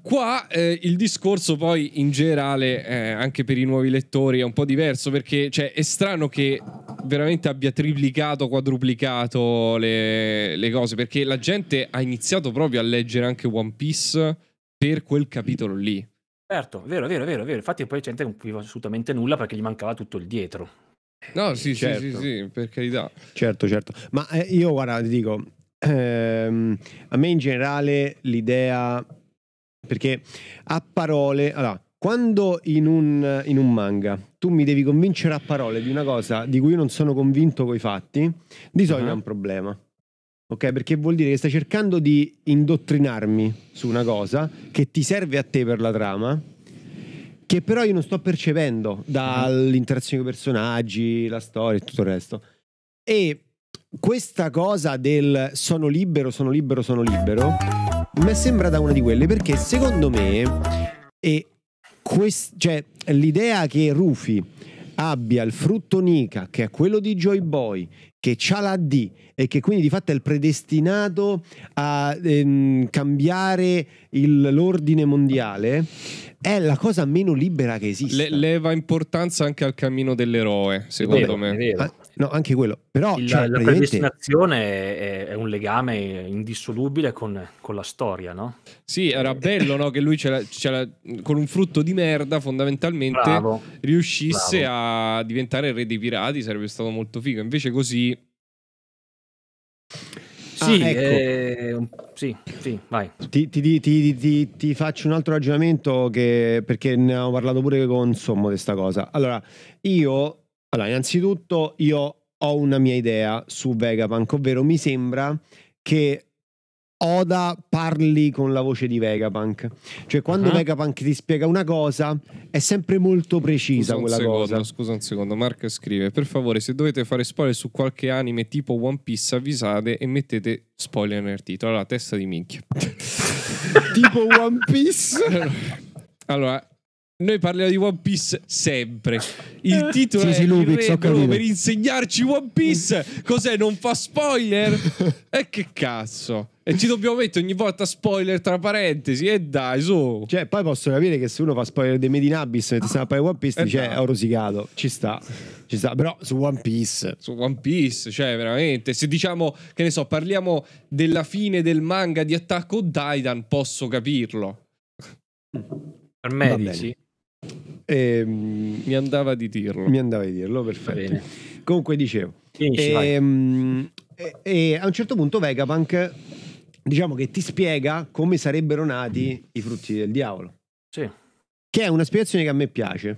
Qua eh, il discorso poi in generale, eh, anche per i nuovi lettori, è un po' diverso perché cioè, è strano che veramente abbia triplicato, quadruplicato le, le cose, perché la gente ha iniziato proprio a leggere anche One Piece per quel capitolo
lì. Certo, vero, vero, vero, vero. Infatti poi gente non capiva assolutamente nulla perché gli mancava tutto il dietro. No, sì, certo. sì, sì, certo. sì, per
carità. Certo, certo. Ma eh, io, guarda, ti dico, ehm, a me in generale l'idea, perché a parole, allora, quando in un, in un, manga tu mi devi convincere a parole di una cosa di cui io non sono convinto coi fatti, di solito uh-huh. è ah. un problema. Ok, perché vuol dire che stai cercando di indottrinarmi su una cosa che ti serve a te per la trama, che però io non sto percependo dall'interazione con i personaggi, la storia e tutto il resto. E questa cosa del sono libero, sono libero, sono libero, mi è sembrata una di quelle perché secondo me e quest- cioè, l'idea che Rufy abbia il frutto Nika, che è quello di Joy Boy, che ha la D e che quindi di fatto è il predestinato a ehm, cambiare il, l'ordine mondiale, è la cosa meno libera che esiste. Le,
leva importanza anche al cammino dell'eroe, secondo vero, me. È vero. Ma, No, anche quello. Però Il, cioè, la praticamente...
predestinazione è, è, un legame indissolubile con, con, la storia, no?
Sì, era bello no, che lui ce la, con un frutto di merda fondamentalmente Bravo. riuscisse Bravo. a diventare re dei pirati, sarebbe stato molto figo. Invece così...
Sì, ah, ecco. eh, sì, sì,
vai.
Ti, ti, ti, ti, faccio un altro ragionamento che, perché ne ho parlato pure con Sommo di questa cosa. Allora, io allora, innanzitutto io ho una mia idea su Vegapunk, ovvero mi sembra che Oda parli con la voce di Vegapunk. Cioè, quando uh-huh. Vegapunk ti spiega una cosa, è sempre molto precisa quella secondo,
cosa. Scusa un secondo, Mark scrive: Per favore, se dovete fare spoiler su qualche anime tipo One Piece, avvisate e mettete spoiler nel titolo. Allora, testa di minchia.
tipo One Piece.
allora, noi parliamo di One Piece sempre. Il eh. titolo sì, sì, Lubix, il per insegnarci One Piece. Cos'è? Non fa spoiler? E eh, che cazzo? E ci dobbiamo mettere ogni volta spoiler tra parentesi. E eh, dai, su. Cioè,
poi posso capire che se uno fa spoiler dei Made in Abyss e ti sta a One Piece, eh, dice, no. ho rosicato. Ci sta.
Ci sta. Però su One Piece. Su One Piece, cioè, veramente. Se diciamo, che ne so, parliamo della fine del manga di Attacco Daidan, posso capirlo. Per me dici? E, ehm, mi andava di dirlo. Mi andava di
dirlo, perfetto. Comunque dicevo, Finisci, e, ehm, e, e, a un certo punto Vegapunk diciamo che ti spiega come sarebbero nati i frutti del diavolo. Sì. Che è una spiegazione che a me piace.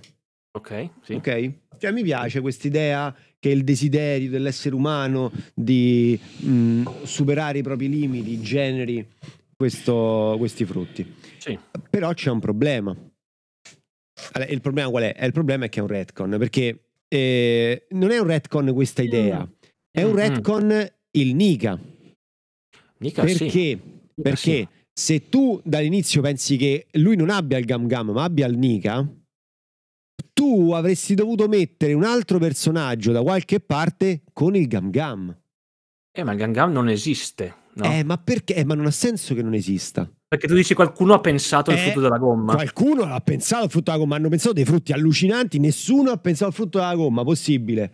Ok, sì. Ok? Cioè mi piace questa idea che il desiderio dell'essere umano di mh, mm, superare i propri limiti generi questo, questi frutti. Sì. Però c'è un problema allora, il problema qual è? Eh, il problema è che è un retcon, perché eh, non è un retcon questa mm. idea, è un mm, mm. retcon il Nika. Nika perché? Sì. perché Nika se tu dall'inizio pensi che lui non abbia il Gam Gam, ma abbia il Nika, tu avresti dovuto mettere un altro personaggio da qualche parte con il Gam Gam. Eh, ma il Gam Gam non esiste. No? Eh, ma perché? Eh, ma non ha senso che non esista.
Perché tu dici qualcuno ha pensato al eh, frutto della gomma.
Qualcuno ha pensato al frutto della gomma, hanno pensato dei frutti allucinanti, nessuno ha pensato al frutto della gomma,
possibile.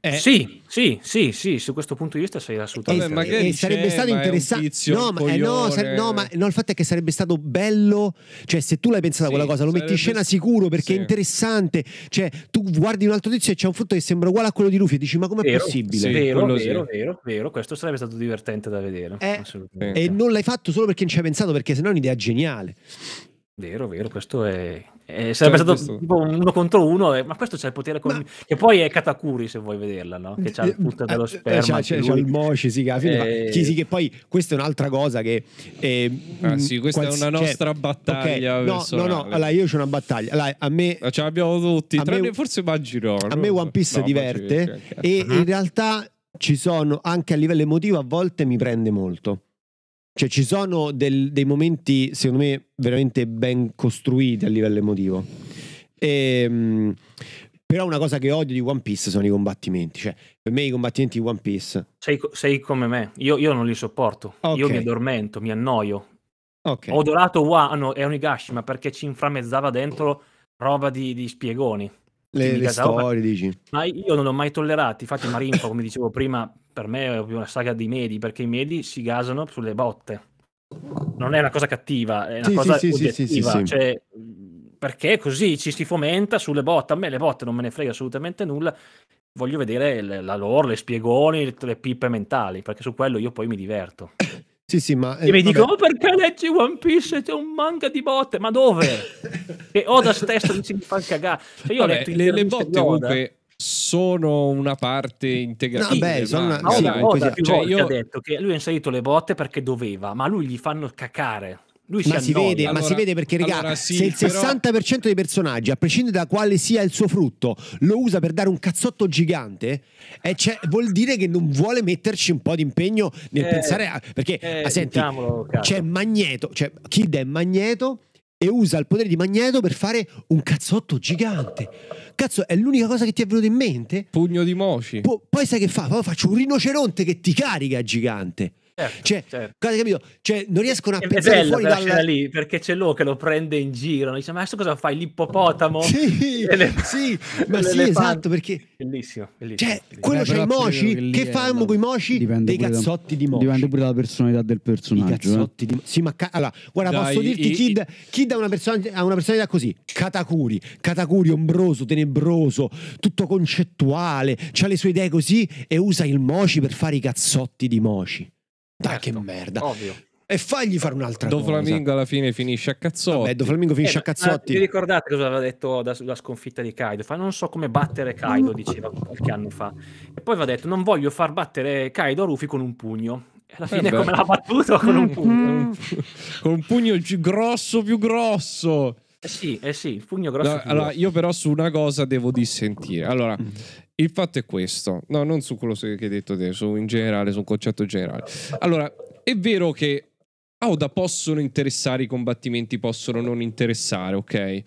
Eh. Sì, sì, sì, sì, su questo punto di vista sei assolutamente Vabbè, e, sarebbe stato interessante. No, eh, no, sare- no, ma
no, il fatto è che sarebbe stato bello, cioè se tu l'hai pensato sì, quella cosa, lo metti in scena sicuro perché sì. è interessante, cioè tu guardi un altro tizio e c'è un frutto che sembra uguale a quello di Rufy e dici "Ma com'è vero, possibile?". Sì, vero, vero,
vero, vero, questo sarebbe stato divertente da vedere, eh, E non l'hai fatto solo perché non ci hai pensato perché sennò è un'idea geniale. Vero, vero, questo è eh, sarebbe certo, stato tipo uno contro uno, eh, ma questo c'è il potere con... Ma... che poi è Katakuri se vuoi vederla, no? Che c'ha il eh, punto eh, dello eh, sperma. C'è, c'ha, c'ha il moci, sì, eh...
sì, sì, che poi questa è un'altra cosa che... ah, mm, sì, questa quals... è una cioè, nostra cioè, battaglia okay, no, no, no, allora io c'ho una battaglia, allora,
a me... Ma ce l'abbiamo tutti, me, me forse Magiro. A me One Piece no, diverte e in ah.
realtà ci sono, anche a livello emotivo, a volte mi prende molto. Cioè ci sono del, dei momenti, secondo me, veramente ben costruiti a livello emotivo. E, ehm, però una cosa che odio
di One Piece sono i combattimenti. Cioè, per me i combattimenti di One Piece... Sei, sei come me, io, io, non li sopporto. Okay. Io mi addormento, mi annoio. Okay. Ho adorato One e Onigashima perché ci inframmezzava dentro roba di, di spiegoni le, le storie dici. Ma io non l'ho mai tollerato, infatti Marinfo, come dicevo prima, per me è una saga dei medi, perché i medi si gasano sulle botte. Non è una cosa cattiva, è una sì, cosa sì, oggettiva, sì, sì, cioè, perché così ci si fomenta sulle botte, a me le botte non me ne frega assolutamente nulla, voglio vedere le, la loro, le spiegoni, le, le pippe mentali, perché su quello io poi mi diverto.
Sì, sì, ma... Eh, e mi vabbè. dico, oh,
perché leggi One Piece? C'è un manga di botte, ma dove? che Oda stesso dice mi fa cagare. Cioè, io vabbè, ho letto le, le botte comunque
sono una parte integrante. No, beh, sono una... ma Oda, sì, Oda cioè, io... ha detto che
lui ha inserito le botte perché doveva, ma lui gli fanno cacare. Lui ma si, vede, allora, ma si vede perché, regà, allora sì, se il
60% dei personaggi, a prescindere da quale sia il suo frutto, lo usa per dare un cazzotto gigante, eh, cioè, vuol dire che non vuole metterci un po' di impegno nel eh, pensare a. Perché, eh, ah, senti, c'è Magneto, cioè, Kid è Magneto e usa il potere di Magneto per fare un cazzotto gigante. Cazzo, è l'unica cosa che ti è venuta in mente? Pugno di moci. Po- poi sai che fa? Poi faccio un rinoceronte che ti carica gigante. Certo, cioè, certo. cioè, non riescono a è pensare bello fuori dalla...
lì, perché c'è lui che lo prende in giro, dice ma adesso cosa fai, l'ippopotamo? Sì, le... sì ma sì, esatto, perché... Bellissimo, bellissimo. Cioè, bellissimo. quello eh, c'è i moci, che fanno con i moci? Dipende dei cazzotti da, di moci. Dipende
pure dalla personalità del personaggio. I eh. cazzotti eh. di moci. Sì, ma... Ca... Allora, guarda, Dai, posso dirti, i, Kid, i... Kid ha, una person... ha una personalità così, Katakuri, Katakuri ombroso, tenebroso, tutto concettuale, ha le sue idee così e usa il moci per fare i cazzotti di moci.
Dai, certo, che merda. Ovvio. E
fagli fare un'altra Do cosa. Doflamingo
alla fine finisce a cazzotti. Vabbè, Doflamingo finisce eh, a cazzotti. Vi
ricordate cosa aveva detto da, sulla sconfitta di Kaido? Fa, non so come battere Kaido, diceva qualche anno fa. E poi aveva detto, non voglio far battere Kaido a Rufy con un pugno. E alla eh, fine eh come l'ha battuto? Con un pugno.
con un pugno grosso più grosso.
Eh sì, eh sì, il pugno grosso. No, allora, io
però su una cosa devo dissentire. Allora, mm. Il fatto è questo, no, non su quello che hai detto te, su in generale, su un concetto generale. Allora, è vero che Auda ah, possono interessare i combattimenti, possono non interessare, ok?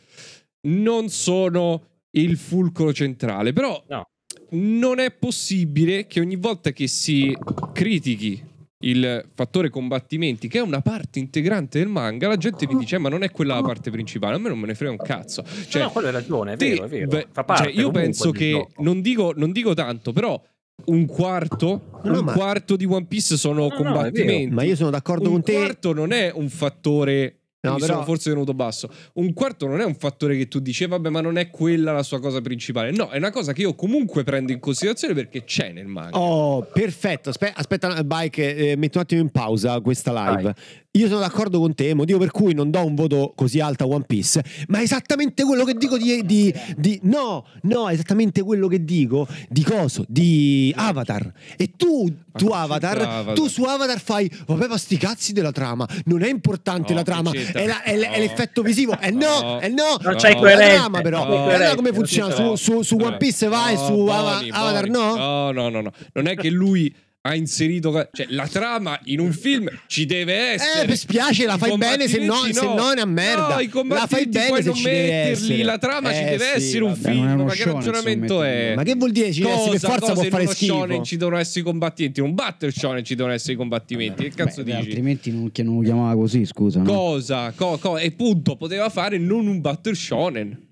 Non sono il fulcro centrale, però no. non è possibile che ogni volta che si critichi il fattore combattimenti, che è una parte integrante del manga, la gente mi dice: eh, Ma non è quella la parte principale. A me non me ne frega un cazzo. Cioè, no, no quello è ragione, è te, vero, è vero. Fa parte, cioè, io penso che non dico, non dico tanto, però un quarto, no, un ma... quarto di One Piece sono no, combattimenti. No, ma io sono d'accordo un con te. Un quarto non è un fattore No, Quindi però... forse venuto basso. Un quarto non è un fattore che tu dici, eh, vabbè, ma non è quella la sua cosa principale. No, è una cosa che io comunque prendo in considerazione perché c'è nel manga.
Oh, perfetto. Aspe- aspetta, Bike, eh, metto un attimo in pausa questa live. Vai. Io sono d'accordo con te, motivo per cui non do un voto così alto a One Piece, ma è esattamente quello che dico di... di, di no, no, è esattamente quello che dico di coso, di Avatar. E tu, tu Avatar, Avatar, tu su Avatar fai, oh, vabbè, ma sti cazzi della trama, non è importante no, la trama, è, la, è, no. è, l'effetto visivo, è no, no. è no, non c'è no. La trama però, no. allora come funziona? Su, su, su One Piece vai, su Ava- Avatar no?
No, no, no, no, non è che lui ha inserito. Cioè, la trama in un film ci deve eh, essere. Eh, mi spiace, la fai bene, se no, no. se no è una merda. No, i combattimenti la fai bene se non metterli. La trama eh, ci deve sì, essere un film. Ma che ragionamento è? Ma che vuol
dire ci cosa, per forza può fare schifo? Shonen ci
devono essere i combattimenti. In un battle shonen ci devono essere i combattimenti. Vabbè, che cazzo beh, dici?
Altrimenti non, non, lo chiamava così, scusa. No?
Cosa? Co- co- e punto, poteva fare non un battle shonen.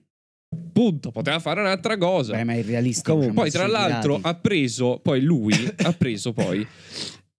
Punto, poteva fare un'altra cosa. Beh, ma è realista. Comunque, cioè, poi, tra l'altro, ha preso, poi lui ha preso poi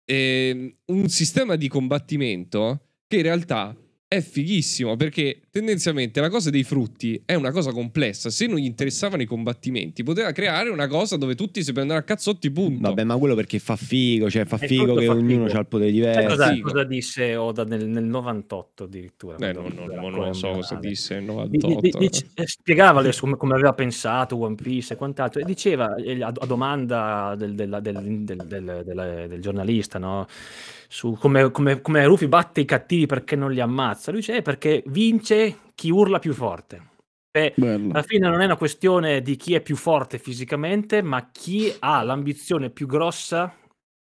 eh, un sistema di combattimento che in realtà è fighissimo perché tendenzialmente la cosa dei frutti è una cosa complessa. Se non gli interessavano i combattimenti, poteva creare una cosa dove tutti si prendono a cazzotti, punto. Vabbè, ma quello perché fa figo, cioè fa è figo che fa ognuno ha il potere diverso. cosa, cosa,
disse Oda nel, nel 98 addirittura? Beh, non, non, non, non so cosa disse nel 98. Di, di, eh, spiegava le, come, come, aveva pensato One Piece e quant'altro e diceva eh, a, domanda del, della, del, del, del giornalista, no? su come, come, come Rufy batte i cattivi perché non li ammazza, lui c'è eh, perché vince chi urla più forte. Cioè, e alla fine non è una questione di chi è più forte fisicamente, ma chi ha l'ambizione più grossa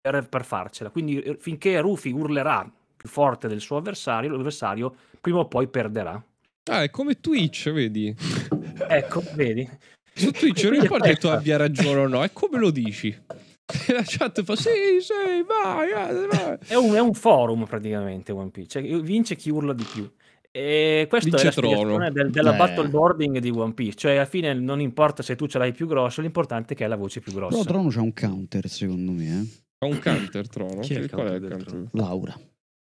per, per farcela. Quindi eh, finché Rufy urlerà più forte del suo avversario, l'avversario prima o poi perderà. Ah, è come Twitch, vedi? ecco, vedi. Su Twitch non importa che tu abbia ragione o no, è come lo dici la chat fa sì, sì, vai, eh, vai. È, un, è un forum praticamente One Piece, cioè, vince chi urla di più. E questo Vince è la spiegazione del, della eh. battle boarding di One Piece. Cioè, alla fine non importa se tu ce l'hai più grosso, l'importante è che hai la voce più grossa. Però
Trono c'ha un counter, secondo me. Eh. Ha un counter,
Trono? Chi è il counter, è il counter? Laura.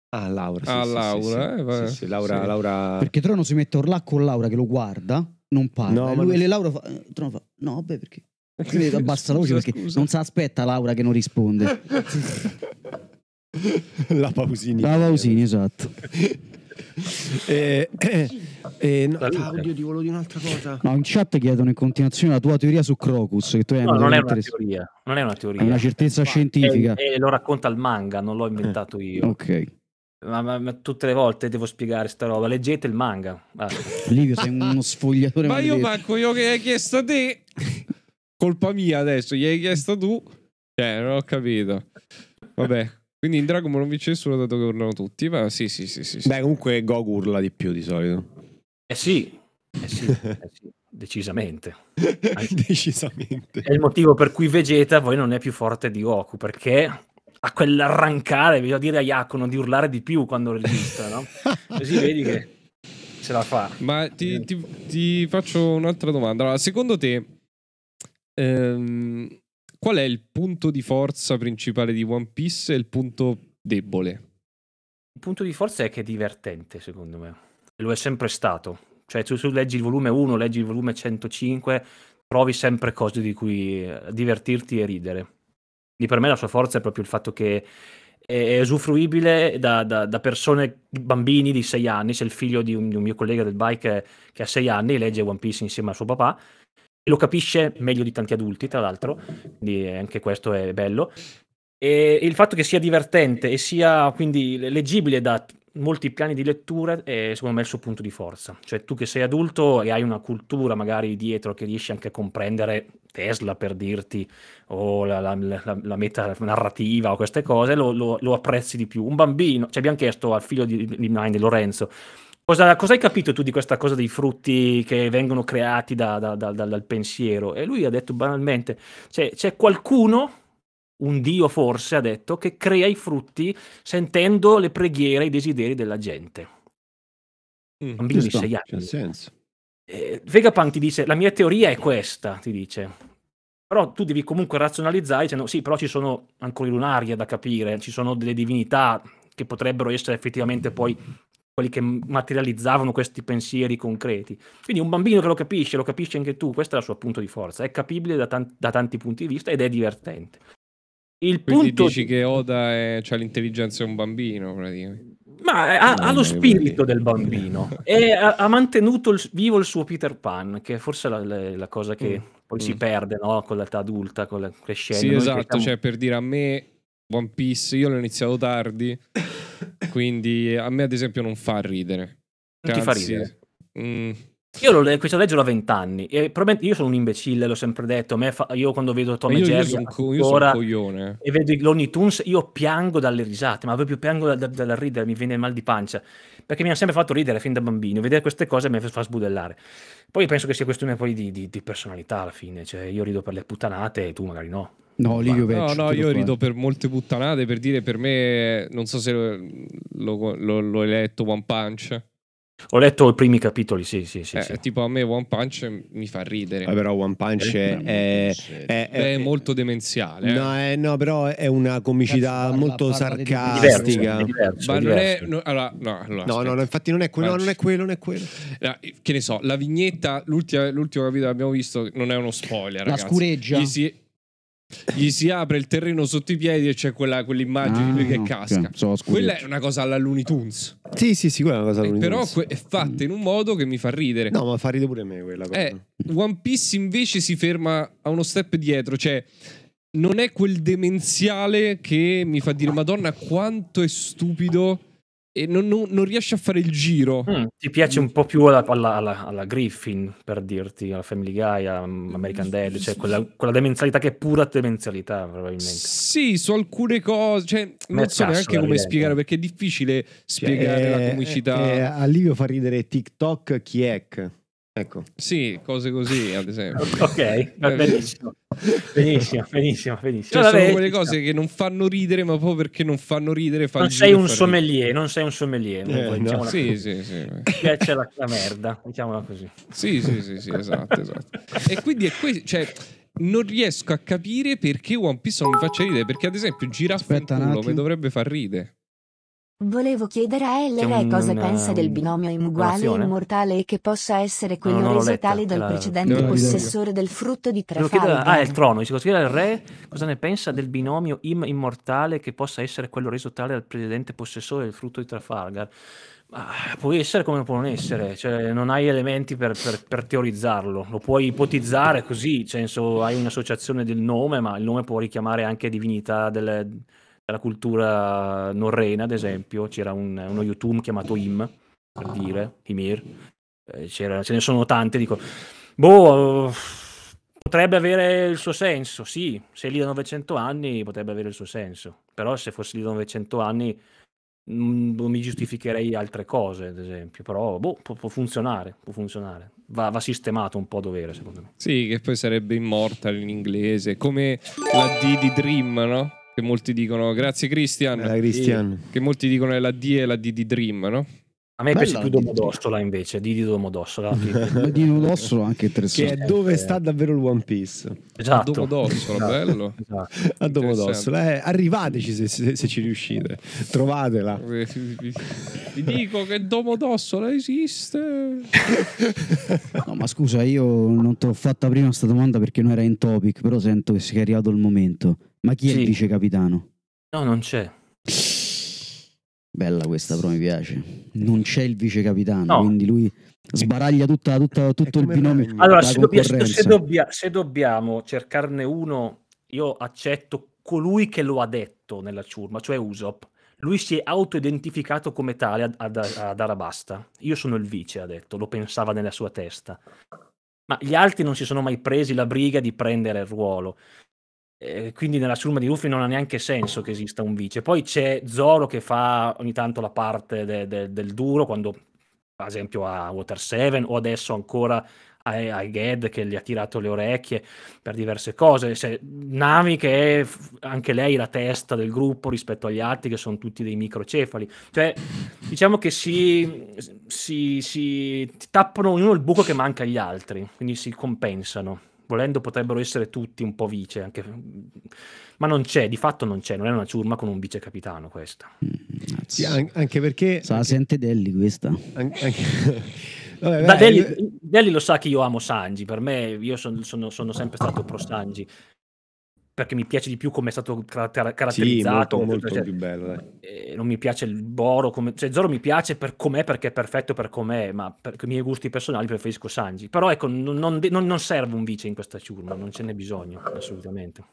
Ah, Laura. ah, Laura. Eh, Laura, Perché
Trono si mette là con Laura che lo guarda, non parla. No, e lui, ma... e Laura fa... Trono fa... No, vabbè, perché... Ti abbassa la voce perché scusa. non si aspetta Laura che non risponde. La Pausini. La Pausini, esatto. eh, eh, eh, no, Claudio,
ti volevo dire un'altra cosa.
No, in chat chiedono in continuazione la tua teoria su Crocus. Che tu hai no, non è, teoria,
non è una teoria, è una certezza Ma, scientifica. E lo racconta il manga, non l'ho inventato io. Ok. Ma, ma, ma, tutte le volte devo spiegare sta roba. Leggete il manga. Ah.
Livio, sei uno sfogliatore. ma maledetto. io
manco io che hai chiesto a te
colpa mia adesso, gli hai chiesto tu. Cioè, non ho capito. Vabbè. Quindi in Dragon Ball non vince nessuno dato che urlano tutti. Ma sì, sì, sì, sì. sì. Beh, comunque Goku urla di più
di solito. Eh sì. Eh sì, eh sì.
decisamente. decisamente. È il motivo per cui Vegeta poi non è più forte di Goku, perché a quell'arrancare, bisogna dire a Iacono di urlare di più quando regista, no?
Così
vedi che
ce la fa.
Ma ti, ti, ti faccio un'altra domanda. Allora, secondo te Ehm, qual è il punto di forza principale di One Piece e il punto debole?
Il punto di forza è che è divertente, secondo me. Lo è sempre stato. Cioè, tu, tu leggi il volume 1, leggi il volume 105, trovi sempre cose di cui eh, divertirti e ridere. Quindi per me la sua forza è proprio il fatto che è usufruibile da, da, da, persone, bambini di 6 anni. C'è il figlio di un, di un mio collega del bike che, che ha 6 anni, legge One Piece insieme a suo papà lo capisce meglio di tanti adulti, tra l'altro, quindi anche questo è bello. E il fatto che sia divertente e sia quindi leggibile da molti piani di lettura è secondo me il suo punto di forza. Cioè tu che sei adulto e hai una cultura magari dietro che riesci anche a comprendere Tesla per dirti o la, la, la, la meta narrativa o queste cose, lo, lo, lo, apprezzi di più. Un bambino, ci cioè abbiamo chiesto al figlio di, di Nine, Lorenzo, Cosa, cosa, hai capito tu di questa cosa dei frutti che vengono creati da, da, da, dal pensiero? E lui ha detto banalmente, cioè, c'è qualcuno, un Dio forse ha detto, che crea i frutti sentendo le preghiere e i desideri della gente.
Mm, Bambini di sei
anni. C'è senso. Eh, Vegapunk ti dice, la mia teoria è questa, ti dice. Però tu devi comunque razionalizzare dicendo, sì, però ci sono ancora i lunarie da capire, ci sono delle divinità che potrebbero essere effettivamente poi quelli che materializzavano questi pensieri concreti. Quindi un bambino che lo capisce, lo capisci anche tu, questo è il suo punto di forza, è capibile da, tanti, da tanti punti di vista ed è divertente.
Il Quindi punto dici di... che Oda è... ha cioè, l'intelligenza di un bambino, praticamente.
Ma eh, ha, ha lo eh, eh, spirito del
bambino
e ha, ha mantenuto il, vivo il suo Peter Pan, che è forse la, la, la cosa che mm. poi mm. si perde no? con l'età adulta, con la crescente. Sì, Noi esatto, siamo... cioè
per dire a me One Piece, io l'ho iniziato tardi,
quindi a me ad esempio non fa ridere. Non Anzi, ti fa ridere? Mm. Io lo, questo legge l'ho a 20 anni e probabilmente io sono un imbecille, l'ho sempre detto. Fa, io quando vedo Tom eh, e Jerry io sono, co- io sono un coglione. e vedo i Lonely Tunes, io piango dalle risate, ma proprio piango dal da, da, da ridere, mi viene mal di pancia perché mi hanno sempre fatto ridere fin da bambino. Vedere queste cose mi fa sbudellare. Poi penso che sia questione poi di, di, di personalità alla fine, cioè io rido per le puttanate e tu magari no. No, lì io penso. No, no, io rido per molte puttanate
per dire per me, non so se lo, lo, lo hai letto One Punch.
Ho letto i primi capitoli, sì, sì, sì, eh, sì,
Tipo a me One Punch mi fa ridere. Eh, però One Punch eh, è, è, è, è, molto demenziale.
No, eh. Eh, no, però è una comicità parla, molto parla sarcastica. Ma non è... No,
no, infatti non è quello, no, non è
quello, non è quello.
che ne so, la vignetta, l'ultimo capitolo che abbiamo visto, non è uno spoiler. La ragazzi. scureggia. Gli si, gli si apre il terreno sotto i piedi e c'è quella, quell'immagine ah, di lui che ah, casca. Okay. So, quella è una cosa alla Looney Tunes. Sì, sì, sì, quella è una cosa alla eh, Looney Tunes. Però è fatta in un modo che mi fa ridere. No, ma fa ridere pure me quella cosa. Eh, One Piece invece si ferma a uno step dietro, cioè non è quel demenziale che mi fa dire Madonna quanto è stupido e non, non, non, riesce a fare il giro.
Mm, ti piace un po' più alla, alla, alla, alla, Griffin, per dirti, alla Family Guy, American Dad, cioè quella, quella, demenzialità che è pura demenzialità, probabilmente.
Sì, su alcune cose, cioè, non so neanche come spiegare, perché è
difficile spiegare è, la eh, comicità.
Eh, eh,
Livio fa ridere TikTok
chi Kiek. Ecco. Sì, cose così, ad esempio. ok, eh, benissimo.
Benissimo, benissimo, benissimo. Cioè, cioè sono quelle diciamo cose
che non fanno ridere, ma proprio perché non fanno ridere. Fanno non, sei un sommelier,
non sei un sommelier, non eh, diciamo no. Sì, sì, sì. Piace la, la merda, diciamola così. Sì, sì, sì, sì esatto, esatto.
E quindi è questo, cioè, non riesco a capire perché One Piece non mi faccia ridere, perché ad esempio Giraffe Aspetta in culo mi dovrebbe far ridere.
Volevo chiedere a LR cosa una, pensa del um, binomio imuguale e immortale e che possa essere quello no, reso tale dal la... precedente possessore del frutto di Trafalgar. Chiedere, ah, il trono. Dicevo, chiedere al re cosa ne pensa del binomio im immortale che possa essere quello reso tale dal precedente possessore del frutto di Trafalgar. Ah, può essere come può non essere, cioè, non hai elementi per, per, per, teorizzarlo, lo puoi ipotizzare così, cioè, senso, hai un'associazione del nome, ma il nome può richiamare anche divinità del la cultura norrena, ad esempio, c'era un, uno YouTube chiamato Im, per dire, Imir, eh, c'era, ce ne sono tante, dico, boh, potrebbe avere il suo senso, sì, se è lì da 900 anni potrebbe avere il suo senso, però se fossi lì da 900 anni mm, non mi giustificherei altre cose, ad esempio, però boh, può, può, funzionare, può funzionare. Va, va, sistemato un po' a dovere, secondo me.
Sì, che poi sarebbe immortal in inglese, come la D di Dream, no? Che molti dicono, grazie Christian. Bella, Christian. Che molti dicono è la D e la D di Dream, no? A me piace più
Domodossola invece, di,
Domodossola.
di Domodossola anche interessante. Che è dove sta davvero il One Piece. Esatto. A Domodossola, bello.
Esatto. A Domodossola.
Eh, arrivateci se, se, se, ci riuscite,
trovatela. Eh, Vi dico che Domodossola esiste.
no, ma scusa, io non te l'ho fatta prima questa domanda perché non era in topic, però sento che sia arrivato il momento. Ma chi sì. è il vice capitano? No, non c'è. Bella questa, però mi piace. Non c'è il vice capitano, no. quindi lui sbaraglia tutta, tutta, tutto il binomio. Allora, se, dobbia, se,
dobbia, se, dobbiamo cercarne uno, io accetto colui che lo ha detto nella ciurma, cioè Usop. Lui si è autoidentificato come tale ad, ad, ad Arabasta. Io sono il vice, ha detto, lo pensava nella sua testa. Ma gli altri non si sono mai presi la briga di prendere il ruolo. Eh, quindi nella ciurma di Luffy non ha neanche senso che esista un vice. Poi c'è Zoro che fa ogni tanto la parte de- de- del duro, quando ad esempio a Water 7 o adesso ancora a, a Ged che gli ha tirato le orecchie per diverse cose. C'è Nami che è anche lei la testa del gruppo rispetto agli altri che sono tutti dei microcefali. Cioè diciamo che si, si, si tappano ognuno il buco che manca agli altri, quindi si compensano volendo potrebbero essere tutti un po' vice, anche... ma non c'è, di fatto non c'è, non è una ciurma con un vice capitano questa. Mm,
sì, anche perché... Sa, anche... sente Delli questa. An-
anche...
Vabbè, vabbè, Delli, io...
Delli, lo sa che io amo Sanji, per me io son, sono, sono, sempre stato pro Sanji, perché mi piace di più come è stato car- caratterizzato. Sì, molto, molto cioè, più bello. Eh. non mi piace il Boro, come... cioè Zoro mi piace per com'è, perché è perfetto per com'è, ma per i miei gusti personali preferisco Sanji. Però ecco, non, non, non serve un vice in questa ciurma, non ce n'è bisogno, assolutamente.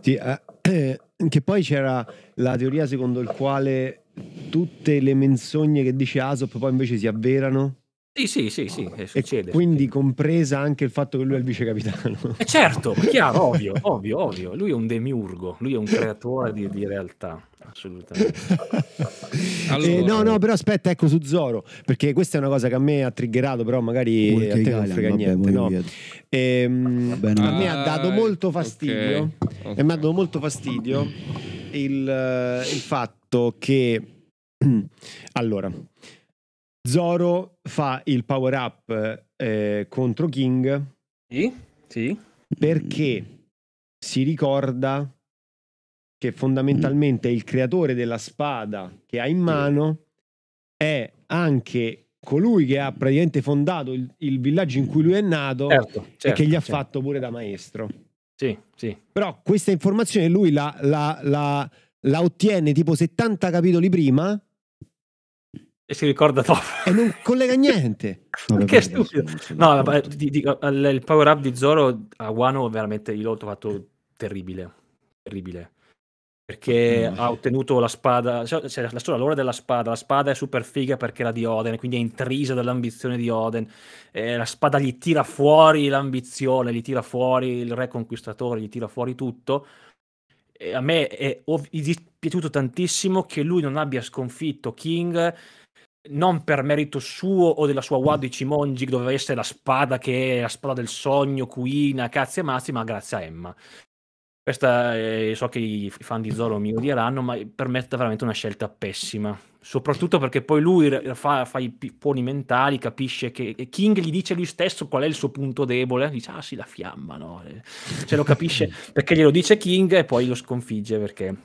Sì, eh, eh, che poi c'era la teoria secondo il quale tutte le menzogne che dice Asop poi invece si avverano
sì, sì, sì, sì eh, e succede. Quindi
compresa anche il fatto che lui è il vicecapitano. Eh certo, chiaro, ovvio,
ovvio, ovvio. Lui è un demiurgo, lui è un creatore di, di realtà, assolutamente.
Eh, allora. Eh, no, no, però aspetta, ecco su Zoro, perché questa è una cosa che a me ha triggerato, però magari a te non frega vabbè, niente. No. Ehm, vabbè, no. A me ha dato ah, molto fastidio, okay. Okay. e mi ha dato molto fastidio il, il fatto che... allora... Zoro fa il power up eh, contro King. Sì, sì. Perché si ricorda che fondamentalmente mm. il creatore della spada che ha in mano è anche colui che ha praticamente fondato il, il villaggio in cui lui è nato certo, certo, e che gli ha certo. fatto pure da maestro. Sì, sì. Però questa informazione lui la, la, la, la ottiene tipo 70 capitoli prima
e si ricorda dopo. E non collega niente. che stupido. No, il power up di Zoro a Wano veramente io l'ho trovato terribile. Terribile. Perché ha ottenuto la spada, cioè, la storia lore della spada. La spada è super figa perché era di Oden, quindi è intrisa dall'ambizione di Oden. Eh, la spada gli tira fuori l'ambizione, gli tira fuori il re conquistatore, gli tira fuori tutto e a me è, ov- è piaciuto tantissimo che lui non abbia sconfitto King non per merito suo o della sua Wadi Cimongic doveva essere la spada che è la spada del sogno, cuina, cazzi e mazzi, ma grazie a Emma. Questa eh, so che i fan di Zoro mi odieranno, ma per me è veramente una scelta pessima. Soprattutto perché poi lui fa, fa i puoni mentali, capisce che King gli dice lui stesso qual è il suo punto debole. Dice, ah sì, la fiamma, no? Eh. Ce cioè, lo capisce perché glielo dice King e poi lo sconfigge perché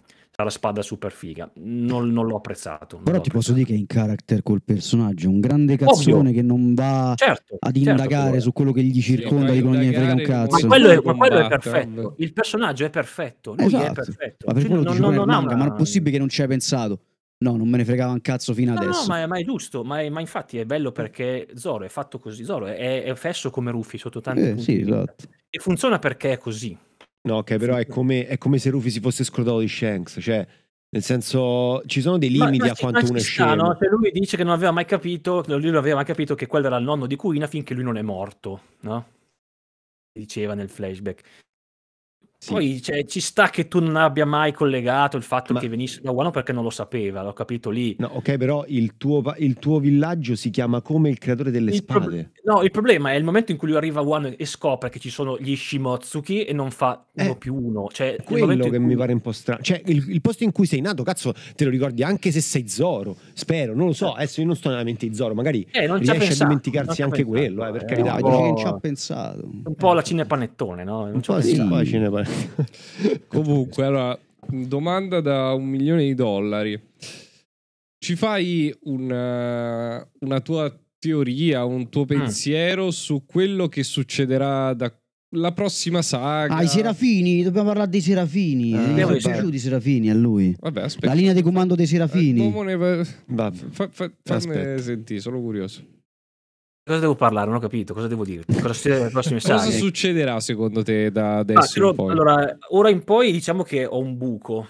la spada super figa. Non, non l'ho apprezzato.
Non Però l'ho ti apprezzato. posso dire che in character col personaggio, un grande cazzone Ovvio. che non va certo, ad certo, indagare certo, su quello che gli circonda, sì, di frega un cazzo. Ma quello, è, ma quello è, perfetto.
Il personaggio è perfetto. Lui esatto. è perfetto. Ma per cioè, quello non, non, non manga, ma è possibile
che non ci hai pensato? No, non me ne fregava un cazzo fino no, adesso. No, ma
è, ma è giusto, ma, è, ma, infatti è bello perché Zoro è fatto così. Zoro è, è fesso come Ruffy sotto tanti eh, punti. Sì, esatto. E funziona perché è così.
No, che però è come, è come, se Rufy si fosse scordato di Shanks, cioè... Nel senso, ci sono
dei limiti ma, ma a quanto uno è scemo. Se lui dice che non aveva mai capito, lui non aveva mai capito che quello era il nonno di Kuina finché lui non è morto, no? Diceva nel flashback. Sì. Poi cioè, ci sta che tu non abbia mai collegato il fatto Ma... che venisse da Wano perché non lo sapeva, l'ho capito lì.
No, ok, però il tuo, il tuo villaggio si chiama come il creatore delle il spade.
Pro... No, il problema è il momento in cui lui arriva a Wano e scopre che ci sono gli Shimotsuki e non fa uno eh, più uno. Cioè, quello che cui... mi pare un po' strano. Cioè, il, il, posto in cui sei nato, cazzo, te lo ricordi
anche se sei Zoro, spero, non lo so. Eh. Adesso io non sto nella mente di Zoro, magari eh, non riesce a dimenticarsi anche
quello, eh, per eh. carità. Non ci ha pensato.
Un po' la cinepanettone, no? Non un po' certo sì, la cinepanettone. Comunque, allora, domanda da un milione di dollari. Ci fai una, eh, una tua teoria, un tuo mm. pensiero ah. su quello che succederà da la prossima saga. Ah, i Serafini,
dobbiamo parlare dei Serafini. Ah, eh, mi sono piaciuti i Serafini a lui. Vabbè, aspetta. La linea di comando dei Serafini.
Eh, ne... Va... Fa, fa, fammi sentire, sono curioso. Cosa devo parlare? Non ho capito, cosa devo dire? Cosa, cioè, cosa succederà secondo te da ah, adesso? Ah, in
allora, ora in poi diciamo che ho un buco,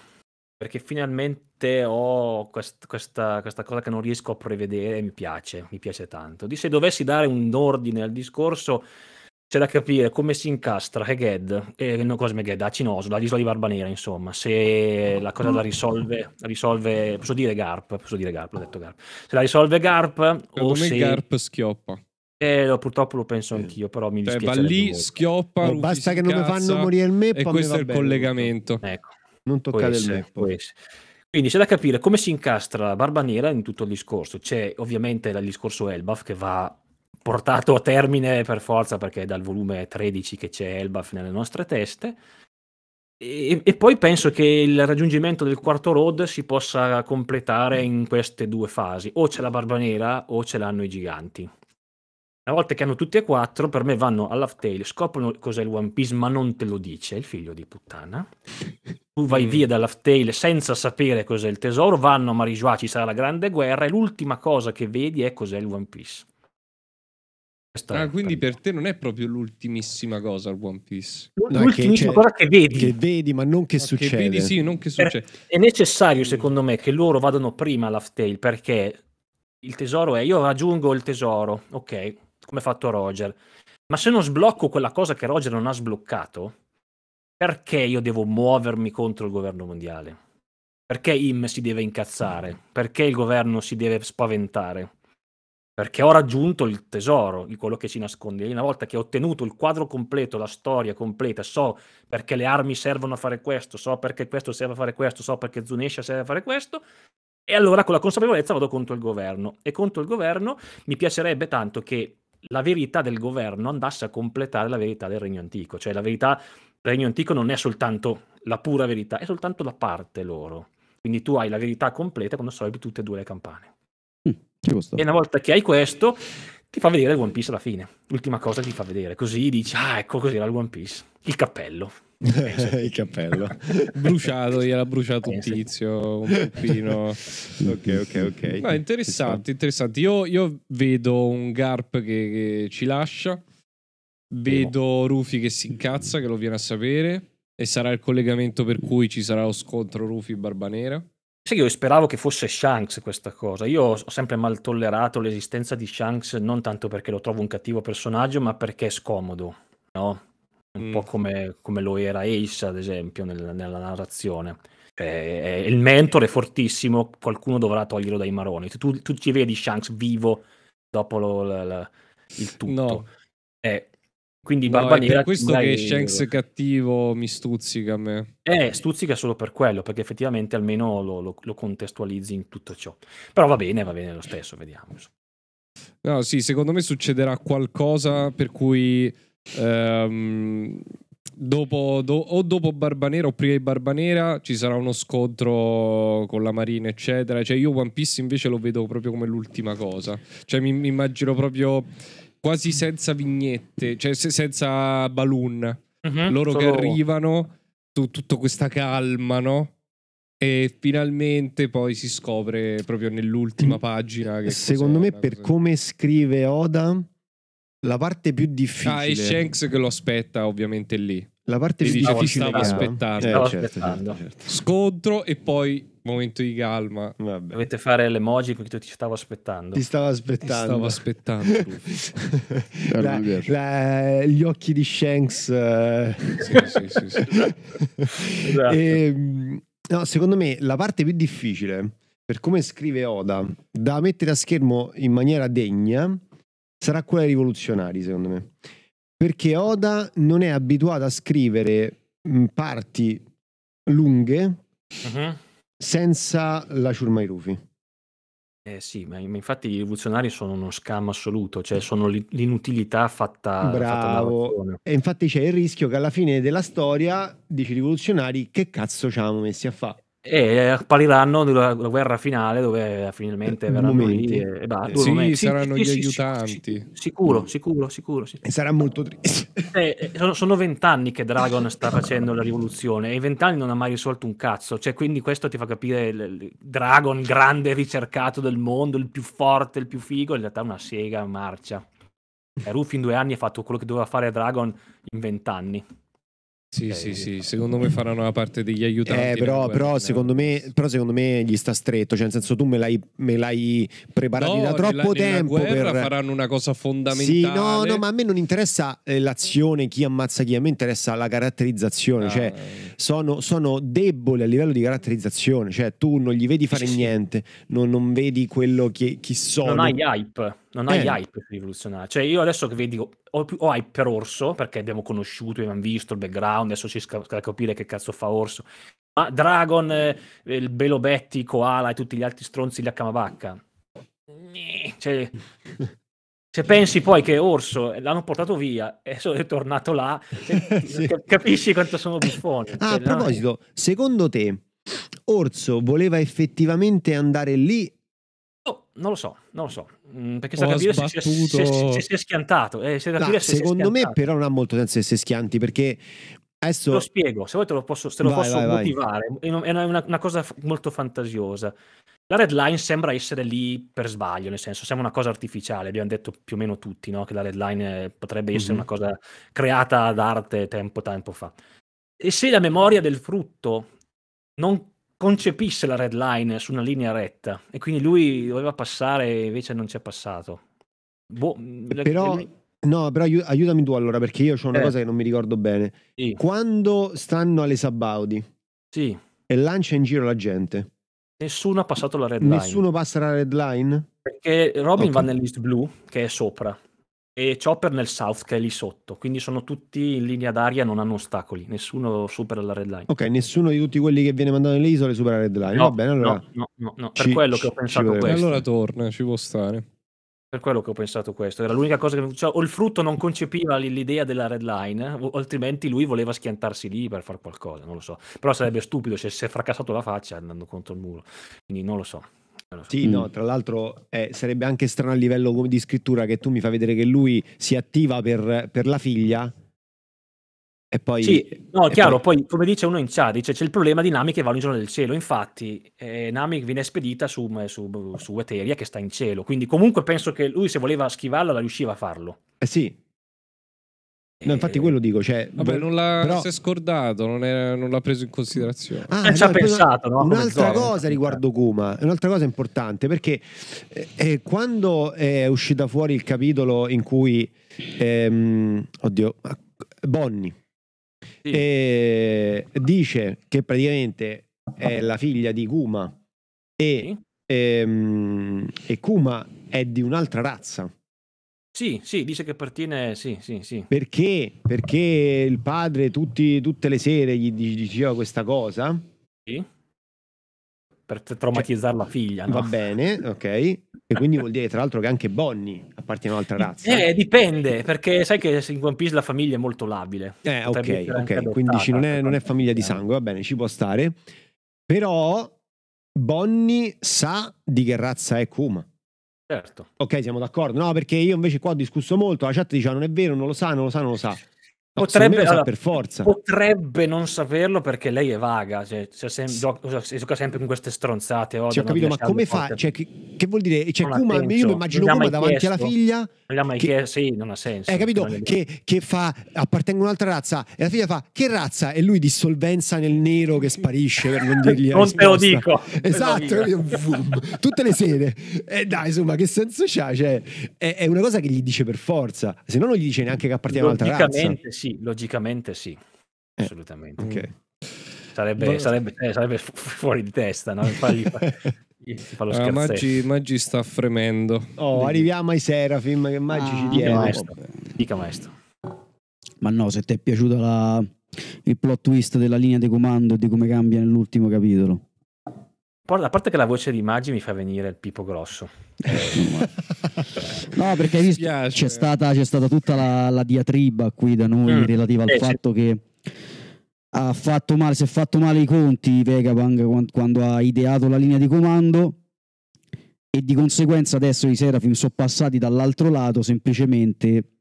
perché finalmente ho quest- questa, questa, cosa che non riesco a prevedere e mi piace, mi piace tanto. Di se dovessi dare un ordine al discorso, c'è da capire come si incastra Heged, eh, no, cosa Heged, Acinoso, dall'isola di Barba Nera, insomma, se la cosa la risolve, risolve posso dire Garp, posso dire Garp, ho detto Garp, se la risolve Garp Secondo o se... Garp schioppa. Eh, purtroppo lo penso anch'io, però mi dispiace. Cioè, va lì, schioppa, oh, basta che non mi fanno morire il meppo. E questo è il bene. collegamento. Ecco. Non toccare il meppo. Quindi c'è da capire come si incastra Barba Nera in tutto il discorso. C'è ovviamente il discorso Elbaf che va portato a termine per forza perché è dal volume 13 che c'è Elbaf nelle nostre teste. E, e, poi penso che il raggiungimento del quarto road si possa completare in queste due fasi, o c'è la barba nera o ce l'hanno i giganti. Una volta che hanno tutti e quattro, per me vanno all'Aftail, scoprono cos'è il One Piece, ma non te lo dice il figlio di puttana. Tu vai mm. via dall'Aftail senza sapere cos'è il tesoro, vanno a Marijuana, ci sarà la grande guerra e l'ultima cosa che vedi è cos'è il One Piece ah, quindi per te non è proprio
l'ultimissima cosa il One Piece. No, l'ultimissima cosa che vedi. Che
vedi, ma non che no, ah, succede. Che vedi, sì, non che
eh, succede. È necessario, mm. secondo me, che loro vadano prima all'Aftail, perché il tesoro è, io raggiungo il tesoro, ok, come ha fatto Roger. Ma se non sblocco quella cosa che Roger non ha sbloccato, perché io devo muovermi contro il governo mondiale? Perché Im si deve incazzare? Perché il governo si deve spaventare? perché ho raggiunto il tesoro di quello che si nasconde. E una volta che ho ottenuto il quadro completo, la storia completa, so perché le armi servono a fare questo, so perché questo serve a fare questo, so perché Zunesha serve a fare questo, e allora con la consapevolezza vado contro il governo. E contro il governo mi piacerebbe tanto che la verità del governo andasse a completare la verità del regno antico, cioè la verità del regno antico non è soltanto la pura verità, è soltanto la parte loro. Quindi tu hai la verità completa quando sollevi tutte e due le campane. Giusto. E una volta che hai questo, ti fa vedere il One Piece alla fine. L'ultima cosa che ti fa vedere. Così dici, ah, ecco cos'era il One Piece. Il cappello.
il cappello.
bruciato, gliel'ha bruciato un eh, tizio, un pupino. ok,
ok, ok. No, interessante, interessante. Io, io vedo un Garp che, che ci lascia.
Vedo
Rufy che si incazza, che lo viene a sapere.
E sarà il collegamento per cui ci sarà lo scontro Rufy-Barbanera. Sì, io speravo che fosse Shanks questa cosa. Io ho sempre mal tollerato l'esistenza di Shanks non tanto perché lo trovo un cattivo personaggio, ma perché è scomodo, no? Un mm. po' come, come, lo era Ace, ad esempio, nel, nella narrazione. è il mentore è fortissimo, qualcuno dovrà toglierlo dai maroni. Tu, tu ci vedi Shanks vivo dopo lo, la, la, il tutto. No. Eh, quindi no, Barba Nera... È per questo dai... che Shanks cattivo mi stuzzica a me. Eh, stuzzica solo per quello, perché effettivamente almeno lo, lo, lo contestualizzi in tutto ciò. Però va bene, va bene lo stesso, vediamo.
No, sì, secondo me succederà qualcosa per cui... Ehm, dopo, do, o dopo Barbanera o prima di Barbanera ci sarà uno scontro con la Marina, eccetera. Cioè, io One Piece invece lo vedo proprio come l'ultima cosa. Cioè, mi, mi immagino proprio quasi senza vignette, cioè se, senza balloon. Uh-huh. Loro Solo... che arrivano, tu, tutta questa calma, no? E finalmente poi si scopre proprio nell'ultima mm. pagina. Che Secondo
me, per cosa... come scrive Oda,
la parte più difficile. Ah, è Shanks che lo aspetta, ovviamente, lì. La parte più difficile stavo aspettando. Eh, stavo certo, aspettando. Certo,
certo, Scontro e poi momento di calma. Vabbè. Dovete fare l'emoji perché ti stavo aspettando. Ti stavo aspettando. Ti stavo aspettando.
la, la, gli occhi di Shanks. Uh... sì, sì, sì, esatto. e, ehm, no, secondo me la parte più difficile, per come scrive Oda, da mettere a schermo in maniera degna, sarà quella rivoluzionaria, secondo me perché Oda non è abituato a scrivere
parti
lunghe
uh-huh.
senza la ciurma ai rufi. Eh sì, ma infatti i rivoluzionari sono uno scam assoluto, cioè sono l'inutilità fatta. Bravo.
Fatta e infatti c'è il rischio che alla fine della storia dici rivoluzionari che cazzo ci hanno messi a fare?
E appariranno nella guerra finale dove eh, finalmente eh, verranno lì e, e basta. Sì, momenti. saranno gli aiutanti.
sicuro, sicuro, sicuro. E sarà molto triste.
Eh, eh sono vent'anni che Dragon sta facendo la rivoluzione e in vent'anni non ha mai risolto un cazzo. Cioè, quindi questo ti fa capire il, il Dragon, grande ricercato del mondo, il più forte, il più figo, in realtà è una sega marcia. E Ruff in due anni ha fatto quello che doveva fare Dragon in vent'anni. Sì, eh, sì, sì, secondo me faranno la parte degli eh, aiutanti. Eh, però, però,
secondo me, però, secondo me, gli sta stretto, cioè nel senso tu me l'hai, me l'hai preparato no, da troppo nella, tempo. Nella guerra per...
faranno una cosa fondamentale. Sì, no, no,
ma a me non interessa eh, l'azione, chi ammazza chi, a me interessa la caratterizzazione, cioè ah, cioè sono, sono debole a livello di caratterizzazione, cioè tu non gli vedi fare niente, non, non vedi quello che, chi sono. Non hai
hype non hai eh. hype per rivoluzionare. Cioè, io adesso che vedi, ho, ho hype per Orso, perché abbiamo conosciuto, abbiamo visto il background, adesso ci sta a capire che cazzo fa Orso. Ma Dragon, eh, il Belobetti, Koala e tutti gli altri stronzi di Hakamabacca. Cioè, se pensi poi che Orso l'hanno portato via e è tornato là, sì. capisci quanto sono buffone. Ah, cioè, a proposito,
no? secondo te Orso voleva effettivamente andare lì
Oh, non lo so, non lo so, mm, perché sta capire se, se, se, si è schiantato. Eh, no, secondo me schiantato. però
non ha molto senso se si schianti perché adesso... Te lo spiego,
se vuoi te lo posso, te lo vai, posso vai, motivare, vai. è una, una cosa molto fantasiosa. La red line sembra essere lì per sbaglio, nel senso sembra una cosa artificiale, abbiamo detto più o meno tutti no? che la red line eh, potrebbe essere mm-hmm. una cosa creata d'arte tempo, tempo fa. E se la memoria del frutto non concepisse la red line su una linea retta e quindi lui doveva passare e invece non ci è passato. Boh, mm, eh, però, lui...
no, però aiutami tu allora perché io ho una eh. cosa che non mi ricordo bene. Sì. Quando stanno alle Sabaudi sì. e lancia in giro la gente,
nessuno ha passato la red line. Nessuno passa la red line? Perché Robin okay. va nell'East Blue che è sopra e Chopper nel South che è lì sotto, quindi sono tutti in linea d'aria, non hanno ostacoli, nessuno supera la red line.
Ok, nessuno di tutti quelli che viene mandato nelle isole supera la red line. No, Va bene, allora... No, no, no, Ci, per quello ci, che ho
pensato questo. Allora torna, ci può stare. Per quello che ho pensato questo, era l'unica cosa che... Cioè, o il frutto non concepiva l'idea della red line, o, altrimenti lui voleva schiantarsi lì per fare qualcosa, non lo so. Però sarebbe stupido, cioè, si è fracassato la faccia andando contro il muro, quindi non lo so. Sì, mm. no,
tra l'altro eh, sarebbe anche strano a livello di scrittura che tu mi fai vedere che lui si attiva
per, per la figlia. E poi, sì, no, chiaro, poi... poi... come dice uno in chat, dice c'è il problema di Nami che va in del cielo, infatti eh, Nami viene spedita su, eh, su, su Eteria che sta in cielo, quindi comunque penso che lui se voleva schivarla la riusciva a farlo.
Eh sì, No, infatti quello dico, cioè, Vabbè, non
l'ha però... si è scordato, non,
è, non, l'ha preso in considerazione. Ah, no, eh, ha pensato, no? Un'altra Come cosa zone. riguardo
eh. Kuma, un'altra cosa importante, perché eh, eh, quando è uscita fuori il capitolo in cui ehm, oddio, Bonnie sì. eh, dice che praticamente è la figlia di Kuma e, sì. ehm, e Kuma è di un'altra razza.
Sì, sì, dice che appartiene, sì, sì, sì.
Perché? Perché il padre tutti, tutte le sere gli diceva questa cosa. Sì. Per traumatizzare cioè, la figlia, no? Va bene, ok. E quindi vuol dire, tra l'altro, che anche Bonnie appartiene a un'altra razza.
Eh, dipende, perché sai che in One Piece la famiglia è molto labile. Eh, Potrebbe ok, ok. Quindi non è, non è
famiglia di sangue, va bene, ci può stare. Però Bonnie sa di che razza è Kuma. Certo. Ok, siamo d'accordo. No, perché io invece qua ho discusso molto, la chat diceva ah, non è vero, non lo sa, non lo sa, non lo sa. potrebbe, allora, per
forza. potrebbe non saperlo perché lei è vaga, cioè, cioè sem- S- gioca, si gioca sempre con queste stronzate. Oh, cioè, capito, ma come fa? Cioè, che, che, vuol dire? Cioè, Kuma, io mi immagino Kuma davanti chiesto. alla figlia. Non l'ha mai che, chiesto, sì, non ha senso. Hai capito? Che,
che, fa, appartengo a un'altra razza e la figlia fa, che razza? E lui dissolvenza nel nero che sparisce per non dirgli Non risposta. te lo dico. Esatto, tutte le sere. E dai, insomma, che senso c'ha? Cioè, è, è, una cosa che gli dice per forza, se no non gli dice neanche che appartiene a un'altra razza.
Sì sì, logicamente sì, eh, assolutamente. Okay. Sarebbe, Ma... sarebbe, eh, sarebbe fuori di testa, no? Fargli, fa
lo ah, Maggi, Maggi, sta fremendo. Oh,
arriviamo ai Serafim, che Maggi ah, ci dice. Maestro.
Dica maestro.
Ma no, se ti è piaciuta la... il plot twist della linea di comando e di come cambia nell'ultimo capitolo.
A parte che la voce di Maggi mi fa venire il pipo grosso.
no, perché hai visto, c'è stata, c'è stata tutta la, la, diatriba qui da noi mm. relativa al eh, fatto sì. che ha fatto male, si è fatto male i conti Vegapunk quando ha ideato la linea di comando e di conseguenza adesso i Seraphim sono passati dall'altro lato semplicemente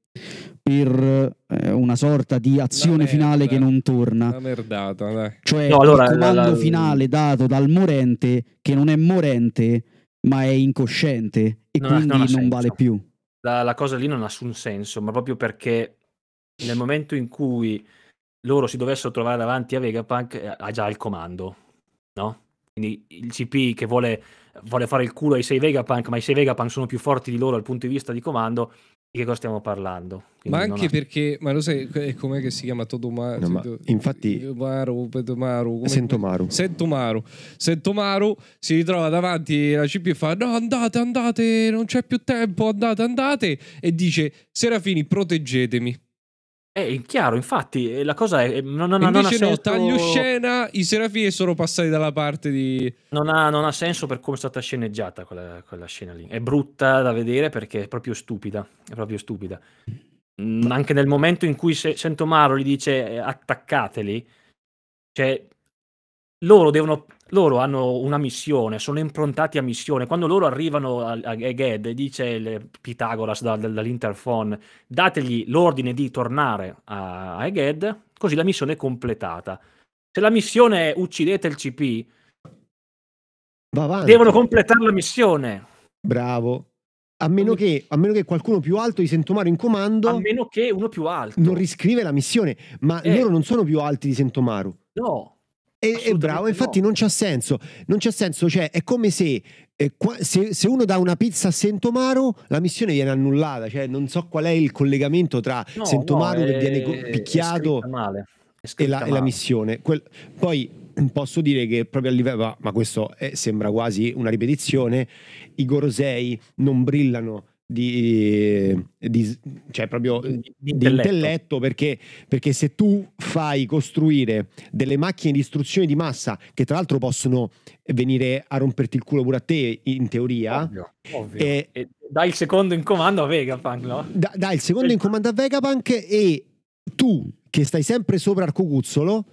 per eh, una sorta di azione finale che non torna. Una
merdata,
dai. Cioè no, allora, il comando la, la... finale
dato dal morente che non è morente ma è incosciente e non quindi ha, non, non vale più.
La, la, cosa lì non ha nessun senso, ma proprio perché nel momento in cui loro si dovessero trovare davanti a Vegapunk eh, ha già il comando, no? Quindi il CP che vuole, vuole fare il culo ai 6 Vegapunk, ma i 6 Vegapunk sono più forti di loro dal punto di vista di comando, di che cosa stiamo parlando. ma anche ha...
perché, ma lo sai com'è che si chiama Todomaro? No, ma... infatti, Tomaro, Maru, come... Maru. Sentomaro. Sentomaro si ritrova davanti alla CP e fa: No, andate, andate, non c'è più tempo, andate, andate. E dice: Serafini,
proteggetemi. È chiaro, infatti, eh, la cosa è... Non, non, non ha senso... no, scena. i serafini sono passati dalla parte di... Non ha, non ha senso per come è stata sceneggiata quella, quella, scena lì. È brutta da vedere perché è proprio stupida, è proprio stupida. Mm, anche nel momento in cui se, Sentomaro gli dice eh, attaccateli, cioè loro devono loro hanno una missione, sono improntati a missione. Quando loro arrivano a, a Ged, dice il Pitagoras da, da, dall'interphone, dategli l'ordine di tornare a, a Eged, così la missione è completata. Se la missione è uccidete il CP, devono completare la missione.
Bravo. A meno, che, a meno, che, qualcuno più alto di Sentomaro in comando. A meno che uno più alto. Non riscrive la missione, ma eh. loro non sono più alti di Sentomaru. No, e, e bravo, infatti no. non c'ha senso, non c'ha senso, cioè è come se, eh, qua, se, se, uno dà una pizza a Sentomaro la missione viene annullata, cioè non so qual è il collegamento tra no, Sentomaro no, che è, viene picchiato e la, e, la, missione. Que- poi posso dire che proprio a livello, ma questo è, eh, sembra quasi una ripetizione, i Gorosei non brillano di, eh, di, cioè proprio eh, di, di intelletto, intelletto perché, perché, se tu fai costruire delle macchine di istruzione di massa che tra l'altro possono venire a romperti il culo pure a te
in teoria ovvio, ovvio. E, eh, e dai il secondo in comando a Vegapunk no?
Da, dai il secondo in comando a Vegapunk e tu che stai sempre sopra al cucuzzolo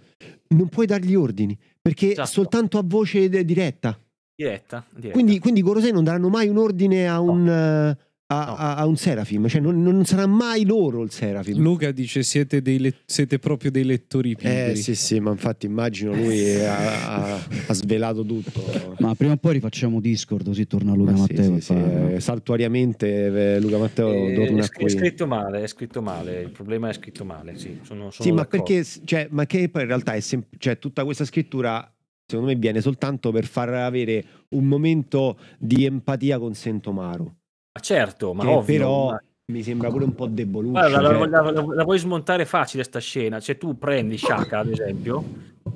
non puoi dargli ordini perché esatto. soltanto a voce diretta
Diretta, diretta. Quindi,
quindi Gorosei non daranno mai un ordine a un, no a, no. a, a un Serafim, cioè non, non, sarà mai
loro il Serafim.
Luca dice siete, dei le, siete proprio dei lettori pigri. Eh sì sì, ma
infatti immagino lui eh. ha, ha, svelato tutto.
Ma prima o poi rifacciamo Discord così torna Luca ma Matteo. Sì, sì, sì. Eh,
saltuariamente eh, Luca Matteo eh, torna è, qui. È scritto male, è scritto male, il problema è scritto male, sì. Sono, sono sì ma perché,
cioè, ma che poi in realtà è sem- cioè, tutta questa scrittura secondo me viene soltanto per far avere un momento di empatia con Sentomaro
certo, ma che ovvio, però ma... mi sembra pure un po' deboluccio. Guarda, cioè... la, la, la, la, puoi smontare facile sta scena, cioè tu prendi Shaka ad esempio,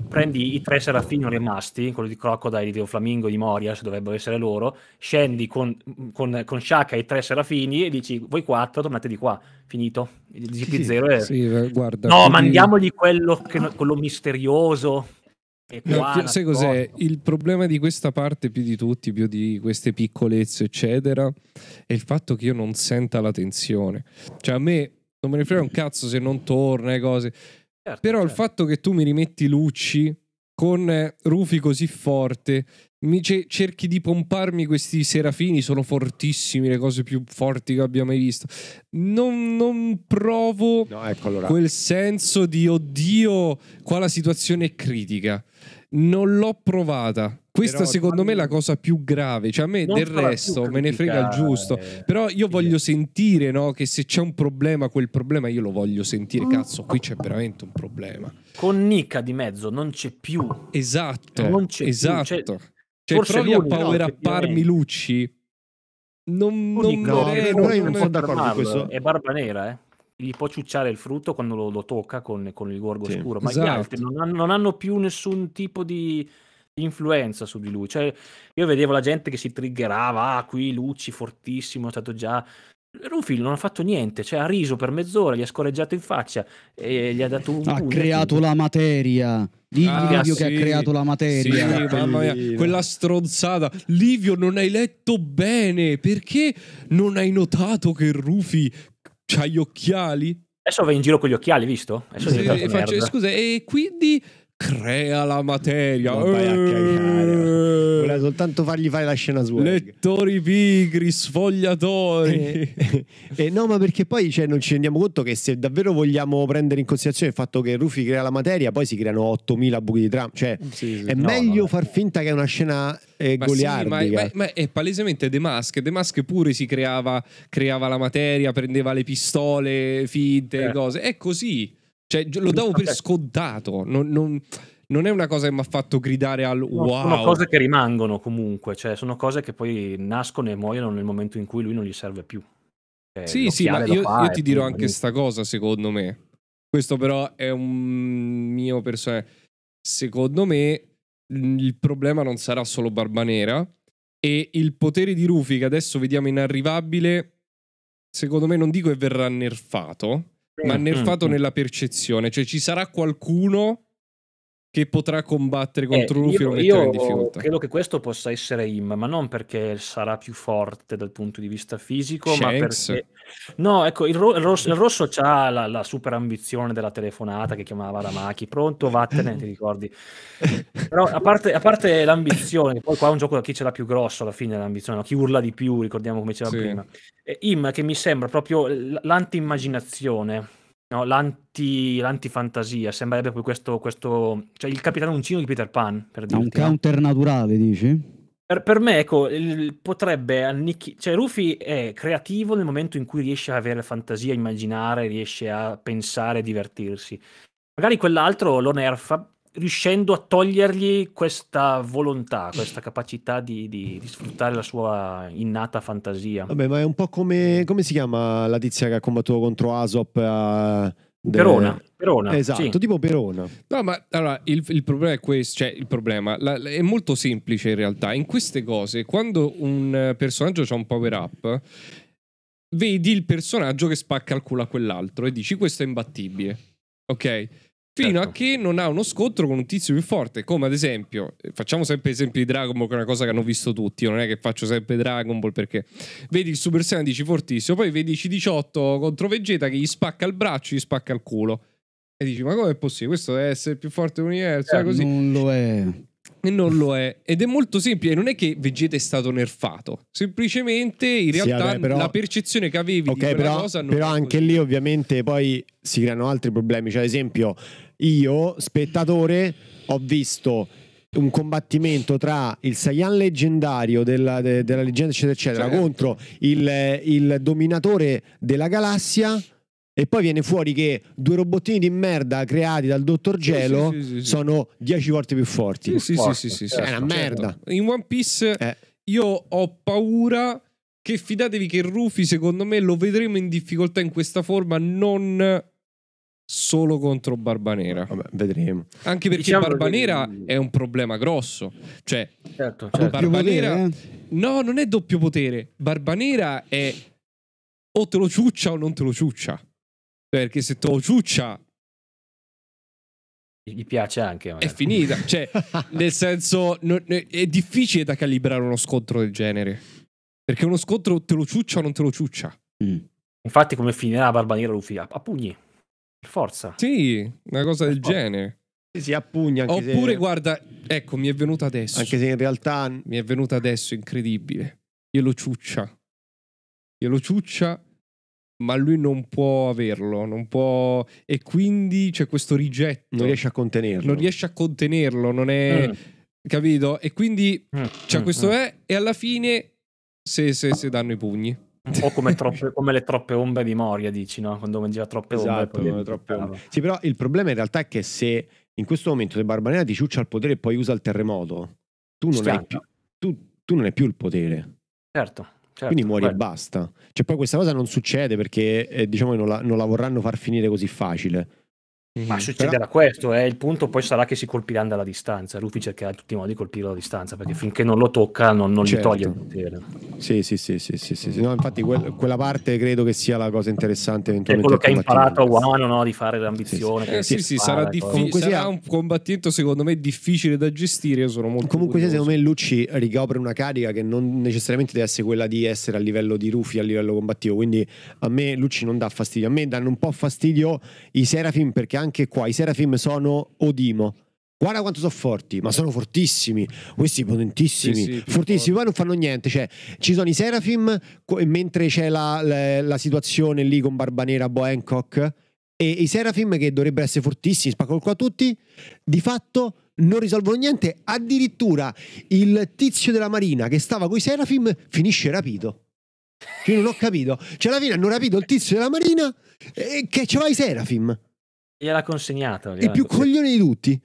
prendi i tre serafini rimasti, quello di Crocodile, di Flamingo, di Moria, se dovrebbero essere loro, scendi con, con, con Shaka e i tre serafini e dici voi quattro tornate di qua, finito. Il GP0 sì, è... Sì, guarda, no, quindi... mandiamogli quello, che, quello misterioso No, sai cos'è?
Il problema di questa parte più di tutti, più di queste piccolezze, eccetera, è il fatto che io non senta la tensione. Cioè, a me non me ne frega un cazzo se non torna e eh, cose. Certo, Però certo. il fatto che tu mi rimetti Lucci con eh, Rufi così forte, mi ce- cerchi di pomparmi questi serafini, sono fortissimi, le cose più forti che abbia mai visto. Non, non provo no, ecco allora. quel senso di oddio, qua la situazione è critica non l'ho provata. Questa Però, secondo me è la cosa più grave, cioè a me del resto me ne frega il giusto, però io voglio sentire no, che se c'è un problema, quel problema io lo voglio sentire, mm. cazzo qui c'è veramente un
problema. Con Nika di mezzo non c'è più. Esatto, non c'è esatto. Più. Cioè, cioè provi a power no, upparmi
Lucci,
non, non, no, non, non, non sono d'accordo con questo. È barba nera, eh gli può ciucciare il frutto quando lo, lo tocca con, con, il gorgo sì, scuro, ma esatto. gli altri esatto. non hanno, non hanno più nessun tipo di influenza su di lui. Cioè, io vedevo la gente che si triggerava, ah, qui luci fortissimo, è stato già... Rufi non ha fatto niente, cioè ha riso per mezz'ora, gli ha scorreggiato in faccia e gli ha dato un... Ha un, creato
la materia. ah,
Livio sì. che ha creato la materia. Sì, mamma mia, quella stronzata. Livio, non hai
letto bene. Perché non hai notato che Rufi C'ha gli
occhiali? Adesso vai in giro con gli occhiali, visto? Adesso sì, faccio, scusa,
e quindi
crea la materia. Ma
vai a eh.
cagare. Voleva soltanto fargli fare la scena sua. Ecco.
Lettori pigri, sfogliatori. E eh, eh, no, ma perché poi cioè, non ci
rendiamo conto che se davvero vogliamo prendere in considerazione il fatto che Rufy crea la materia, poi si creano 8000 buchi di tram. Cioè, mm, sì, sì, è no, miliardo. meglio far finta che è una scena eh, ma goliardica. Sì, ma, ma,
ma, è palesemente The Mask. The Mask pure si creava, creava la materia, prendeva le pistole
finte, eh. cose. È così. Cioè, lo davo per
scontato. Non, non, non è una cosa che mi ha fatto gridare al no, wow. Sono cose
che rimangono comunque, cioè sono cose che poi nascono e muoiono nel momento in cui lui non gli serve più. Eh, sì, sì, ma io, io ti dirò anche questa
cosa, secondo me.
Questo però
è un mio personale. Secondo me il problema non sarà solo Barba Nera e il potere di Rufy che adesso vediamo inarrivabile, secondo me non dico che verrà nerfato, ma nel mm, fatto mm. nella percezione, cioè ci sarà qualcuno che potrà combattere eh, contro eh, Luffy io, lo metterà io in difficoltà. Credo
che questo possa essere Im, ma non perché sarà più forte dal punto di vista fisico, Shanks. ma perché... No, ecco, il, ro- il rosso, il rosso ha la, la, super ambizione della telefonata che chiamava Ramaki, pronto, vattene, ti ricordi? Però a parte, a parte l'ambizione, poi qua è un gioco da chi ce l'ha più grosso alla fine, l'ambizione, no? chi urla di più, ricordiamo come diceva sì. prima. Im che mi sembra proprio l'anti-immaginazione no, l'anti, l'antifantasia, sembrerebbe proprio questo, questo, cioè il capitano uncino di Peter Pan, per dire. Un counter
naturale, dici?
Per, per me, ecco, il, potrebbe annichilare, cioè Rufy è creativo nel momento in cui riesce a avere fantasia, a immaginare, riesce a pensare, a divertirsi. Magari quell'altro lo nerfa riuscendo a togliergli questa volontà, questa capacità di, di, di, sfruttare la sua innata fantasia.
Vabbè, ma è un po' come, come si chiama la tizia che ha combattuto contro Asop a... Eh, de... Perona, Perona, esatto, sì. tipo Perona.
No, ma allora il,
il problema è questo: cioè, il problema la, la, è molto semplice in realtà. In queste cose, quando un personaggio ha un power up, vedi il personaggio che spacca il culo a quell'altro e dici questo è imbattibile. Ok? Fino certo. a che non ha uno scontro con un tizio più forte, come ad esempio, eh, facciamo sempre esempi di Dragon Ball, che è una cosa che hanno visto tutti. Io non è che faccio sempre Dragon Ball perché vedi il Super Saiyan dici fortissimo, poi vedi C18 contro Vegeta che gli spacca il braccio, gli spacca il culo. E dici, ma com'è possibile? Questo deve essere il più forte dell'universo. Eh, così. Non lo è. E non lo è. Ed è molto semplice, non è che Vegeta è stato nerfato, semplicemente in realtà sì, vabbè, però... la percezione che avevi okay, di però, cosa non Però
anche così. lì ovviamente poi si creano altri problemi, cioè ad esempio io, spettatore, ho visto un combattimento tra il Saiyan leggendario della, de, della leggenda eccetera eccetera certo. contro il, il dominatore della galassia e poi viene fuori che due robottini di merda creati dal dottor Gelo sì,
sì, sì, sono dieci
volte più forti. Sì, sì, sì, È una merda. Certo.
In One Piece eh. io ho paura che fidatevi che Rufy secondo me lo vedremo in difficoltà in questa forma non solo contro Barbanera. Vabbè, vedremo. Anche perché diciamo Barbanera che... è un problema grosso. Cioè, certo, certo. Barbanera... Potere, eh? No, non è doppio potere. Barbanera è o te lo ciuccia o non te lo ciuccia. Perché se ciuccia
gli piace anche. Magari.
È finita. Cioè, nel senso, non, è difficile da calibrare uno scontro del genere.
Perché uno scontro te lo ciuccia o non te lo ciuccia. Mm. Infatti, come finirà la barba nera Luffy? A, pugni. Per forza.
Sì, una cosa del genere. Sì, sì, a pugni. Oppure, se... guarda, ecco, mi è venuta adesso. Anche se in realtà... Mi è venuta adesso, incredibile. Glielo ciuccia. Glielo ciuccia ma lui non può averlo, non può... e quindi c'è questo rigetto. Non riesce a contenerlo. Non riesce a contenerlo, non è... Mm. Capito? E quindi
mm. c'è mm, questo mm.
è eh", e alla fine se, se, se danno i pugni. Un po' come, troppe, come, le troppe ombre di Moria, dici, no? Quando
mangiava troppe esatto, ombre. Troppe ombre. Sì, però il problema in realtà è che se in questo momento De Barbanera ti ciuccia il potere e poi usa il terremoto, tu non, hai più, tu, tu non hai più il potere. Certo.
Certo, Quindi muori bello. e
basta. Cioè, poi questa cosa non succede perché eh, diciamo non la, non
la vorranno far finire così facile. Mm-hmm. Ma succederà Però... questo, eh. il punto poi sarà che si colpiranno dalla distanza. Luffy cercherà in tutti i modi di colpirlo dalla distanza perché finché non lo tocca non, non certo. gli toglie il potere. Sì, sì, sì, sì, sì, sì, sì.
No, infatti quel, quella parte credo che sia la cosa interessante eventualmente. È quello che ha imparato
a Wano no? di fare l'ambizione. Sì, sì, eh, sì, sì sarà, diffi- sarà sia... un combattimento secondo
me difficile da gestire. Io sono molto comunque sia, secondo me Lucci ricopre una carica che non necessariamente deve essere quella di essere a livello di Luffy, a livello combattivo. Quindi a me Lucci non dà fastidio, a me danno un po' fastidio i Serafim perché anche anche qua i Serafim sono Odimo. Guarda quanto sono forti, ma sono fortissimi. Questi potentissimi, sì, sì, fortissimi, poi non fanno niente. Cioè, ci sono i Seraphim, mentre c'è la, la, la situazione lì con Barbanera Boencock. E i Serafim che dovrebbero essere fortissimi, spaccano qua tutti, di fatto non risolvono niente. Addirittura il tizio della marina che stava con i Serafim finisce rapito. Io non ho capito. Cioè, alla fine hanno rapito il tizio della marina e eh, che ci va i Serafim.
Gliel'ha consegnato. il più
coglione di tutti.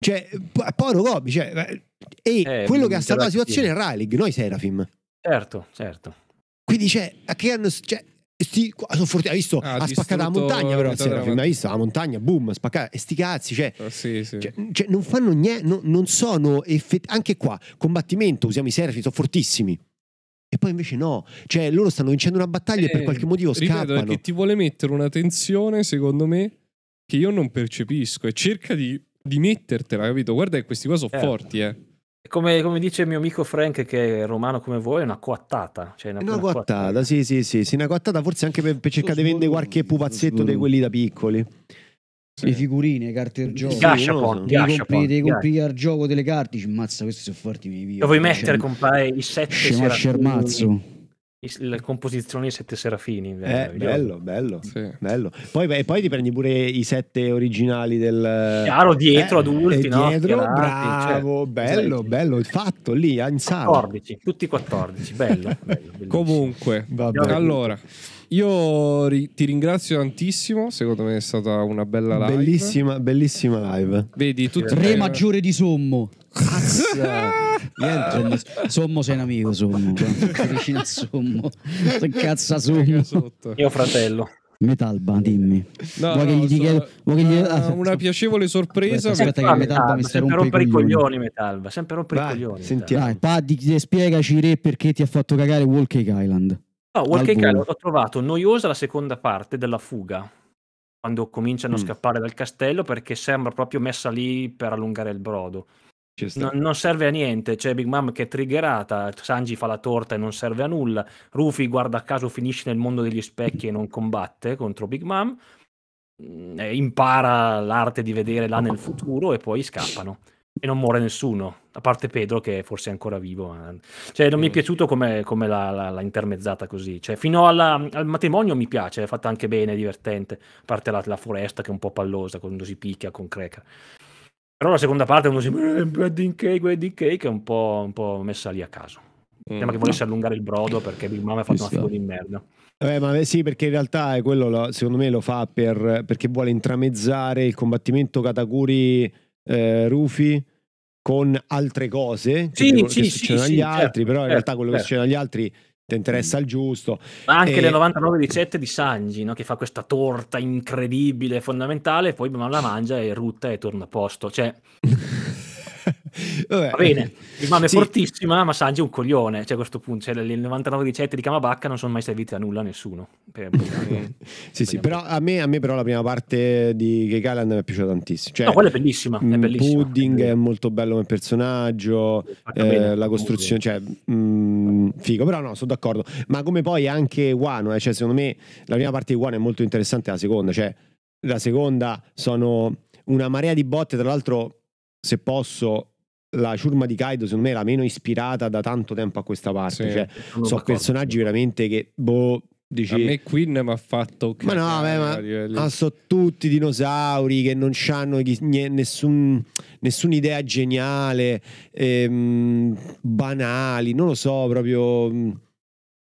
Cioè, povero Kobe. Cioè, eh, e eh, quello che ha salvato la situazione è Ralig, noi Serafim.
Certo, certo.
Quindi, cioè, a che hanno... Cioè, sti, sono forti, ha visto, ah, ha spaccato la montagna però, Serafim, la... visto la montagna, boom, spaccata, e sti cazzi, cioè,
oh, sì, sì.
Cioè,
cioè, non fanno niente, no, non sono effetti, anche qua, combattimento, usiamo i Serafim, sono fortissimi, e poi invece no, cioè loro stanno vincendo una battaglia eh, e per eh, qualche motivo scappano. ripeto, scappano. che
ti vuole mettere una tensione, secondo me, che io non percepisco e cerca di, di mettertela,
capito? Guarda che questi qua sono certo. eh. forti, eh. Come, come, dice il mio amico Frank, che è romano come voi, è una coattata. Cioè una, una, una
coattata, sì, sì, sì, sì, una coattata forse anche per, per cercare di vendere qualche pupazzetto di quelli da piccoli. Sì. Le
figurine, le carte al gioco, gashapon, no? devi, compri, devi comprare al gioco delle carte. Ci mazza, questi sono forti. Lo vuoi cioè, mettere, compare
i set? Scemasce il mazzo la composizione dei sette serafini. Bello, eh, bello, bello, sì. bello.
Poi, beh, poi, ti prendi pure i sette originali del... Chiaro, dietro, eh, adulti, eh, no? Dietro,
Chiarati, cioè, bravo, cioè, bello, sei...
bello, fatto lì, in sala. 14, tutti 14, bello. bello Comunque, vabbè. allora... Io ri- ti ringrazio tantissimo, secondo me è stata una bella live. Bellissima, bellissima live. Vedi, tutti... Re maggiore
di sommo. Cazzo!
Io insomma, sommo sei un amico, sommo.
Vicino a sommo. Cazzo sommo. mio fratello. Metalba,
dimmi. No, vuoi no, che gli so,
gli... Ah, una
piacevole sorpresa. Aspetta, aspetta che Metalba, mi sta rompendo i coglioni. Metalba, sempre rompere i coglioni. Sentiamo. Vai,
Paddy, spiegaci re perché ti ha fatto cagare Walking Island. No, Walking Island l'ho
trovato noiosa la seconda parte della fuga. Quando cominciano mm. a scappare dal castello perché sembra proprio messa lì per allungare il brodo. Non, non, serve a niente, c'è Big Mom che è triggerata, Sanji fa la torta e non serve a nulla, Rufy guarda a caso finisce nel mondo degli specchi e non combatte contro Big Mom, eh, impara l'arte di vedere là nel futuro e poi scappano. E non muore nessuno, a parte Pedro che forse è ancora vivo. Cioè, non mi è eh. piaciuto come, come la, la, intermezzata così. Cioè, fino alla, al matrimonio mi piace, è fatta anche bene, è divertente. A parte la, la foresta che è un po' pallosa, quando si picchia con Creca. Però la seconda parte è uno sembra eh, wedding cake, wedding cake, è un po', un po messa lì a caso. Sembra mm. che volesse allungare il brodo perché Big Mom ha fatto Ci una figura di merda.
Eh, ma sì, perché in realtà è eh, quello lo, secondo me lo fa per, perché vuole intramezzare il combattimento Kataguri eh, Rufi con altre cose sì, che, sì, che sì, succedono agli certo, altri, certo, però in certo, realtà quello certo. che succede agli
altri ti interessa mm. il giusto. Ma anche e... le 99 ricette di Sanji, no? che fa questa torta incredibile, fondamentale, poi la mangia e rutta e torna a posto. Cioè, Va bene, rimane sì. fortissima, ma Sanji è un coglione. Cioè, a questo punto, cioè, le 99 ricette di Kamabacca non sono mai servite a nulla a nessuno. Per...
sì, sì, però a me, a me, però la prima parte di Gay Island mi è piaciuta tantissimo. Cioè, no, quella è bellissima. È mm, bellissima. Pudding è molto bello come personaggio, eh, la costruzione, cioè, mh, mm, figo. Però no, sono d'accordo. Ma come poi anche Wano, eh, cioè, secondo me la prima parte di Wano è molto interessante, la seconda, cioè, la seconda sono una marea di botte, tra l'altro se posso, la ciurma di Kaido secondo me è la meno ispirata da tanto tempo a questa parte. Sì, cioè, sono personaggi veramente che, boh, Dici, a me
Queen mi ha fatto ma no vabbè, ma, livelli... ah,
so tutti dinosauri che non hanno nessun, nessuna idea geniale ehm, banali non lo so proprio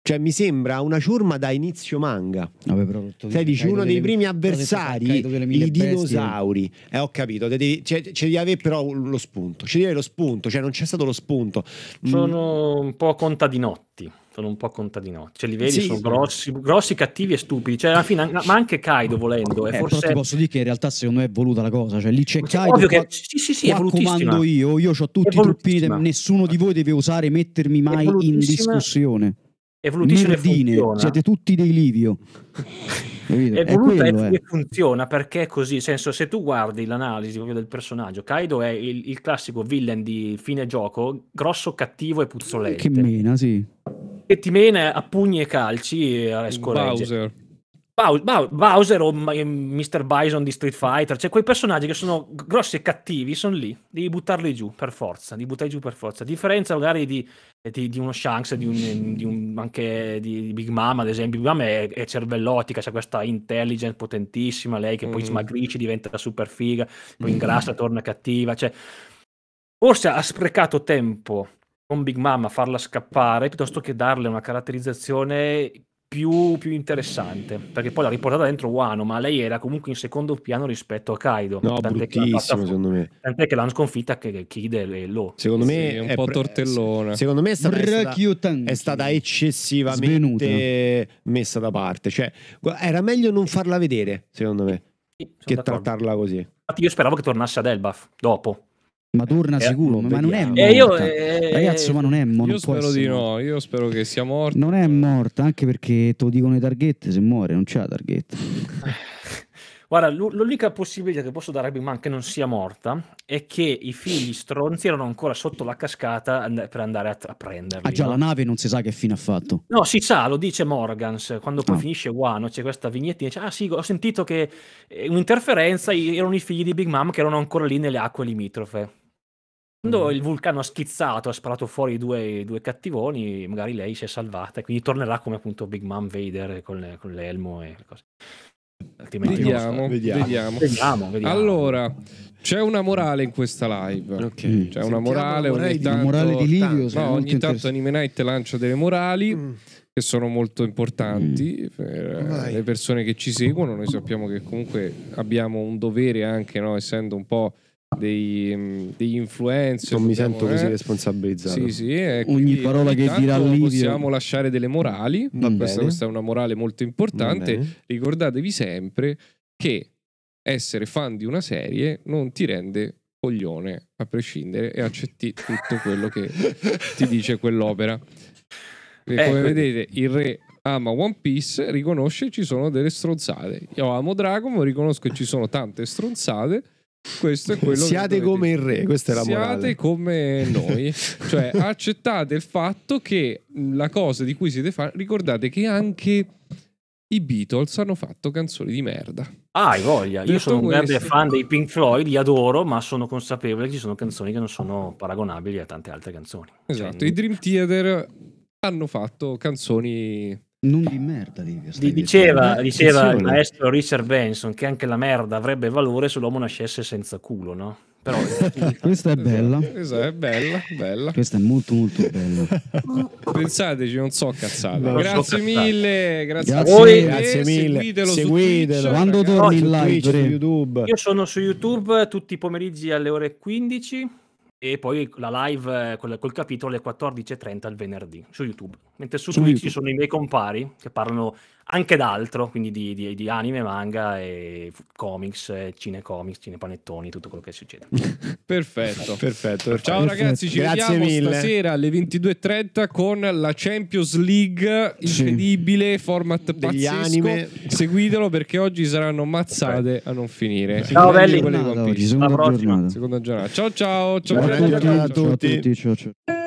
cioè, mi sembra una ciurma da inizio manga. Vabbè, però, Sai, cioè, dici uno dei primi avversari, i dinosauri. Eh, ho capito. Devi... C'è, cioè, c'è di avere però lo
spunto. C'è di avere lo spunto, cioè non c'è stato lo spunto. Mm. Sono un po' contadinotti. Sono un po' contadinotti. Cioè, li vedi, sì, sono sì. Grossi, grossi, cattivi e stupidi. Cioè, alla fine, ma anche Kaido volendo. Eh, eh forse... ti posso
dire che in realtà, secondo me, è voluta la cosa. Cioè, lì c'è ma Kaido. Ovvio qua, che... Sì, sì, sì, qua è comando io. Io ho tutti i truppini. Nessuno di voi deve osare mettermi mai in discussione. Evolutisce funziona. siete tutti dei Livio. Evoluta è quello, e eh.
funziona perché è così, nel senso se tu guardi l'analisi proprio del personaggio, Kaido è il, il, classico villain di fine gioco, grosso, cattivo e puzzolente. Che
mena, sì.
E ti mena a pugni e calci a scoregge. Bowser. Bowser o Mr. Eh, Bison di Street Fighter, cioè quei personaggi che sono grossi e cattivi, sono lì, devi buttarli giù per forza, devi buttarli giù per forza. A differenza magari di, eh, di, di uno Shanks, di un, eh, di un, anche di Big Mama, ad esempio, Big Mama è, è cervellotica, c'è questa intelligence potentissima, lei che poi mm. smagrisce, diventa super figa, poi mm. ingrassa, torna cattiva, cioè forse ha sprecato tempo con Big Mama farla scappare piuttosto che darle una caratterizzazione più, più, interessante perché poi l'ha riportata dentro Wano ma lei era comunque in secondo piano rispetto a Kaido no tant'è bruttissimo fatta, secondo me tant'è che l'hanno sconfitta che Kid e Lo secondo me sì, è un po' pre- tortellona secondo me è stata, è stata, è
stata eccessivamente Svenuta. messa da parte cioè era meglio non farla vedere secondo me sì, che d'accordo. trattarla così infatti io speravo
che tornasse ad Elbaf dopo
ma torna eh, sicuro, ma non è morta. Eh io, eh, Ragazzo, ma non è morta. Io spero di no,
io spero che sia morta.
Non è morta, anche perché te lo dicono i targhette, se muore non c'è la targhetta.
Guarda, l'unica possibilità che posso dare a Big Man che non sia morta è che i figli stronzi erano ancora sotto la cascata per andare a, a prenderli. Ah già, no? la
nave non si sa che fine ha fatto.
No, si sa, lo dice Morgans, quando poi ah. finisce Wano c'è questa vignettina, dice, ah sì, ho sentito che eh, un'interferenza, erano i figli di Big Mom che erano ancora lì nelle acque limitrofe. Quando mm-hmm. il vulcano ha schizzato, ha sparato fuori due, due cattivoni, magari lei si è salvata e quindi tornerà come appunto Big Mom Vader con, le, con l'elmo e le cose. Vediamo, vediamo. vediamo, vediamo. Allora, c'è una morale in questa live.
Okay. C'è una morale, ogni tanto, di, morale di Livio. No, ogni tanto Anime Night lancia delle morali. Mm. Che sono molto importanti mm. per eh, Vai. le persone che ci seguono. Noi sappiamo che comunque abbiamo un dovere anche, no, essendo un po' dei, degli influencer. Non mi diciamo, sento così eh? responsabilizzato. Sì, sì, eh, Ogni parola che dirà lì. Possiamo lasciare delle morali. Questa, questa, è una morale molto importante. Ricordatevi sempre che essere fan di una serie non ti rende coglione a prescindere e accetti tutto quello che ti dice quell'opera. E come ecco. vedete, il re ama One Piece, riconosce che ci sono delle stronzate. Io amo Dragon, riconosco che ci sono tante stronzate questo è quello Siate che
come il re, questa è la Siate morale.
come noi, cioè accettate il fatto che mm, la cosa di cui siete fan, ricordate che anche i Beatles hanno fatto canzoni di merda.
Ah, hai voglia. Detto Io sono un grande questo... fan dei Pink Floyd, li adoro, ma sono consapevole che ci sono canzoni che non sono paragonabili a tante altre canzoni. Esatto, cioè, i
Dream Theater hanno fatto
canzoni
non di merda di
Di- diceva, eh, diceva il maestro
Richard Benson che anche la merda avrebbe valore se l'uomo nascesse senza culo, no? Però Questa è bella. Questa è bella,
bella. Questa
è molto molto bella.
Pensateci, non
so cazzate. Non so grazie mille, grazie, a voi. mille, grazie mille. Seguitelo, Seguitelo. Twitch, Quando
ragazzi. torni in live, su YouTube. Io sono su YouTube tutti i pomeriggi alle ore 15 e poi la live col, eh, col capitolo alle 14.30 il venerdì su YouTube. Mentre su, su Twitch ci sono i miei compari che parlano anche d'altro, quindi di, di, di anime, manga, e comics, cinecomics, cinepanettoni, tutto quello che succede. perfetto, perfetto. Ciao perfetto. ragazzi, ci Grazie vediamo mille.
stasera alle 22.30 con la Champions League, incredibile, sì. format Degli pazzesco. Anime. Seguitelo perché oggi saranno mazzate a non finire. Ciao belli, belli. No, no, oggi, seconda seconda giornata. Ciao ciao, ciao, ciao, ciao, ciao a tutti. Ciao a tutti.
Ciao, ciao.